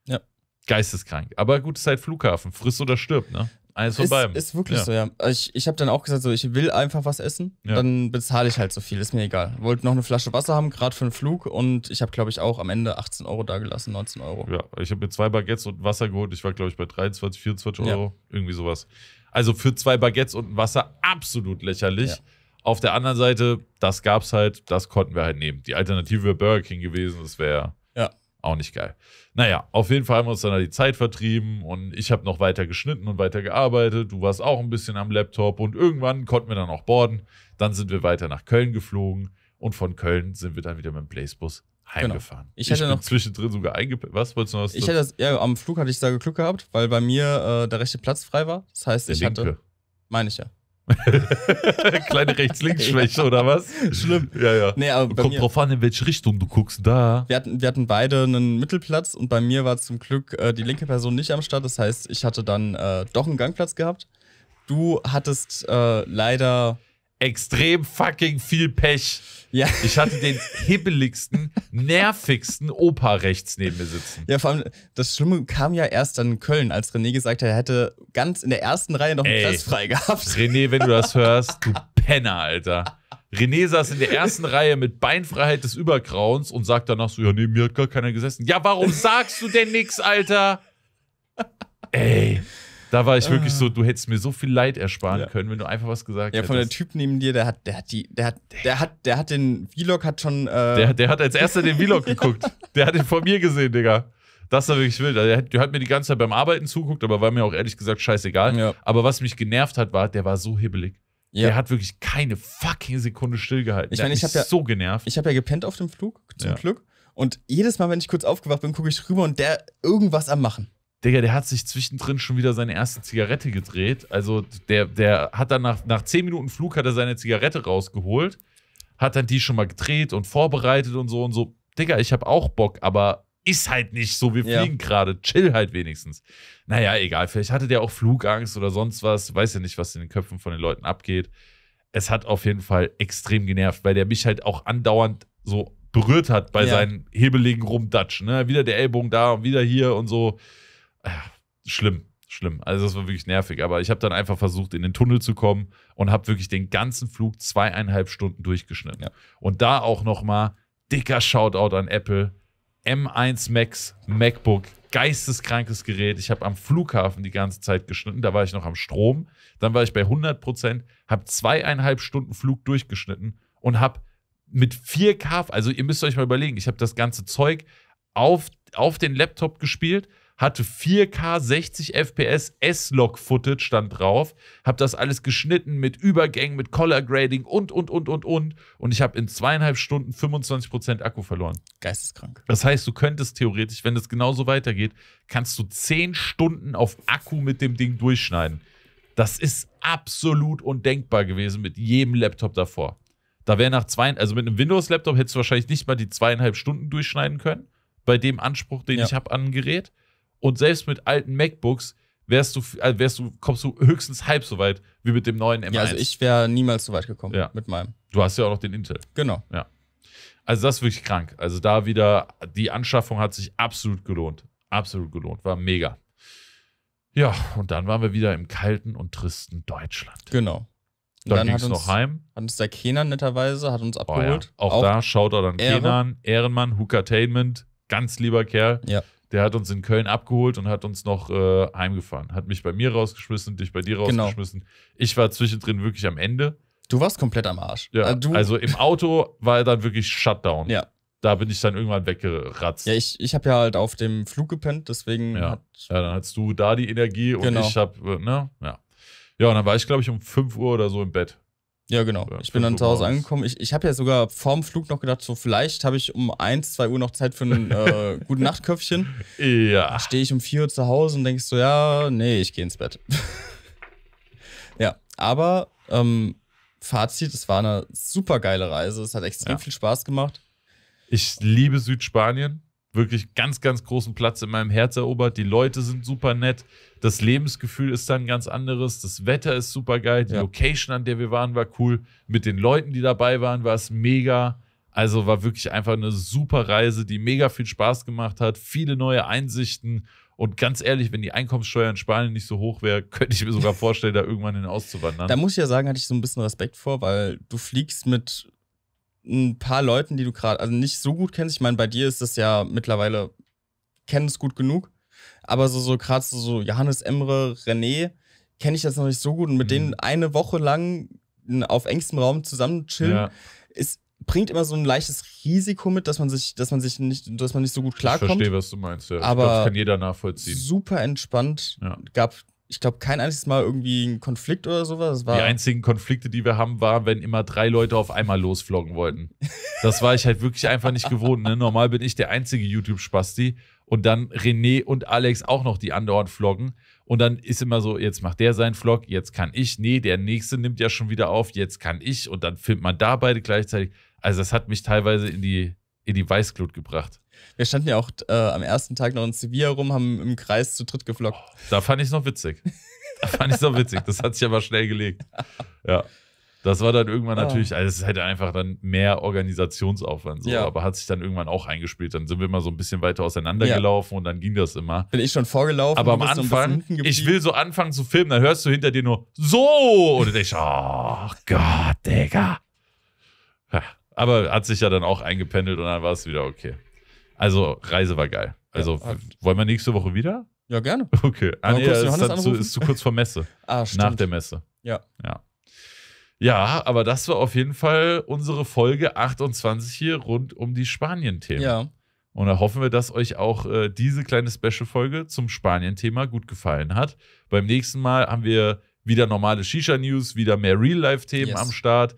Ja. Geisteskrank. Aber gut, ist halt Flughafen. Friss oder stirb, ne? Eins von beiden. Ist wirklich ja. so, ja. Ich, ich habe dann auch gesagt, so, ich will einfach was essen, ja. dann bezahle ich halt so viel, ist mir egal. Wollte noch eine Flasche Wasser haben, gerade für einen Flug und ich habe, glaube ich, auch am Ende 18 Euro dagelassen, 19 Euro. Ja, ich habe mir zwei Baguettes und Wasser geholt. Ich war, glaube ich, bei 23, 24 Euro, ja. irgendwie sowas. Also für zwei Baguettes und Wasser absolut lächerlich. Auf der anderen Seite, das gab's halt, das konnten wir halt nehmen. Die Alternative wäre Burger King gewesen, das wäre auch nicht geil. Naja, auf jeden Fall haben wir uns dann die Zeit vertrieben und ich habe noch weiter geschnitten und weiter gearbeitet. Du warst auch ein bisschen am Laptop und irgendwann konnten wir dann auch boarden. Dann sind wir weiter nach Köln geflogen und von Köln sind wir dann wieder mit dem Blazebus genau. heimgefahren. Genau. Ich, ich, hatte noch zwischendrin sogar eingepennt. Was wolltest du noch? Ich hatte das, ja, am Flug hatte ich sogar Glück gehabt, weil bei mir äh, der rechte Platz frei war. Das heißt, der ich linke. hatte. Meine ich ja. [laughs] Kleine Rechts-Links-Schwäche oder was? Schlimm. Ja, ja. Nee, aber Kommt mir, drauf an, in welche Richtung du guckst. Da. Wir hatten, wir hatten beide einen Mittelplatz und bei mir war zum Glück äh, die linke Person nicht am Start. Das heißt, ich hatte dann äh, doch einen Gangplatz gehabt. Du hattest äh, leider extrem fucking viel Pech. Ja. Ich hatte den hibbeligsten, nervigsten Opa rechts neben mir sitzen. Ja, vor allem, das Schlimme kam ja erst dann in Köln, als René gesagt hat, er hätte ganz in der ersten Reihe noch einen Ey, Platz frei gehabt. René, wenn du das hörst, du Penner, Alter. René saß in der ersten Reihe mit Beinfreiheit des Übergrauens und sagt danach so: Ja, neben mir hat gar keiner gesessen. Ja, warum sagst du denn nichts, Alter? Ey. Da war ich wirklich ah. so, du hättest mir so viel Leid ersparen ja. können, wenn du einfach was gesagt hättest. Ja, von hättest. der Typ neben dir, der hat, der hat die, der hat, der hat, der hat den Vlog hat schon. Äh der, der hat als erster den Vlog geguckt. [laughs] Der hat den von mir gesehen, Digga. Das war wirklich wild. der, hat, der hat mir die ganze Zeit beim Arbeiten zuguckt, aber war mir auch ehrlich gesagt scheißegal. Ja. Aber was mich genervt hat, war, der war so hibbelig. Ja. Der hat wirklich keine fucking Sekunde stillgehalten. Ich meine, ich habe ja so genervt. Ich habe ja gepennt auf dem Flug, zum ja. Glück. Und jedes Mal, wenn ich kurz aufgewacht bin, gucke ich rüber und der irgendwas am Machen. Digga, der hat sich zwischendrin schon wieder seine erste Zigarette gedreht. Also der, der hat dann nach, nach 10 Minuten Flug hat er seine Zigarette rausgeholt, hat dann die schon mal gedreht und vorbereitet und so und so. Digga, ich habe auch Bock, aber ist halt nicht so, wir fliegen ja. gerade, chill halt wenigstens. Naja, egal, vielleicht hatte der auch Flugangst oder sonst was, weiß ja nicht, was in den Köpfen von den Leuten abgeht. Es hat auf jeden Fall extrem genervt, weil der mich halt auch andauernd so berührt hat bei ja. seinen hebeligen Rumdatschen. Ne? Wieder der Ellbogen da und wieder hier und so. Äh, schlimm, schlimm. Also das war wirklich nervig. Aber ich habe dann einfach versucht, in den Tunnel zu kommen und habe wirklich den ganzen Flug zweieinhalb Stunden durchgeschnitten. Ja. Und da auch nochmal dicker Shoutout an Apple. M1 Max MacBook, geisteskrankes Gerät. Ich habe am Flughafen die ganze Zeit geschnitten. Da war ich noch am Strom. Dann war ich bei 100 Prozent, habe zweieinhalb Stunden Flug durchgeschnitten und habe mit 4K, also ihr müsst euch mal überlegen, ich habe das ganze Zeug auf, auf den Laptop gespielt, hatte 4K 60 FPS S-Log-Footage stand drauf, habe das alles geschnitten mit Übergängen, mit Color Grading und, und, und, und, und. Und ich habe in zweieinhalb Stunden 25% Akku verloren. Geisteskrank. Das heißt, du könntest theoretisch, wenn es genauso weitergeht, kannst du 10 Stunden auf Akku mit dem Ding durchschneiden. Das ist absolut undenkbar gewesen mit jedem Laptop davor. Da wäre nach zwei, also mit einem Windows-Laptop hättest du wahrscheinlich nicht mal die zweieinhalb Stunden durchschneiden können, bei dem Anspruch, den ja. ich habe an ein Gerät. Und selbst mit alten MacBooks wärst du, äh, wärst du, kommst du höchstens halb so weit wie mit dem neuen M1. Ja, also ich wäre niemals so weit gekommen ja. mit meinem. Du hast ja auch noch den Intel. Genau. Ja. Also das ist wirklich krank. Also da wieder, die Anschaffung hat sich absolut gelohnt. Absolut gelohnt. War mega. Ja, und dann waren wir wieder im kalten und tristen Deutschland. Genau. Dann, dann ging es noch heim. Hat uns der Kenan netterweise, hat uns abgeholt. Oh ja. auch, auch, da schaut er dann Kenan, Ehrenmann, Hookertainment, ganz lieber Kerl. Ja der hat uns in Köln abgeholt und hat uns noch äh, heimgefahren. Hat mich bei mir rausgeschmissen, dich bei dir genau. rausgeschmissen. Genau. Ich war zwischendrin wirklich am Ende. Du warst komplett am Arsch. Ja, also, also im Auto war er dann wirklich Shutdown. Ja. Da bin ich dann irgendwann weggeratzt. Ja, ich, ich habe ja halt auf dem Flug gepennt, deswegen. Ja. Hat ja, dann hattest du da die Energie und genau. ich habe, äh, ne? Ja. Ja, und dann war ich, glaube ich, um 5 Uhr oder so im Bett. Ja, genau. Ja, ich bin dann zu Hause angekommen. Ich, ich habe ja sogar vorm Flug noch gedacht, so vielleicht habe ich um 1, 2 Uhr noch Zeit für ein [laughs] äh, guten Nachtköpfchen. Ja. Stehe ich um 4 Uhr zu Hause und denke so, ja, nee, ich gehe ins Bett. [laughs] ja, aber ähm, Fazit, es war eine super geile Reise. Es hat extrem ja. viel Spaß gemacht. Ich liebe Südspanien wirklich ganz, ganz großen Platz in meinem Herz erobert. Die Leute sind super nett. Das Lebensgefühl ist dann ganz anderes. Das Wetter ist super geil. Die ja. Location, an der wir waren, war cool. Mit den Leuten, die dabei waren, war es mega. Also war wirklich einfach eine super Reise, die mega viel Spaß gemacht hat. Viele neue Einsichten. Und ganz ehrlich, wenn die Einkommenssteuer in Spanien nicht so hoch wäre, [laughs] könnte ich mir sogar [laughs] vorstellen, da irgendwann hin auszuwandern. Da muss ich ja sagen, hatte ich so ein bisschen Respekt vor, weil du fliegst mit ein paar Leuten, die du gerade, also nicht so gut kennst. Ich meine, bei dir ist das ja mittlerweile, kennen es gut genug. Aber so, so gerade so, so Johannes Emre, René, kenne ich das noch nicht so gut. Und mit mhm. denen eine Woche lang auf engstem Raum zusammen chillen, ja. ist, bringt immer so ein leichtes Risiko mit, dass man sich, dass man sich nicht, dass man nicht so gut klarkommt. Ich verstehe, was du meinst, ja. Aber glaub, kann jeder nachvollziehen. Super entspannt. Ja. Gab ich glaube, kein einziges Mal irgendwie ein Konflikt oder sowas. die einzigen Konflikte, die wir haben, waren, wenn immer drei Leute auf einmal losfloggen wollten. Das war ich halt wirklich einfach nicht gewohnt. Ne? Normal bin ich der einzige YouTube-Spasti und dann René und Alex auch noch, die andauernd vloggen. Und dann ist immer so, jetzt macht der seinen Vlog, jetzt kann ich. Nee, der nächste nimmt ja schon wieder auf, jetzt kann ich. Und dann filmt man da beide gleichzeitig. Also das hat mich teilweise in die, in die Weißglut gebracht. Wir standen ja auch äh, am ersten Tag noch in Sevilla rum, haben im Kreis zu dritt geflockt. da fand ich es noch witzig. Da fand ich es noch witzig. Das hat sich aber schnell gelegt. Ja. Das war dann irgendwann ah. natürlich, also es ist halt einfach dann mehr Organisationsaufwand so, ja. aber hat sich dann irgendwann auch eingespielt. Dann sind wir mal so ein bisschen weiter auseinandergelaufen ja. und dann ging das immer. Bin ich schon vorgelaufen. Aber am Anfang, ich will so anfangen zu filmen, dann hörst du hinter dir nur so und ich, oh Gott, Digga. Aber hat sich ja dann auch eingependelt und dann war es wieder okay. Also, Reise war geil. Also, ja, wollen wir nächste Woche wieder? Ja, gerne. Okay. Ah, nee, ist, zu, ist zu kurz vor Messe. [laughs] ah, stimmt. Nach der Messe. Ja. Ja. Ja, aber das war auf jeden Fall unsere Folge 28 hier rund um die Spanien-Themen. Ja. Und da hoffen wir, dass euch auch äh, diese kleine Special-Folge zum Spanien-Thema gut gefallen hat. Beim nächsten Mal haben wir wieder normale Shisha-News, wieder mehr Real-Life-Themen yes. am Start.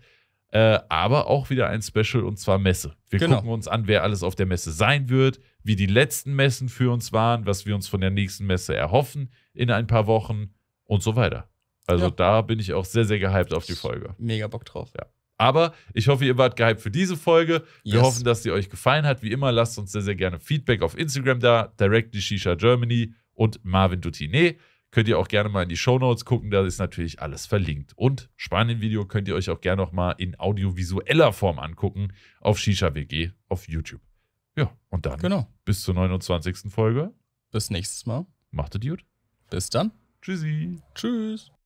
Äh, aber auch wieder ein Special und zwar Messe. Wir genau. gucken uns an, wer alles auf der Messe sein wird, wie die letzten Messen für uns waren, was wir uns von der nächsten Messe erhoffen in ein paar Wochen und so weiter. Also ja. da bin ich auch sehr, sehr gehypt auf die Folge. Mega Bock drauf. Ja. Aber ich hoffe, ihr wart gehypt für diese Folge. Wir yes. hoffen, dass sie euch gefallen hat. Wie immer, lasst uns sehr, sehr gerne Feedback auf Instagram da, directly Shisha Germany und Marvin Dutiné. Könnt ihr auch gerne mal in die Shownotes gucken, da ist natürlich alles verlinkt. Und Spanien-Video könnt ihr euch auch gerne noch mal in audiovisueller Form angucken auf Shisha WG auf YouTube. Ja, und dann genau. bis zur 29. Folge. Bis nächstes Mal. Macht es gut. Bis dann. Tschüssi. Tschüss.